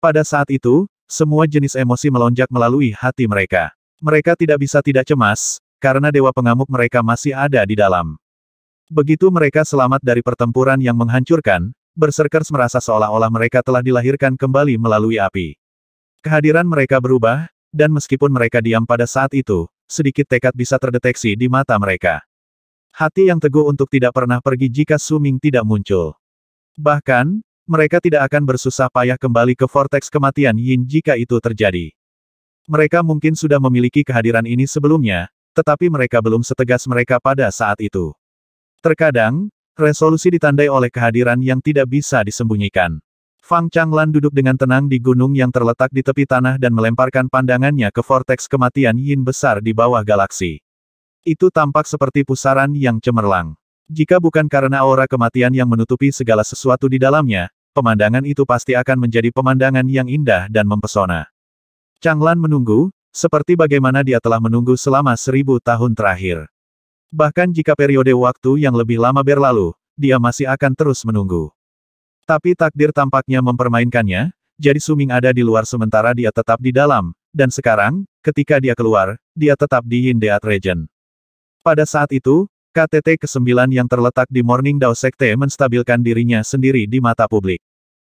Pada saat itu, semua jenis emosi melonjak melalui hati mereka. Mereka tidak bisa tidak cemas, karena dewa pengamuk mereka masih ada di dalam. Begitu mereka selamat dari pertempuran yang menghancurkan, berserkers merasa seolah-olah mereka telah dilahirkan kembali melalui api. Kehadiran mereka berubah, dan meskipun mereka diam pada saat itu, sedikit tekad bisa terdeteksi di mata mereka. Hati yang teguh untuk tidak pernah pergi jika Suming tidak muncul. Bahkan, mereka tidak akan bersusah payah kembali ke vortex kematian Yin jika itu terjadi. Mereka mungkin sudah memiliki kehadiran ini sebelumnya, tetapi mereka belum setegas mereka pada saat itu. Terkadang, Resolusi ditandai oleh kehadiran yang tidak bisa disembunyikan. Fang Changlan duduk dengan tenang di gunung yang terletak di tepi tanah dan melemparkan pandangannya ke vortex kematian yin besar di bawah galaksi. Itu tampak seperti pusaran yang cemerlang. Jika bukan karena aura kematian yang menutupi segala sesuatu di dalamnya, pemandangan itu pasti akan menjadi pemandangan yang indah dan mempesona. Changlan menunggu, seperti bagaimana dia telah menunggu selama seribu tahun terakhir. Bahkan jika periode waktu yang lebih lama berlalu, dia masih akan terus menunggu. Tapi takdir tampaknya mempermainkannya, jadi Suming ada di luar sementara dia tetap di dalam, dan sekarang, ketika dia keluar, dia tetap di Hindeat Region. Pada saat itu, KTT ke-9 yang terletak di Morning Dao Sekte menstabilkan dirinya sendiri di mata publik.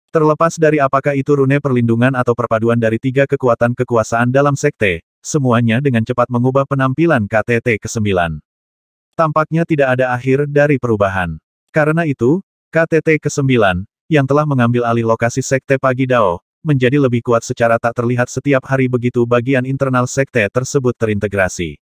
Terlepas dari apakah itu rune perlindungan atau perpaduan dari tiga kekuatan kekuasaan dalam sekte, semuanya dengan cepat mengubah penampilan KTT ke-9. Tampaknya tidak ada akhir dari perubahan. Karena itu, KTT ke-9, yang telah mengambil alih lokasi Sekte Pagi Dao, menjadi lebih kuat secara tak terlihat setiap hari begitu bagian internal Sekte tersebut terintegrasi.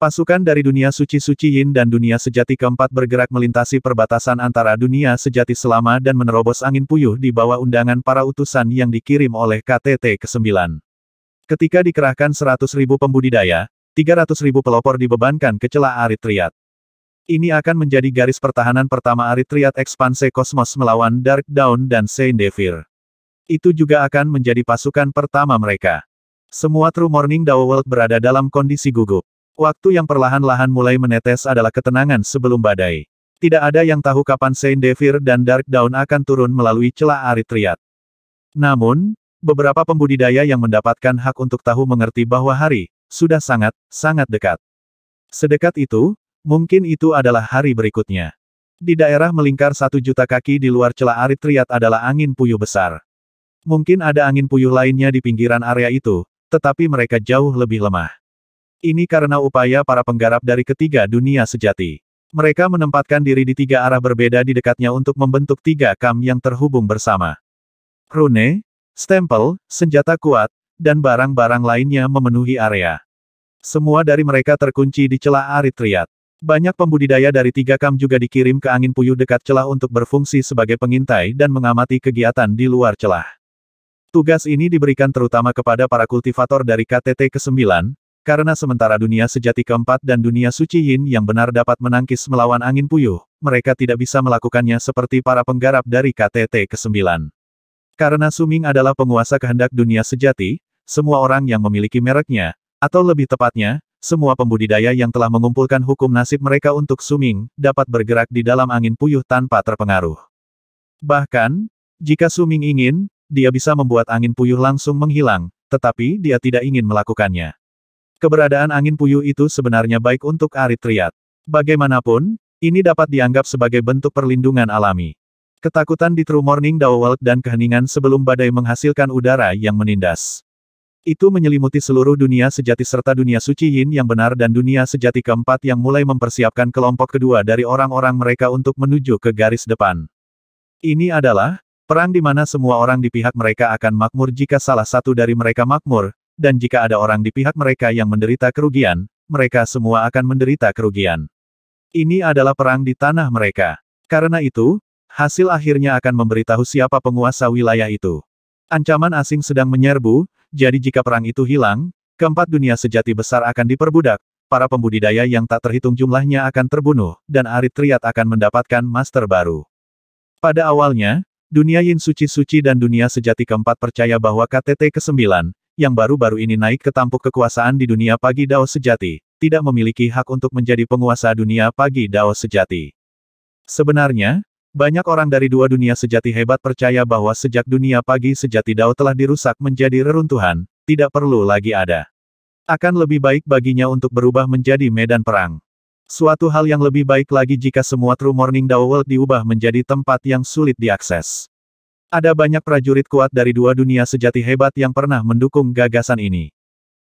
Pasukan dari dunia suci-suci Yin dan dunia sejati keempat bergerak melintasi perbatasan antara dunia sejati selama dan menerobos angin puyuh di bawah undangan para utusan yang dikirim oleh KTT ke-9. Ketika dikerahkan 100.000 pembudidaya, ribu pelopor dibebankan ke celah Triad. Ini akan menjadi garis pertahanan pertama Triad ekspansi Kosmos melawan Dark Dawn dan Saint Devir. Itu juga akan menjadi pasukan pertama mereka. Semua True Morning Dao World berada dalam kondisi gugup. Waktu yang perlahan-lahan mulai menetes adalah ketenangan sebelum badai. Tidak ada yang tahu kapan Saint Devir dan Dark Dawn akan turun melalui celah Triad. Namun, beberapa pembudidaya yang mendapatkan hak untuk tahu mengerti bahwa hari sudah sangat, sangat dekat. Sedekat itu, mungkin itu adalah hari berikutnya. Di daerah melingkar satu juta kaki di luar celah arit triat adalah angin puyuh besar. Mungkin ada angin puyuh lainnya di pinggiran area itu, tetapi mereka jauh lebih lemah. Ini karena upaya para penggarap dari ketiga dunia sejati. Mereka menempatkan diri di tiga arah berbeda di dekatnya untuk membentuk tiga kam yang terhubung bersama. Rune, stempel, senjata kuat, dan barang-barang lainnya memenuhi area. Semua dari mereka terkunci di celah Aritriat. Banyak pembudidaya dari tiga kam juga dikirim ke angin puyuh dekat celah untuk berfungsi sebagai pengintai dan mengamati kegiatan di luar celah. Tugas ini diberikan terutama kepada para kultivator dari KTT ke-9, karena sementara dunia sejati keempat dan dunia suci Yin yang benar dapat menangkis melawan angin puyuh, mereka tidak bisa melakukannya seperti para penggarap dari KTT ke-9. Karena Suming adalah penguasa kehendak dunia sejati, semua orang yang memiliki mereknya, atau lebih tepatnya, semua pembudidaya yang telah mengumpulkan hukum nasib mereka untuk Suming, dapat bergerak di dalam angin puyuh tanpa terpengaruh. Bahkan, jika Suming ingin, dia bisa membuat angin puyuh langsung menghilang, tetapi dia tidak ingin melakukannya. Keberadaan angin puyuh itu sebenarnya baik untuk Aritriat. Bagaimanapun, ini dapat dianggap sebagai bentuk perlindungan alami. Ketakutan di True Morning Dawald dan keheningan sebelum badai menghasilkan udara yang menindas. Itu menyelimuti seluruh dunia sejati serta dunia suci Yin yang benar dan dunia sejati keempat yang mulai mempersiapkan kelompok kedua dari orang-orang mereka untuk menuju ke garis depan. Ini adalah perang di mana semua orang di pihak mereka akan makmur jika salah satu dari mereka makmur, dan jika ada orang di pihak mereka yang menderita kerugian, mereka semua akan menderita kerugian. Ini adalah perang di tanah mereka. Karena itu, hasil akhirnya akan memberitahu siapa penguasa wilayah itu. Ancaman asing sedang menyerbu, jadi jika perang itu hilang, keempat dunia sejati besar akan diperbudak, para pembudidaya yang tak terhitung jumlahnya akan terbunuh, dan Arit Triat akan mendapatkan master baru. Pada awalnya, dunia Yin suci-suci dan dunia sejati keempat percaya bahwa KTT ke-9, yang baru-baru ini naik ke tampuk kekuasaan di dunia pagi Dao sejati, tidak memiliki hak untuk menjadi penguasa dunia pagi Dao sejati. Sebenarnya, banyak orang dari dua dunia sejati hebat percaya bahwa sejak dunia pagi sejati Dao telah dirusak menjadi reruntuhan, tidak perlu lagi ada. Akan lebih baik baginya untuk berubah menjadi medan perang. Suatu hal yang lebih baik lagi jika semua True Morning Dao World diubah menjadi tempat yang sulit diakses. Ada banyak prajurit kuat dari dua dunia sejati hebat yang pernah mendukung gagasan ini.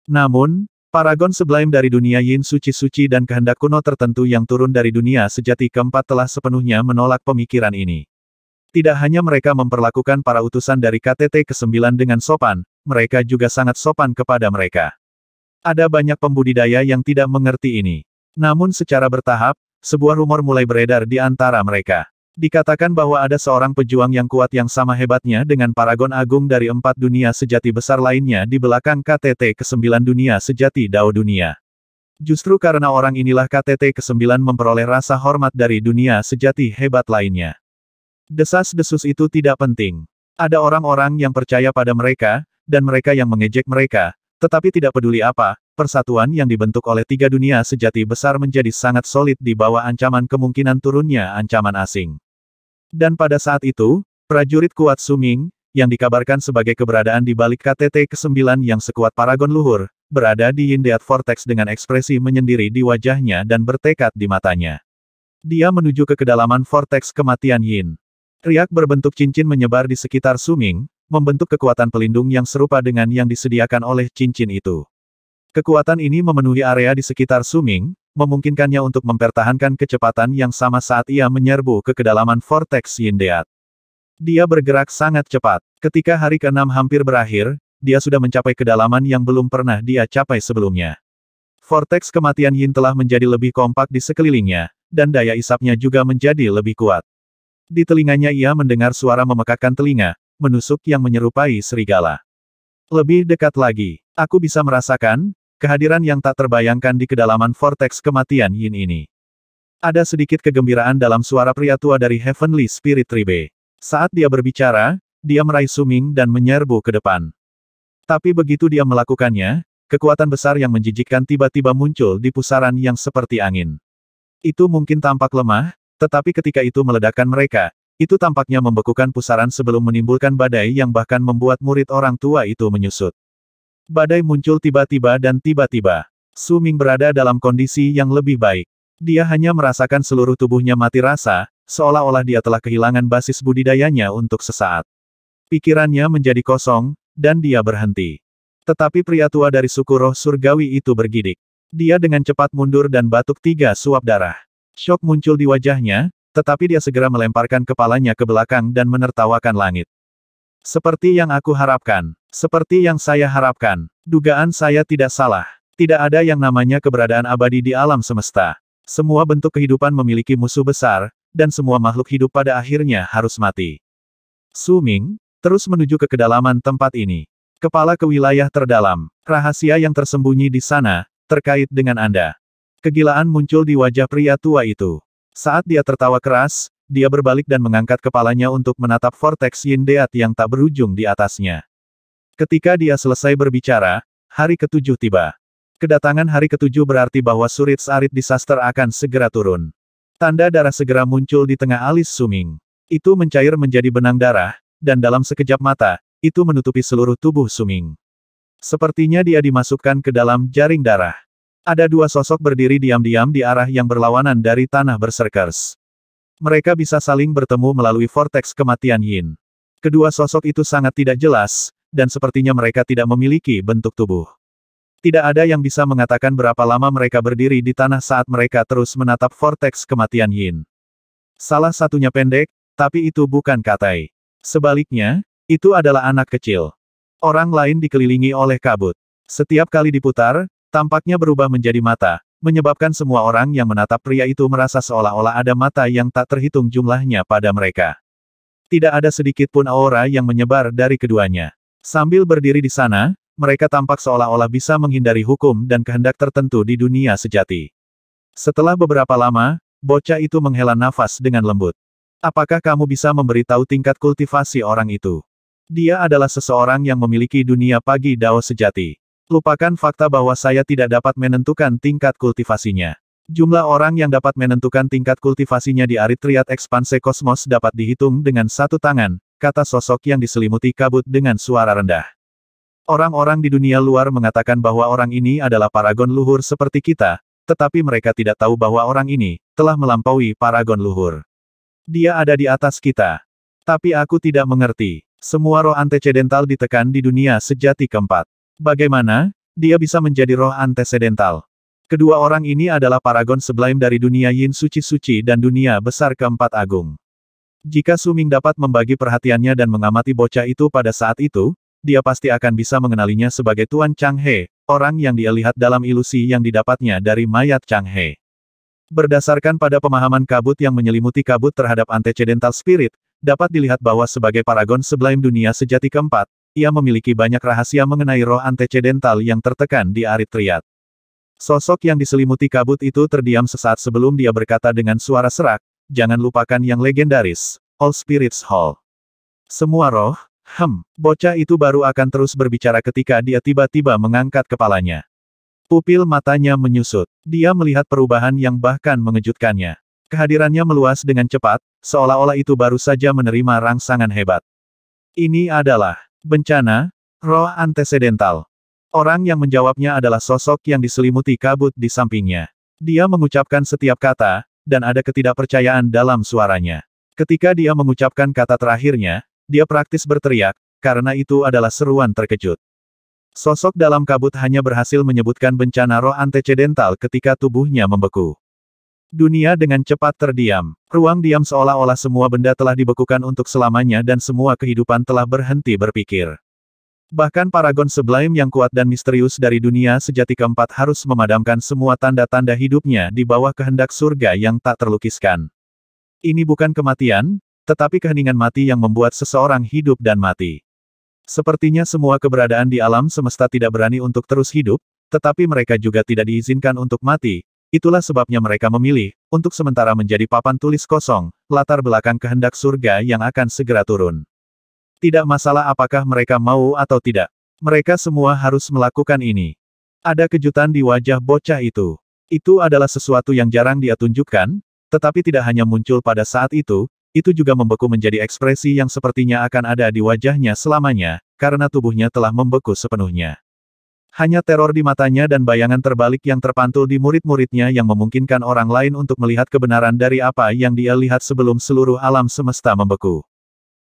Namun, Paragon Sublime dari dunia Yin suci-suci dan kehendak kuno tertentu yang turun dari dunia sejati keempat telah sepenuhnya menolak pemikiran ini. Tidak hanya mereka memperlakukan para utusan dari KTT ke-9 dengan sopan, mereka juga sangat sopan kepada mereka. Ada banyak pembudidaya yang tidak mengerti ini. Namun secara bertahap, sebuah rumor mulai beredar di antara mereka. Dikatakan bahwa ada seorang pejuang yang kuat yang sama hebatnya dengan paragon agung dari empat dunia sejati besar lainnya di belakang KTT ke-9 dunia sejati Dao Dunia. Justru karena orang inilah KTT ke-9 memperoleh rasa hormat dari dunia sejati hebat lainnya. Desas-desus itu tidak penting. Ada orang-orang yang percaya pada mereka, dan mereka yang mengejek mereka, tetapi tidak peduli apa, persatuan yang dibentuk oleh tiga dunia sejati besar menjadi sangat solid di bawah ancaman kemungkinan turunnya ancaman asing. Dan pada saat itu, prajurit kuat Suming, yang dikabarkan sebagai keberadaan di balik KTT ke-9 yang sekuat paragon luhur, berada di Yindeat Vortex dengan ekspresi menyendiri di wajahnya dan bertekad di matanya. Dia menuju ke kedalaman Vortex kematian Yin. Riak berbentuk cincin menyebar di sekitar Suming, membentuk kekuatan pelindung yang serupa dengan yang disediakan oleh cincin itu. Kekuatan ini memenuhi area di sekitar Suming, memungkinkannya untuk mempertahankan kecepatan yang sama saat ia menyerbu ke kedalaman Vortex Yindeat. Dia bergerak sangat cepat. Ketika hari ke-6 hampir berakhir, dia sudah mencapai kedalaman yang belum pernah dia capai sebelumnya. Vortex kematian Yin telah menjadi lebih kompak di sekelilingnya, dan daya isapnya juga menjadi lebih kuat. Di telinganya ia mendengar suara memekakkan telinga, menusuk yang menyerupai serigala. Lebih dekat lagi, aku bisa merasakan, Kehadiran yang tak terbayangkan di kedalaman vortex kematian Yin ini. Ada sedikit kegembiraan dalam suara pria tua dari Heavenly Spirit Tribe. Saat dia berbicara, dia meraih suming dan menyerbu ke depan. Tapi begitu dia melakukannya, kekuatan besar yang menjijikkan tiba-tiba muncul di pusaran yang seperti angin. Itu mungkin tampak lemah, tetapi ketika itu meledakkan mereka, itu tampaknya membekukan pusaran sebelum menimbulkan badai yang bahkan membuat murid orang tua itu menyusut. Badai muncul tiba-tiba dan tiba-tiba. Su Ming berada dalam kondisi yang lebih baik. Dia hanya merasakan seluruh tubuhnya mati rasa, seolah-olah dia telah kehilangan basis budidayanya untuk sesaat. Pikirannya menjadi kosong, dan dia berhenti. Tetapi pria tua dari suku roh surgawi itu bergidik. Dia dengan cepat mundur dan batuk tiga suap darah. Shock muncul di wajahnya, tetapi dia segera melemparkan kepalanya ke belakang dan menertawakan langit. Seperti yang aku harapkan, seperti yang saya harapkan, dugaan saya tidak salah. Tidak ada yang namanya keberadaan abadi di alam semesta. Semua bentuk kehidupan memiliki musuh besar, dan semua makhluk hidup pada akhirnya harus mati. Su Ming, terus menuju ke kedalaman tempat ini. Kepala ke wilayah terdalam, rahasia yang tersembunyi di sana, terkait dengan Anda. Kegilaan muncul di wajah pria tua itu. Saat dia tertawa keras, dia berbalik dan mengangkat kepalanya untuk menatap vortex Yin Deat yang tak berujung di atasnya. Ketika dia selesai berbicara, hari ketujuh tiba. Kedatangan hari ketujuh berarti bahwa surit searit disaster akan segera turun. Tanda darah segera muncul di tengah alis Suming. Itu mencair menjadi benang darah, dan dalam sekejap mata, itu menutupi seluruh tubuh Suming. Sepertinya dia dimasukkan ke dalam jaring darah. Ada dua sosok berdiri diam-diam di arah yang berlawanan dari tanah berserkers. Mereka bisa saling bertemu melalui vortex kematian Yin. Kedua sosok itu sangat tidak jelas, dan sepertinya mereka tidak memiliki bentuk tubuh. Tidak ada yang bisa mengatakan berapa lama mereka berdiri di tanah saat mereka terus menatap vortex kematian Yin. Salah satunya pendek, tapi itu bukan Katai. Sebaliknya, itu adalah anak kecil. Orang lain dikelilingi oleh kabut. Setiap kali diputar, tampaknya berubah menjadi mata, menyebabkan semua orang yang menatap pria itu merasa seolah-olah ada mata yang tak terhitung jumlahnya pada mereka. Tidak ada sedikit pun aura yang menyebar dari keduanya. Sambil berdiri di sana, mereka tampak seolah-olah bisa menghindari hukum dan kehendak tertentu di dunia sejati. Setelah beberapa lama, bocah itu menghela nafas dengan lembut. Apakah kamu bisa memberitahu tingkat kultivasi orang itu? Dia adalah seseorang yang memiliki dunia pagi Dao sejati. Lupakan fakta bahwa saya tidak dapat menentukan tingkat kultivasinya. Jumlah orang yang dapat menentukan tingkat kultivasinya di Aritriat Ekspanse Kosmos dapat dihitung dengan satu tangan, kata sosok yang diselimuti kabut dengan suara rendah. Orang-orang di dunia luar mengatakan bahwa orang ini adalah paragon luhur seperti kita, tetapi mereka tidak tahu bahwa orang ini telah melampaui paragon luhur. Dia ada di atas kita. Tapi aku tidak mengerti. Semua roh antecedental ditekan di dunia sejati keempat. Bagaimana dia bisa menjadi roh antecedental? Kedua orang ini adalah paragon sebelum dari dunia Yin Suci Suci dan dunia besar keempat agung. Jika Suming dapat membagi perhatiannya dan mengamati bocah itu pada saat itu, dia pasti akan bisa mengenalinya sebagai Tuan Chang He, orang yang dia lihat dalam ilusi yang didapatnya dari mayat Chang He. Berdasarkan pada pemahaman kabut yang menyelimuti kabut terhadap antecedental spirit, dapat dilihat bahwa sebagai paragon sebelaim dunia sejati keempat, ia memiliki banyak rahasia mengenai roh antecedental yang tertekan di arit triad. Sosok yang diselimuti kabut itu terdiam sesaat sebelum dia berkata dengan suara serak, jangan lupakan yang legendaris, All Spirits Hall. Semua roh, hem, bocah itu baru akan terus berbicara ketika dia tiba-tiba mengangkat kepalanya. Pupil matanya menyusut, dia melihat perubahan yang bahkan mengejutkannya. Kehadirannya meluas dengan cepat, seolah-olah itu baru saja menerima rangsangan hebat. Ini adalah bencana, roh antecedental. Orang yang menjawabnya adalah sosok yang diselimuti kabut di sampingnya. Dia mengucapkan setiap kata, dan ada ketidakpercayaan dalam suaranya. Ketika dia mengucapkan kata terakhirnya, dia praktis berteriak, karena itu adalah seruan terkejut. Sosok dalam kabut hanya berhasil menyebutkan bencana roh antecedental ketika tubuhnya membeku. Dunia dengan cepat terdiam. Ruang diam seolah-olah semua benda telah dibekukan untuk selamanya dan semua kehidupan telah berhenti berpikir. Bahkan Paragon Sublime yang kuat dan misterius dari dunia sejati keempat harus memadamkan semua tanda-tanda hidupnya di bawah kehendak surga yang tak terlukiskan. Ini bukan kematian, tetapi keheningan mati yang membuat seseorang hidup dan mati. Sepertinya semua keberadaan di alam semesta tidak berani untuk terus hidup, tetapi mereka juga tidak diizinkan untuk mati, itulah sebabnya mereka memilih, untuk sementara menjadi papan tulis kosong, latar belakang kehendak surga yang akan segera turun. Tidak masalah apakah mereka mau atau tidak. Mereka semua harus melakukan ini. Ada kejutan di wajah bocah itu. Itu adalah sesuatu yang jarang dia tunjukkan, tetapi tidak hanya muncul pada saat itu, itu juga membeku menjadi ekspresi yang sepertinya akan ada di wajahnya selamanya, karena tubuhnya telah membeku sepenuhnya. Hanya teror di matanya dan bayangan terbalik yang terpantul di murid-muridnya yang memungkinkan orang lain untuk melihat kebenaran dari apa yang dia lihat sebelum seluruh alam semesta membeku.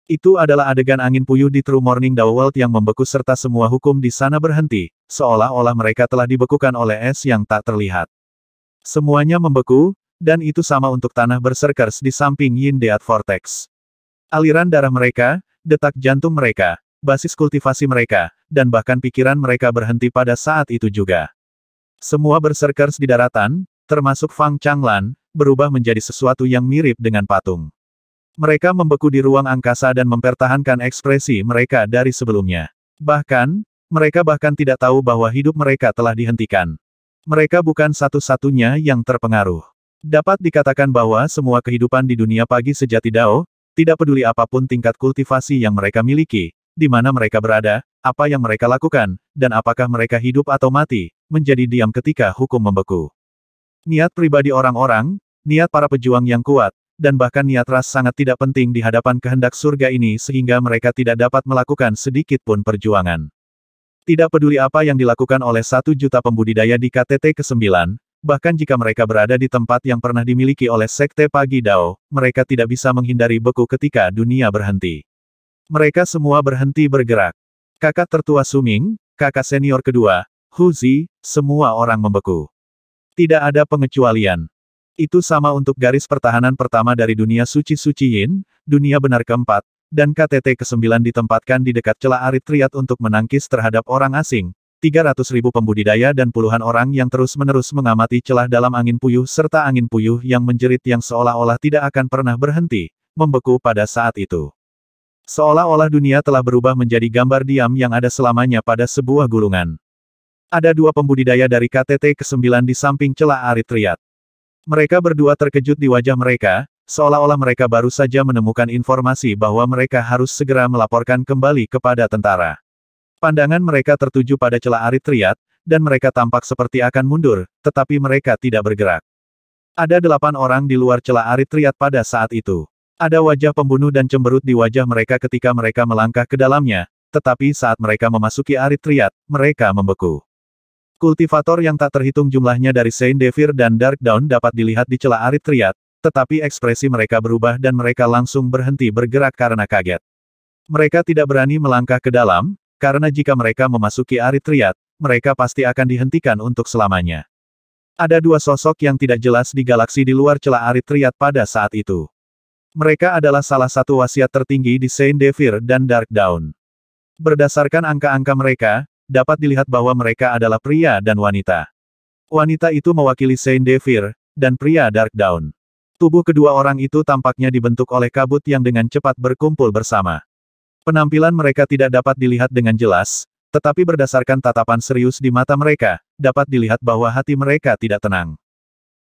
Itu adalah adegan angin puyuh di True Morning World yang membeku serta semua hukum di sana berhenti, seolah-olah mereka telah dibekukan oleh es yang tak terlihat. Semuanya membeku, dan itu sama untuk tanah berserkers di samping Yin Deat Vortex. Aliran darah mereka, detak jantung mereka, basis kultivasi mereka, dan bahkan pikiran mereka berhenti pada saat itu juga. Semua berserkers di daratan, termasuk Fang Changlan, berubah menjadi sesuatu yang mirip dengan patung. Mereka membeku di ruang angkasa dan mempertahankan ekspresi mereka dari sebelumnya. Bahkan, mereka bahkan tidak tahu bahwa hidup mereka telah dihentikan. Mereka bukan satu-satunya yang terpengaruh. Dapat dikatakan bahwa semua kehidupan di dunia pagi sejati Dao, tidak peduli apapun tingkat kultivasi yang mereka miliki, di mana mereka berada, apa yang mereka lakukan, dan apakah mereka hidup atau mati, menjadi diam ketika hukum membeku. Niat pribadi orang-orang, niat para pejuang yang kuat, dan bahkan niat ras sangat tidak penting di hadapan kehendak surga ini sehingga mereka tidak dapat melakukan sedikit pun perjuangan. Tidak peduli apa yang dilakukan oleh satu juta pembudidaya di KTT ke-9, bahkan jika mereka berada di tempat yang pernah dimiliki oleh Sekte Pagi Dao, mereka tidak bisa menghindari beku ketika dunia berhenti. Mereka semua berhenti bergerak. Kakak tertua Suming, kakak senior kedua, Hu Zi, semua orang membeku. Tidak ada pengecualian. Itu sama untuk garis pertahanan pertama dari dunia suci-suci Yin, dunia benar keempat, dan KTT ke-9 ditempatkan di dekat celah arit triat untuk menangkis terhadap orang asing. 300 ribu pembudidaya dan puluhan orang yang terus-menerus mengamati celah dalam angin puyuh serta angin puyuh yang menjerit yang seolah-olah tidak akan pernah berhenti, membeku pada saat itu. Seolah-olah dunia telah berubah menjadi gambar diam yang ada selamanya pada sebuah gulungan. Ada dua pembudidaya dari KTT ke-9 di samping celah arit triat. Mereka berdua terkejut di wajah mereka, seolah-olah mereka baru saja menemukan informasi bahwa mereka harus segera melaporkan kembali kepada tentara. Pandangan mereka tertuju pada celah Arit Triat, dan mereka tampak seperti akan mundur, tetapi mereka tidak bergerak. Ada delapan orang di luar celah Arit Triat pada saat itu. Ada wajah pembunuh dan cemberut di wajah mereka ketika mereka melangkah ke dalamnya, tetapi saat mereka memasuki Arit Triat, mereka membeku. Kultivator yang tak terhitung jumlahnya dari Saint Devir dan Dark Dawn dapat dilihat di celah arit triat, tetapi ekspresi mereka berubah dan mereka langsung berhenti bergerak karena kaget. Mereka tidak berani melangkah ke dalam, karena jika mereka memasuki arit triat, mereka pasti akan dihentikan untuk selamanya. Ada dua sosok yang tidak jelas di galaksi di luar celah arit triat pada saat itu. Mereka adalah salah satu wasiat tertinggi di Saint Devir dan Dark Dawn. Berdasarkan angka-angka mereka, dapat dilihat bahwa mereka adalah pria dan wanita. Wanita itu mewakili Saint Devir, dan pria Dark Dawn. Tubuh kedua orang itu tampaknya dibentuk oleh kabut yang dengan cepat berkumpul bersama. Penampilan mereka tidak dapat dilihat dengan jelas, tetapi berdasarkan tatapan serius di mata mereka, dapat dilihat bahwa hati mereka tidak tenang.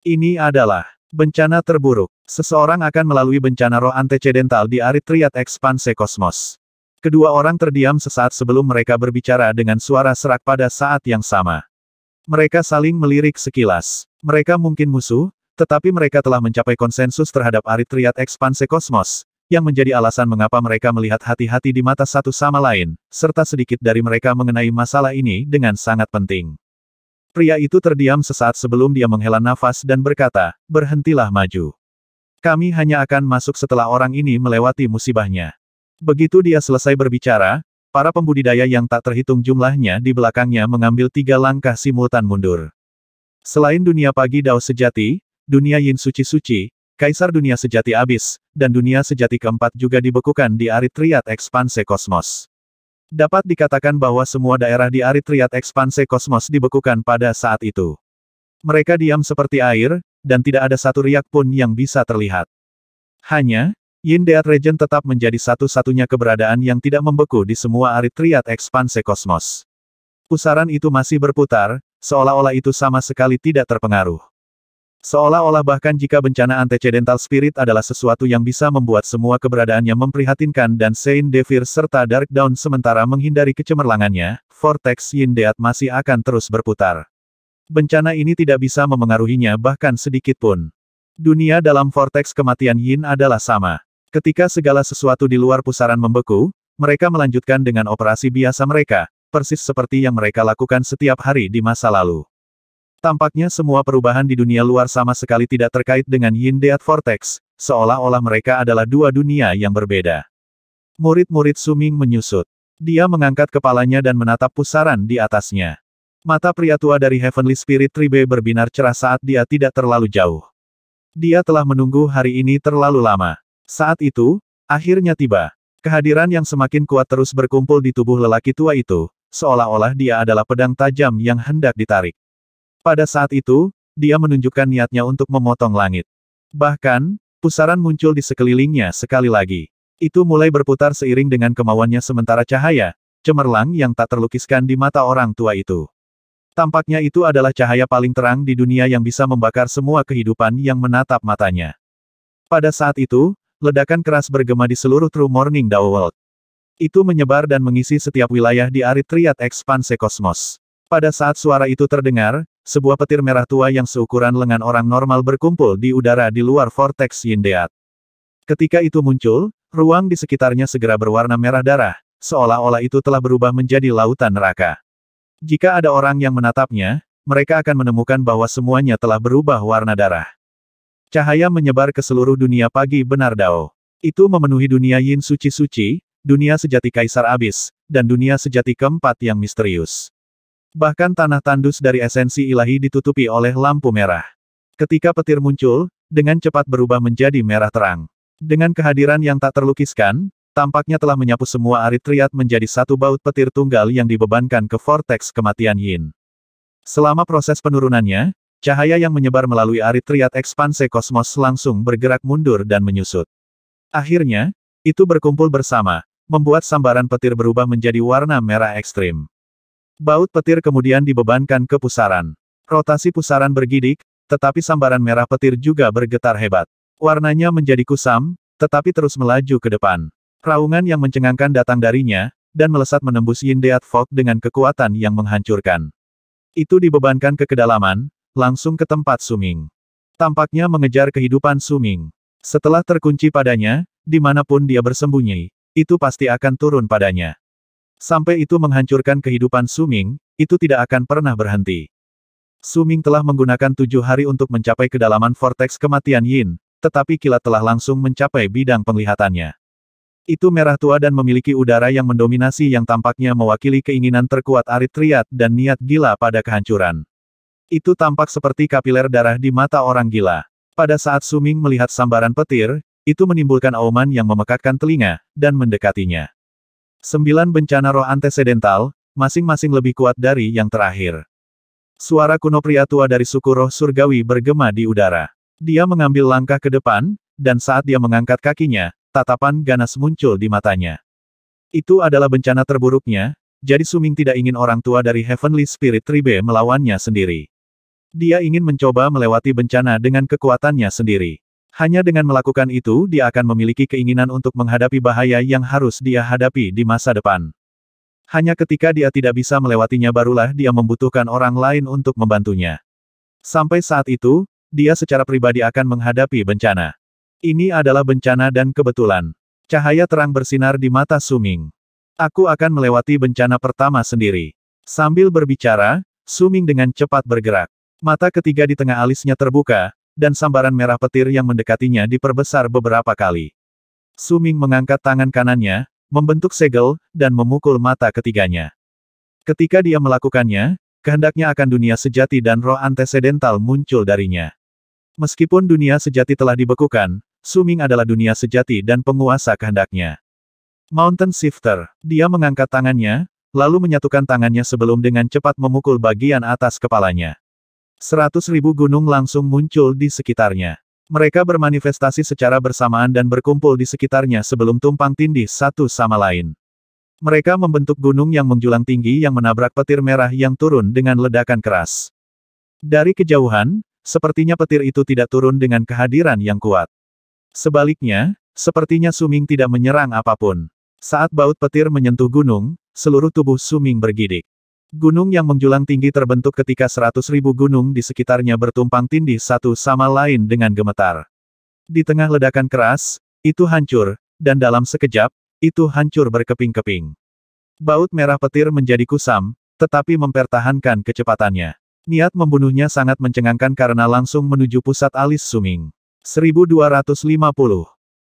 Ini adalah Bencana terburuk. Seseorang akan melalui bencana roh antecedental di Aritriat ekspansi Kosmos. Kedua orang terdiam sesaat sebelum mereka berbicara dengan suara serak pada saat yang sama. Mereka saling melirik sekilas. Mereka mungkin musuh, tetapi mereka telah mencapai konsensus terhadap Aritriat Ekspanse Kosmos, yang menjadi alasan mengapa mereka melihat hati-hati di mata satu sama lain, serta sedikit dari mereka mengenai masalah ini dengan sangat penting. Pria itu terdiam sesaat sebelum dia menghela nafas dan berkata, berhentilah maju. Kami hanya akan masuk setelah orang ini melewati musibahnya. Begitu dia selesai berbicara, para pembudidaya yang tak terhitung jumlahnya di belakangnya mengambil tiga langkah simultan mundur. Selain dunia pagi Dao sejati, dunia Yin suci-suci, Kaisar dunia sejati abis, dan dunia sejati keempat juga dibekukan di Aritriat Ekspanse Kosmos. Dapat dikatakan bahwa semua daerah di Aritriat Ekspanse Kosmos dibekukan pada saat itu. Mereka diam seperti air, dan tidak ada satu riak pun yang bisa terlihat. Hanya, Yin Deat Regent tetap menjadi satu-satunya keberadaan yang tidak membeku di semua arit triad ekspanse kosmos. Pusaran itu masih berputar, seolah-olah itu sama sekali tidak terpengaruh. Seolah-olah bahkan jika bencana antecedental spirit adalah sesuatu yang bisa membuat semua keberadaannya memprihatinkan dan Saint Devir serta Dark Dawn sementara menghindari kecemerlangannya, Vortex Yin Deat masih akan terus berputar. Bencana ini tidak bisa memengaruhinya bahkan sedikit pun. Dunia dalam Vortex kematian Yin adalah sama. Ketika segala sesuatu di luar pusaran membeku, mereka melanjutkan dengan operasi biasa mereka, persis seperti yang mereka lakukan setiap hari di masa lalu. Tampaknya semua perubahan di dunia luar sama sekali tidak terkait dengan Yin Deat Vortex, seolah-olah mereka adalah dua dunia yang berbeda. Murid-murid Suming menyusut. Dia mengangkat kepalanya dan menatap pusaran di atasnya. Mata pria tua dari Heavenly Spirit Tribe berbinar cerah saat dia tidak terlalu jauh. Dia telah menunggu hari ini terlalu lama. Saat itu, akhirnya tiba. Kehadiran yang semakin kuat terus berkumpul di tubuh lelaki tua itu, seolah-olah dia adalah pedang tajam yang hendak ditarik. Pada saat itu, dia menunjukkan niatnya untuk memotong langit. Bahkan, pusaran muncul di sekelilingnya sekali lagi. Itu mulai berputar seiring dengan kemauannya sementara cahaya, cemerlang yang tak terlukiskan di mata orang tua itu. Tampaknya itu adalah cahaya paling terang di dunia yang bisa membakar semua kehidupan yang menatap matanya. Pada saat itu, Ledakan keras bergema di seluruh True Morning Dao World. Itu menyebar dan mengisi setiap wilayah di Aritriat Expanse Kosmos. Pada saat suara itu terdengar, sebuah petir merah tua yang seukuran lengan orang normal berkumpul di udara di luar Vortex Yindeat. Ketika itu muncul, ruang di sekitarnya segera berwarna merah darah, seolah-olah itu telah berubah menjadi lautan neraka. Jika ada orang yang menatapnya, mereka akan menemukan bahwa semuanya telah berubah warna darah. Cahaya menyebar ke seluruh dunia pagi benar Dao. Itu memenuhi dunia Yin suci-suci, dunia sejati Kaisar Abis, dan dunia sejati keempat yang misterius. Bahkan tanah tandus dari esensi ilahi ditutupi oleh lampu merah. Ketika petir muncul, dengan cepat berubah menjadi merah terang. Dengan kehadiran yang tak terlukiskan, tampaknya telah menyapu semua Aritriat menjadi satu baut petir tunggal yang dibebankan ke vortex kematian Yin. Selama proses penurunannya, Cahaya yang menyebar melalui arit triat ekspanse kosmos langsung bergerak mundur dan menyusut. Akhirnya, itu berkumpul bersama, membuat sambaran petir berubah menjadi warna merah ekstrim. Baut petir kemudian dibebankan ke pusaran. Rotasi pusaran bergidik, tetapi sambaran merah petir juga bergetar hebat. Warnanya menjadi kusam, tetapi terus melaju ke depan. Raungan yang mencengangkan datang darinya, dan melesat menembus yindeat Deat Fog dengan kekuatan yang menghancurkan. Itu dibebankan ke kedalaman, langsung ke tempat Suming. Tampaknya mengejar kehidupan Suming. Setelah terkunci padanya, dimanapun dia bersembunyi, itu pasti akan turun padanya. Sampai itu menghancurkan kehidupan Suming, itu tidak akan pernah berhenti. Suming telah menggunakan tujuh hari untuk mencapai kedalaman vortex kematian Yin, tetapi kilat telah langsung mencapai bidang penglihatannya. Itu merah tua dan memiliki udara yang mendominasi yang tampaknya mewakili keinginan terkuat Arit triat dan niat gila pada kehancuran. Itu tampak seperti kapiler darah di mata orang gila. Pada saat Suming melihat sambaran petir, itu menimbulkan auman yang memekakkan telinga, dan mendekatinya. Sembilan bencana roh antecedental, masing-masing lebih kuat dari yang terakhir. Suara kuno pria tua dari suku roh surgawi bergema di udara. Dia mengambil langkah ke depan, dan saat dia mengangkat kakinya, tatapan ganas muncul di matanya. Itu adalah bencana terburuknya, jadi Suming tidak ingin orang tua dari Heavenly Spirit Tribe melawannya sendiri. Dia ingin mencoba melewati bencana dengan kekuatannya sendiri. Hanya dengan melakukan itu dia akan memiliki keinginan untuk menghadapi bahaya yang harus dia hadapi di masa depan. Hanya ketika dia tidak bisa melewatinya barulah dia membutuhkan orang lain untuk membantunya. Sampai saat itu, dia secara pribadi akan menghadapi bencana. Ini adalah bencana dan kebetulan. Cahaya terang bersinar di mata Suming. Aku akan melewati bencana pertama sendiri. Sambil berbicara, Suming dengan cepat bergerak. Mata ketiga di tengah alisnya terbuka, dan sambaran merah petir yang mendekatinya diperbesar beberapa kali. Suming mengangkat tangan kanannya, membentuk segel, dan memukul mata ketiganya. Ketika dia melakukannya, kehendaknya akan dunia sejati dan roh antecedental muncul darinya. Meskipun dunia sejati telah dibekukan, Suming adalah dunia sejati dan penguasa kehendaknya. Mountain Shifter. Dia mengangkat tangannya, lalu menyatukan tangannya sebelum dengan cepat memukul bagian atas kepalanya. Seratus ribu gunung langsung muncul di sekitarnya. Mereka bermanifestasi secara bersamaan dan berkumpul di sekitarnya sebelum tumpang tindih satu sama lain. Mereka membentuk gunung yang menjulang tinggi yang menabrak petir merah yang turun dengan ledakan keras. Dari kejauhan, sepertinya petir itu tidak turun dengan kehadiran yang kuat. Sebaliknya, sepertinya Suming tidak menyerang apapun. Saat baut petir menyentuh gunung, seluruh tubuh Suming bergidik. Gunung yang menjulang tinggi terbentuk ketika seratus ribu gunung di sekitarnya bertumpang tindih satu sama lain dengan gemetar. Di tengah ledakan keras, itu hancur, dan dalam sekejap, itu hancur berkeping-keping. Baut merah petir menjadi kusam, tetapi mempertahankan kecepatannya. Niat membunuhnya sangat mencengangkan karena langsung menuju pusat alis Suming. 1250